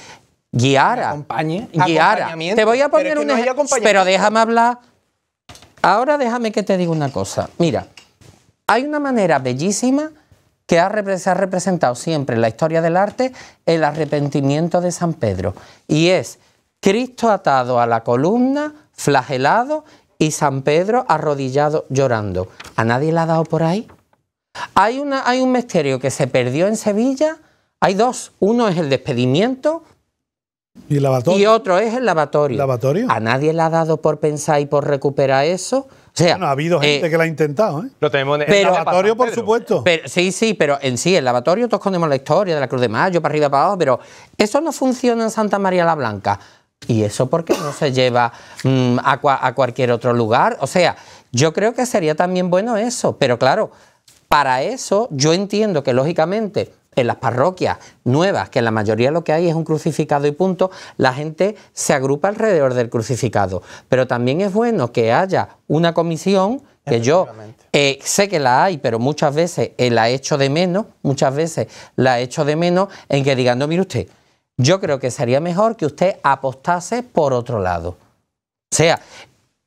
guiara. Acompañe, guiara. Te voy a poner un ejemplo. pero déjame hablar. Ahora déjame que te diga una cosa. Mira, hay una manera bellísima que ha, se ha representado siempre en la historia del arte el arrepentimiento de San Pedro. Y es Cristo atado a la columna, flagelado, y San Pedro arrodillado llorando. ¿A nadie le ha dado por ahí? Hay, una, hay un misterio que se perdió en Sevilla hay dos. Uno es el despedimiento ¿Y, el y otro es el lavatorio. A nadie le ha dado por pensar y por recuperar eso. O sea, bueno, ha habido gente eh, que lo ha intentado, ¿eh? Lo tenemos el lavatorio, por supuesto. sí, sí, pero en sí, el lavatorio, todos conocemos la historia de la Cruz de Mayo, para arriba, para abajo, pero eso no funciona en Santa María la Blanca. ¿Y eso por qué no se lleva mm, a cualquier otro lugar? O sea, yo creo que sería también bueno eso, pero claro, para eso yo entiendo que lógicamente en las parroquias nuevas, que en la mayoría lo que hay es un crucificado y punto, la gente se agrupa alrededor del crucificado. Pero también es bueno que haya una comisión que yo eh, sé que la hay, pero muchas veces la eh, la echo de menos, muchas veces la hecho de menos en que digan, no, mire usted, yo creo que sería mejor que usted apostase por otro lado. O sea,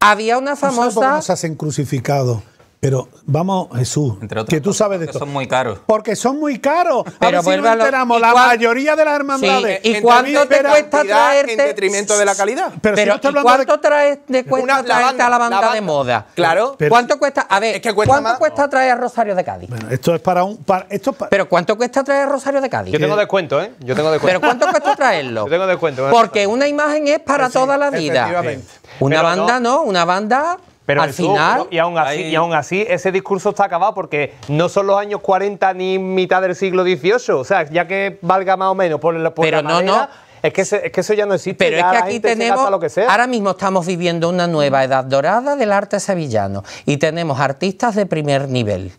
había una famosa... en cómo hacen crucificado? Pero vamos, Jesús, que tú sabes de esto. son muy caros. Porque son muy caros. Pero a ver si nos enteramos, la mayoría de las hermandades. ¿Y cuánto te cuesta traerte? En detrimento de la calidad. Pero, si ¿cuánto traes, te cuesta una, traerte a la banda, de moda? Claro. ¿Cuánto cuesta? A ver, ¿cuánto cuesta traer a Rosario de Cádiz? Bueno, esto es para un... esto pero ¿cuánto cuesta traer a Rosario de Cádiz? Yo tengo eh, descuento, ¿eh? Yo tengo descuento. ¿Pero cuánto cuesta traerlo? Yo tengo descuento. Porque una imagen es para pues toda la vida. Efectivamente. Una banda no, una banda pero al final. y, aún así, ese discurso está acabado porque no son los años 40 ni mitad del siglo XVIII. O sea, ya que valga más o menos por, Pero la no, manera, no. Es que, eso ya no existe. Pero es que aquí tenemos, ahora mismo estamos viviendo una nueva edad dorada del arte sevillano y tenemos artistas de primer nivel.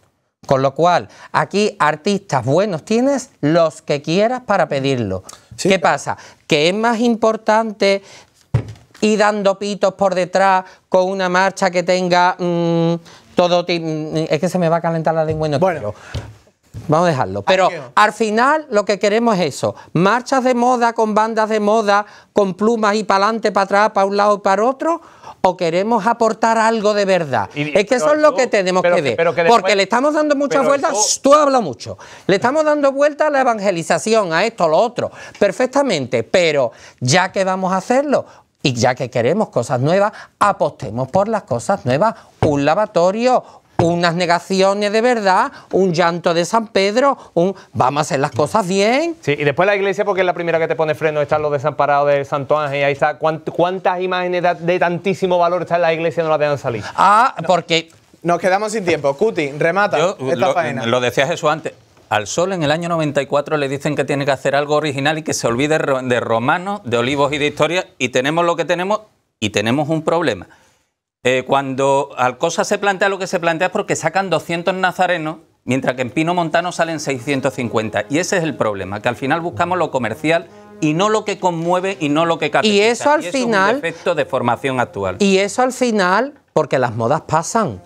Con lo cual, aquí artistas buenos tienes los que quieras para pedirlo. ¿Qué pasa? Que es más importante y dando pitos por detrás con una marcha que tenga mm, todo... Mm, mm, es que se me va a calentar la lengua bueno. Vamos a dejarlo. Pero al final lo que queremos es eso. Marchas de moda con bandas de moda, con plumas y para adelante, para atrás, para un lado y para otro. O queremos aportar algo de verdad. es que eso es lo que tenemos que ver. porque le estamos dando muchas vueltas. Tú, tú hablas mucho. Le estamos dando vueltas a la evangelización, a esto, a lo otro. Perfectamente. Pero ya que vamos a hacerlo, y ya que queremos cosas nuevas, apostemos por las cosas nuevas. Un lavatorio, unas negaciones de verdad, un llanto de San Pedro, un vamos a hacer las cosas bien. Sí, y después la iglesia, porque es la primera que te pone freno, están los desamparados de Santo Ángel, ahí está. ¿Cuántas imágenes de tantísimo valor están en la iglesia no las dejan salir? Ah, porque. Nos quedamos sin tiempo. Cuti, remata lo, Lo decía Jesús antes al Sol en el año 94 le dicen que tiene que hacer algo original y que se olvide de romanos, de olivos y de historia y tenemos lo que tenemos y tenemos un problema. Eh, cuando Alcosa se plantea lo que se plantea es porque sacan 200 nazarenos, mientras que en Pino Montano salen 650. Y ese es el problema, que al final buscamos lo comercial y no lo que conmueve y no lo que capta Y eso al final... Es de formación actual. Y eso al final, porque las modas pasan.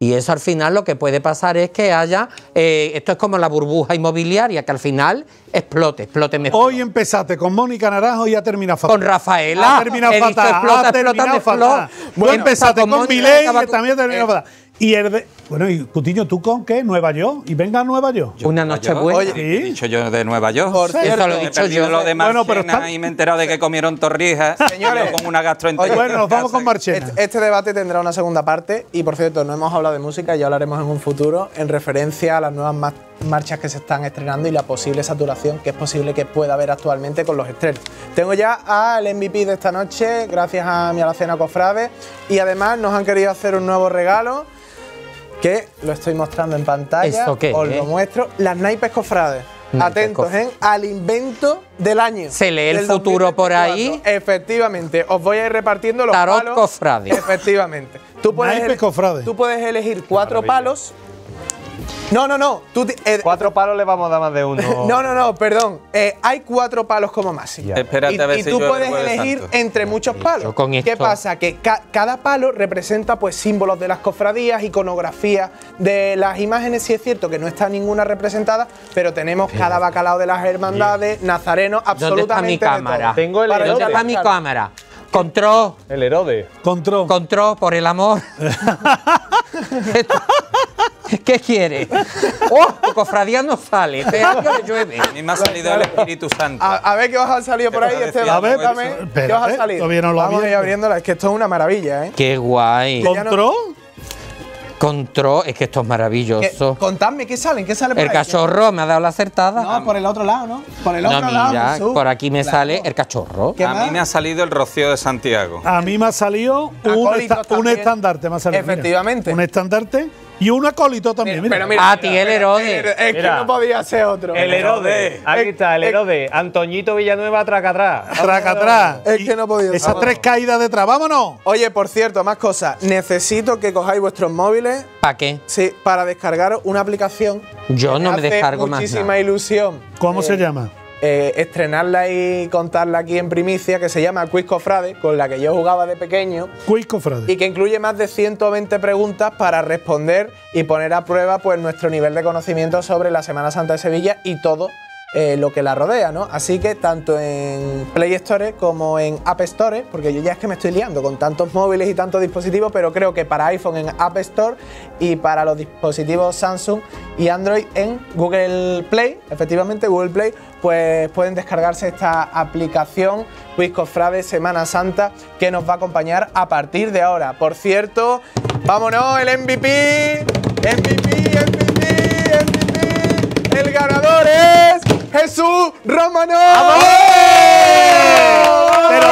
Y eso al final lo que puede pasar es que haya, eh, esto es como la burbuja inmobiliaria, que al final explote, explote mejor. Hoy empezaste con Mónica Naranjo y ya termina fatal. Con Rafaela. Ha terminado fatal. Explota, ha terminado fatal. Bueno, empezaste con, con que y también termina eh, fatal. Y el de, bueno, y Cutiño, ¿tú con qué? ¿Nueva York? ¿Y venga a Nueva York? Una noche buena. he dicho yo de Nueva York. Por lo he dicho yo. Lo de bueno, pero está... y me he enterado de que comieron torrijas. Señores. con una gastroenteritis. Bueno, nos vamos con Marchena. Este, este, debate tendrá una segunda parte. Y, por cierto, no hemos hablado de música. Ya hablaremos en un futuro en referencia a las nuevas marchas que se están estrenando y la posible saturación que es posible que pueda haber actualmente con los estrenos. Tengo ya al MVP de esta noche, gracias a mi Alacena Cofrade. Y, además, nos han querido hacer un nuevo regalo que lo estoy mostrando en pantalla. os lo muestro. Las naipes cofrades. Atentos ¿eh? al invento del año. ¿Se lee el futuro por ahí? Efectivamente. Os voy a ir repartiendo los palos. Efectivamente. Tú puedes, tú puedes elegir cuatro palos no, no, no. Eh, cuatro palos le vamos a dar más de uno. no, no, no, perdón. Eh, hay cuatro palos como más y, y tú puedes elegir entre muchos palos. ¿Qué pasa? Que cada palo representa pues símbolos de las cofradías, Iconografía de las imágenes. Y es cierto que no está ninguna representada, pero tenemos cada bacalao de las hermandades, Nazareno, absolutamente. ¿Dónde mi cámara? Tengo el ¿Dónde está mi cámara? Control. El Herode. Control. Control, por el amor. ¿Qué quiere? ¡Oh! Tu cofradía no sale. Este le llueve. A me ha salido el Espíritu Santo. A, ver qué os a salir por ahí, Esteban. A ver, también. ¿Qué os a salir? Eh, lo Vamos a ir abriéndola. Es que esto es una maravilla, ¿eh? Qué guay. ¿Control? Control, es que esto es maravilloso. contadme, ¿qué sale? ¿Qué sale por El cachorro me ha dado la acertada. No, por el otro lado, ¿no? Por el otro mira, lado. Por aquí me sale el cachorro. A mí me ha salido el rocío de Santiago. A mí me ha salido un, un estandarte. Me salido, Efectivamente. un estandarte y un acólito también. Mira, ah, ti el Herodes. Es, que no podía ser otro. El Herodes. Aquí está, el Herodes. Antoñito Villanueva, tracatrás. atrás Es que no podía ser. Esas tres caídas detrás. Vámonos. Oye, por cierto, más cosas. Necesito que cojáis vuestros móviles. ¿Para qué? Sí, para descargar una aplicación. Yo no me descargo más. Muchísima ilusión. ¿Cómo se eh, llama? Eh, estrenarla y contarla aquí en primicia, que se llama Quiz Cofrade, con la que yo jugaba de pequeño. Y que incluye más de 120 preguntas para responder y poner a prueba pues, nuestro nivel de conocimiento sobre la Semana Santa de Sevilla y todo eh, lo que la rodea, ¿no? Así que tanto en Play Store como en App Store, porque yo ya es que me estoy liando con tantos móviles y tantos dispositivos, pero creo que para iPhone en App Store y para los dispositivos Samsung y Android en Google Play, efectivamente Google Play, pues pueden descargarse esta aplicación Wisco Semana Santa que nos va a acompañar a partir de ahora. Por cierto, vámonos, el MVP, MVP, MVP, MVP, el ganador es... Jesús Romano. Pero,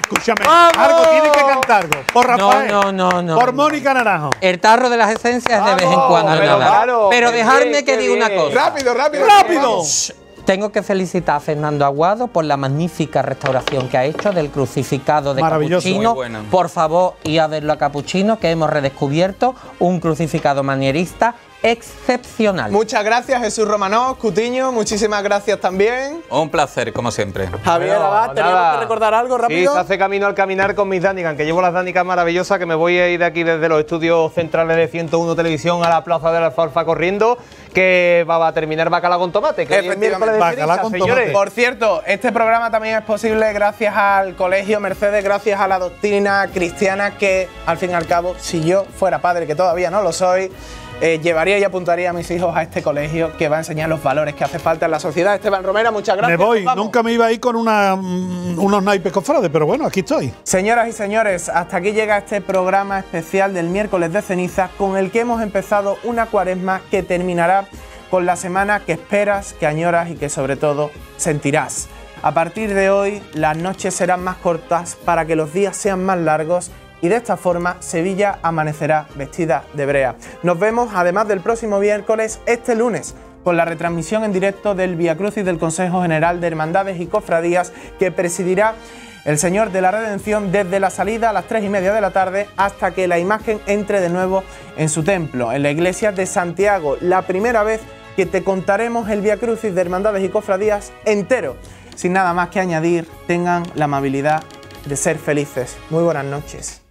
escúchame, algo tiene que cantar. Por Rafael. No, no, no, Por Mónica Naranjo. El tarro de las esencias de vez en cuando. Pero, dejarme que diga una cosa. Rápido, rápido, rápido. Tengo que felicitar a Fernando Aguado por la magnífica restauración que ha hecho del crucificado de Capuchino. Por favor, y a verlo a Capuchino, que hemos redescubierto un crucificado manierista excepcional. Muchas gracias, Jesús Romanos, Cutiño, muchísimas gracias también. Un placer, como siempre. Javier Abad, ¿teníamos que recordar algo rápido? Sí, se hace camino al caminar con mis Danigan, que llevo las Danigan maravillosas, que me voy a ir de aquí desde los estudios centrales de 101 Televisión a la Plaza de la Alfalfa corriendo, que va a terminar bacala con Tomate, que es con Tomate. Por cierto, este programa también es posible gracias al Colegio Mercedes, gracias a la doctrina cristiana que, al fin y al cabo, si yo fuera padre, que todavía no lo soy, eh, llevaría y apuntaría a mis hijos a este colegio que va a enseñar los valores que hace falta en la sociedad. Esteban Romera, muchas gracias. Me voy, nunca me iba a ir con una, mm, unos naipes cofrades, pero bueno, aquí estoy. Señoras y señores, hasta aquí llega este programa especial del miércoles de ceniza con el que hemos empezado una cuaresma que terminará con la semana que esperas, que añoras y que sobre todo sentirás. A partir de hoy las noches serán más cortas para que los días sean más largos y de esta forma Sevilla amanecerá vestida de brea. Nos vemos además del próximo miércoles este lunes con la retransmisión en directo del Via Crucis del Consejo General de Hermandades y Cofradías que presidirá el Señor de la Redención desde la salida a las 3 y media de la tarde hasta que la imagen entre de nuevo en su templo, en la iglesia de Santiago, la primera vez que te contaremos el Via Crucis de Hermandades y Cofradías entero. Sin nada más que añadir, tengan la amabilidad de ser felices. Muy buenas noches.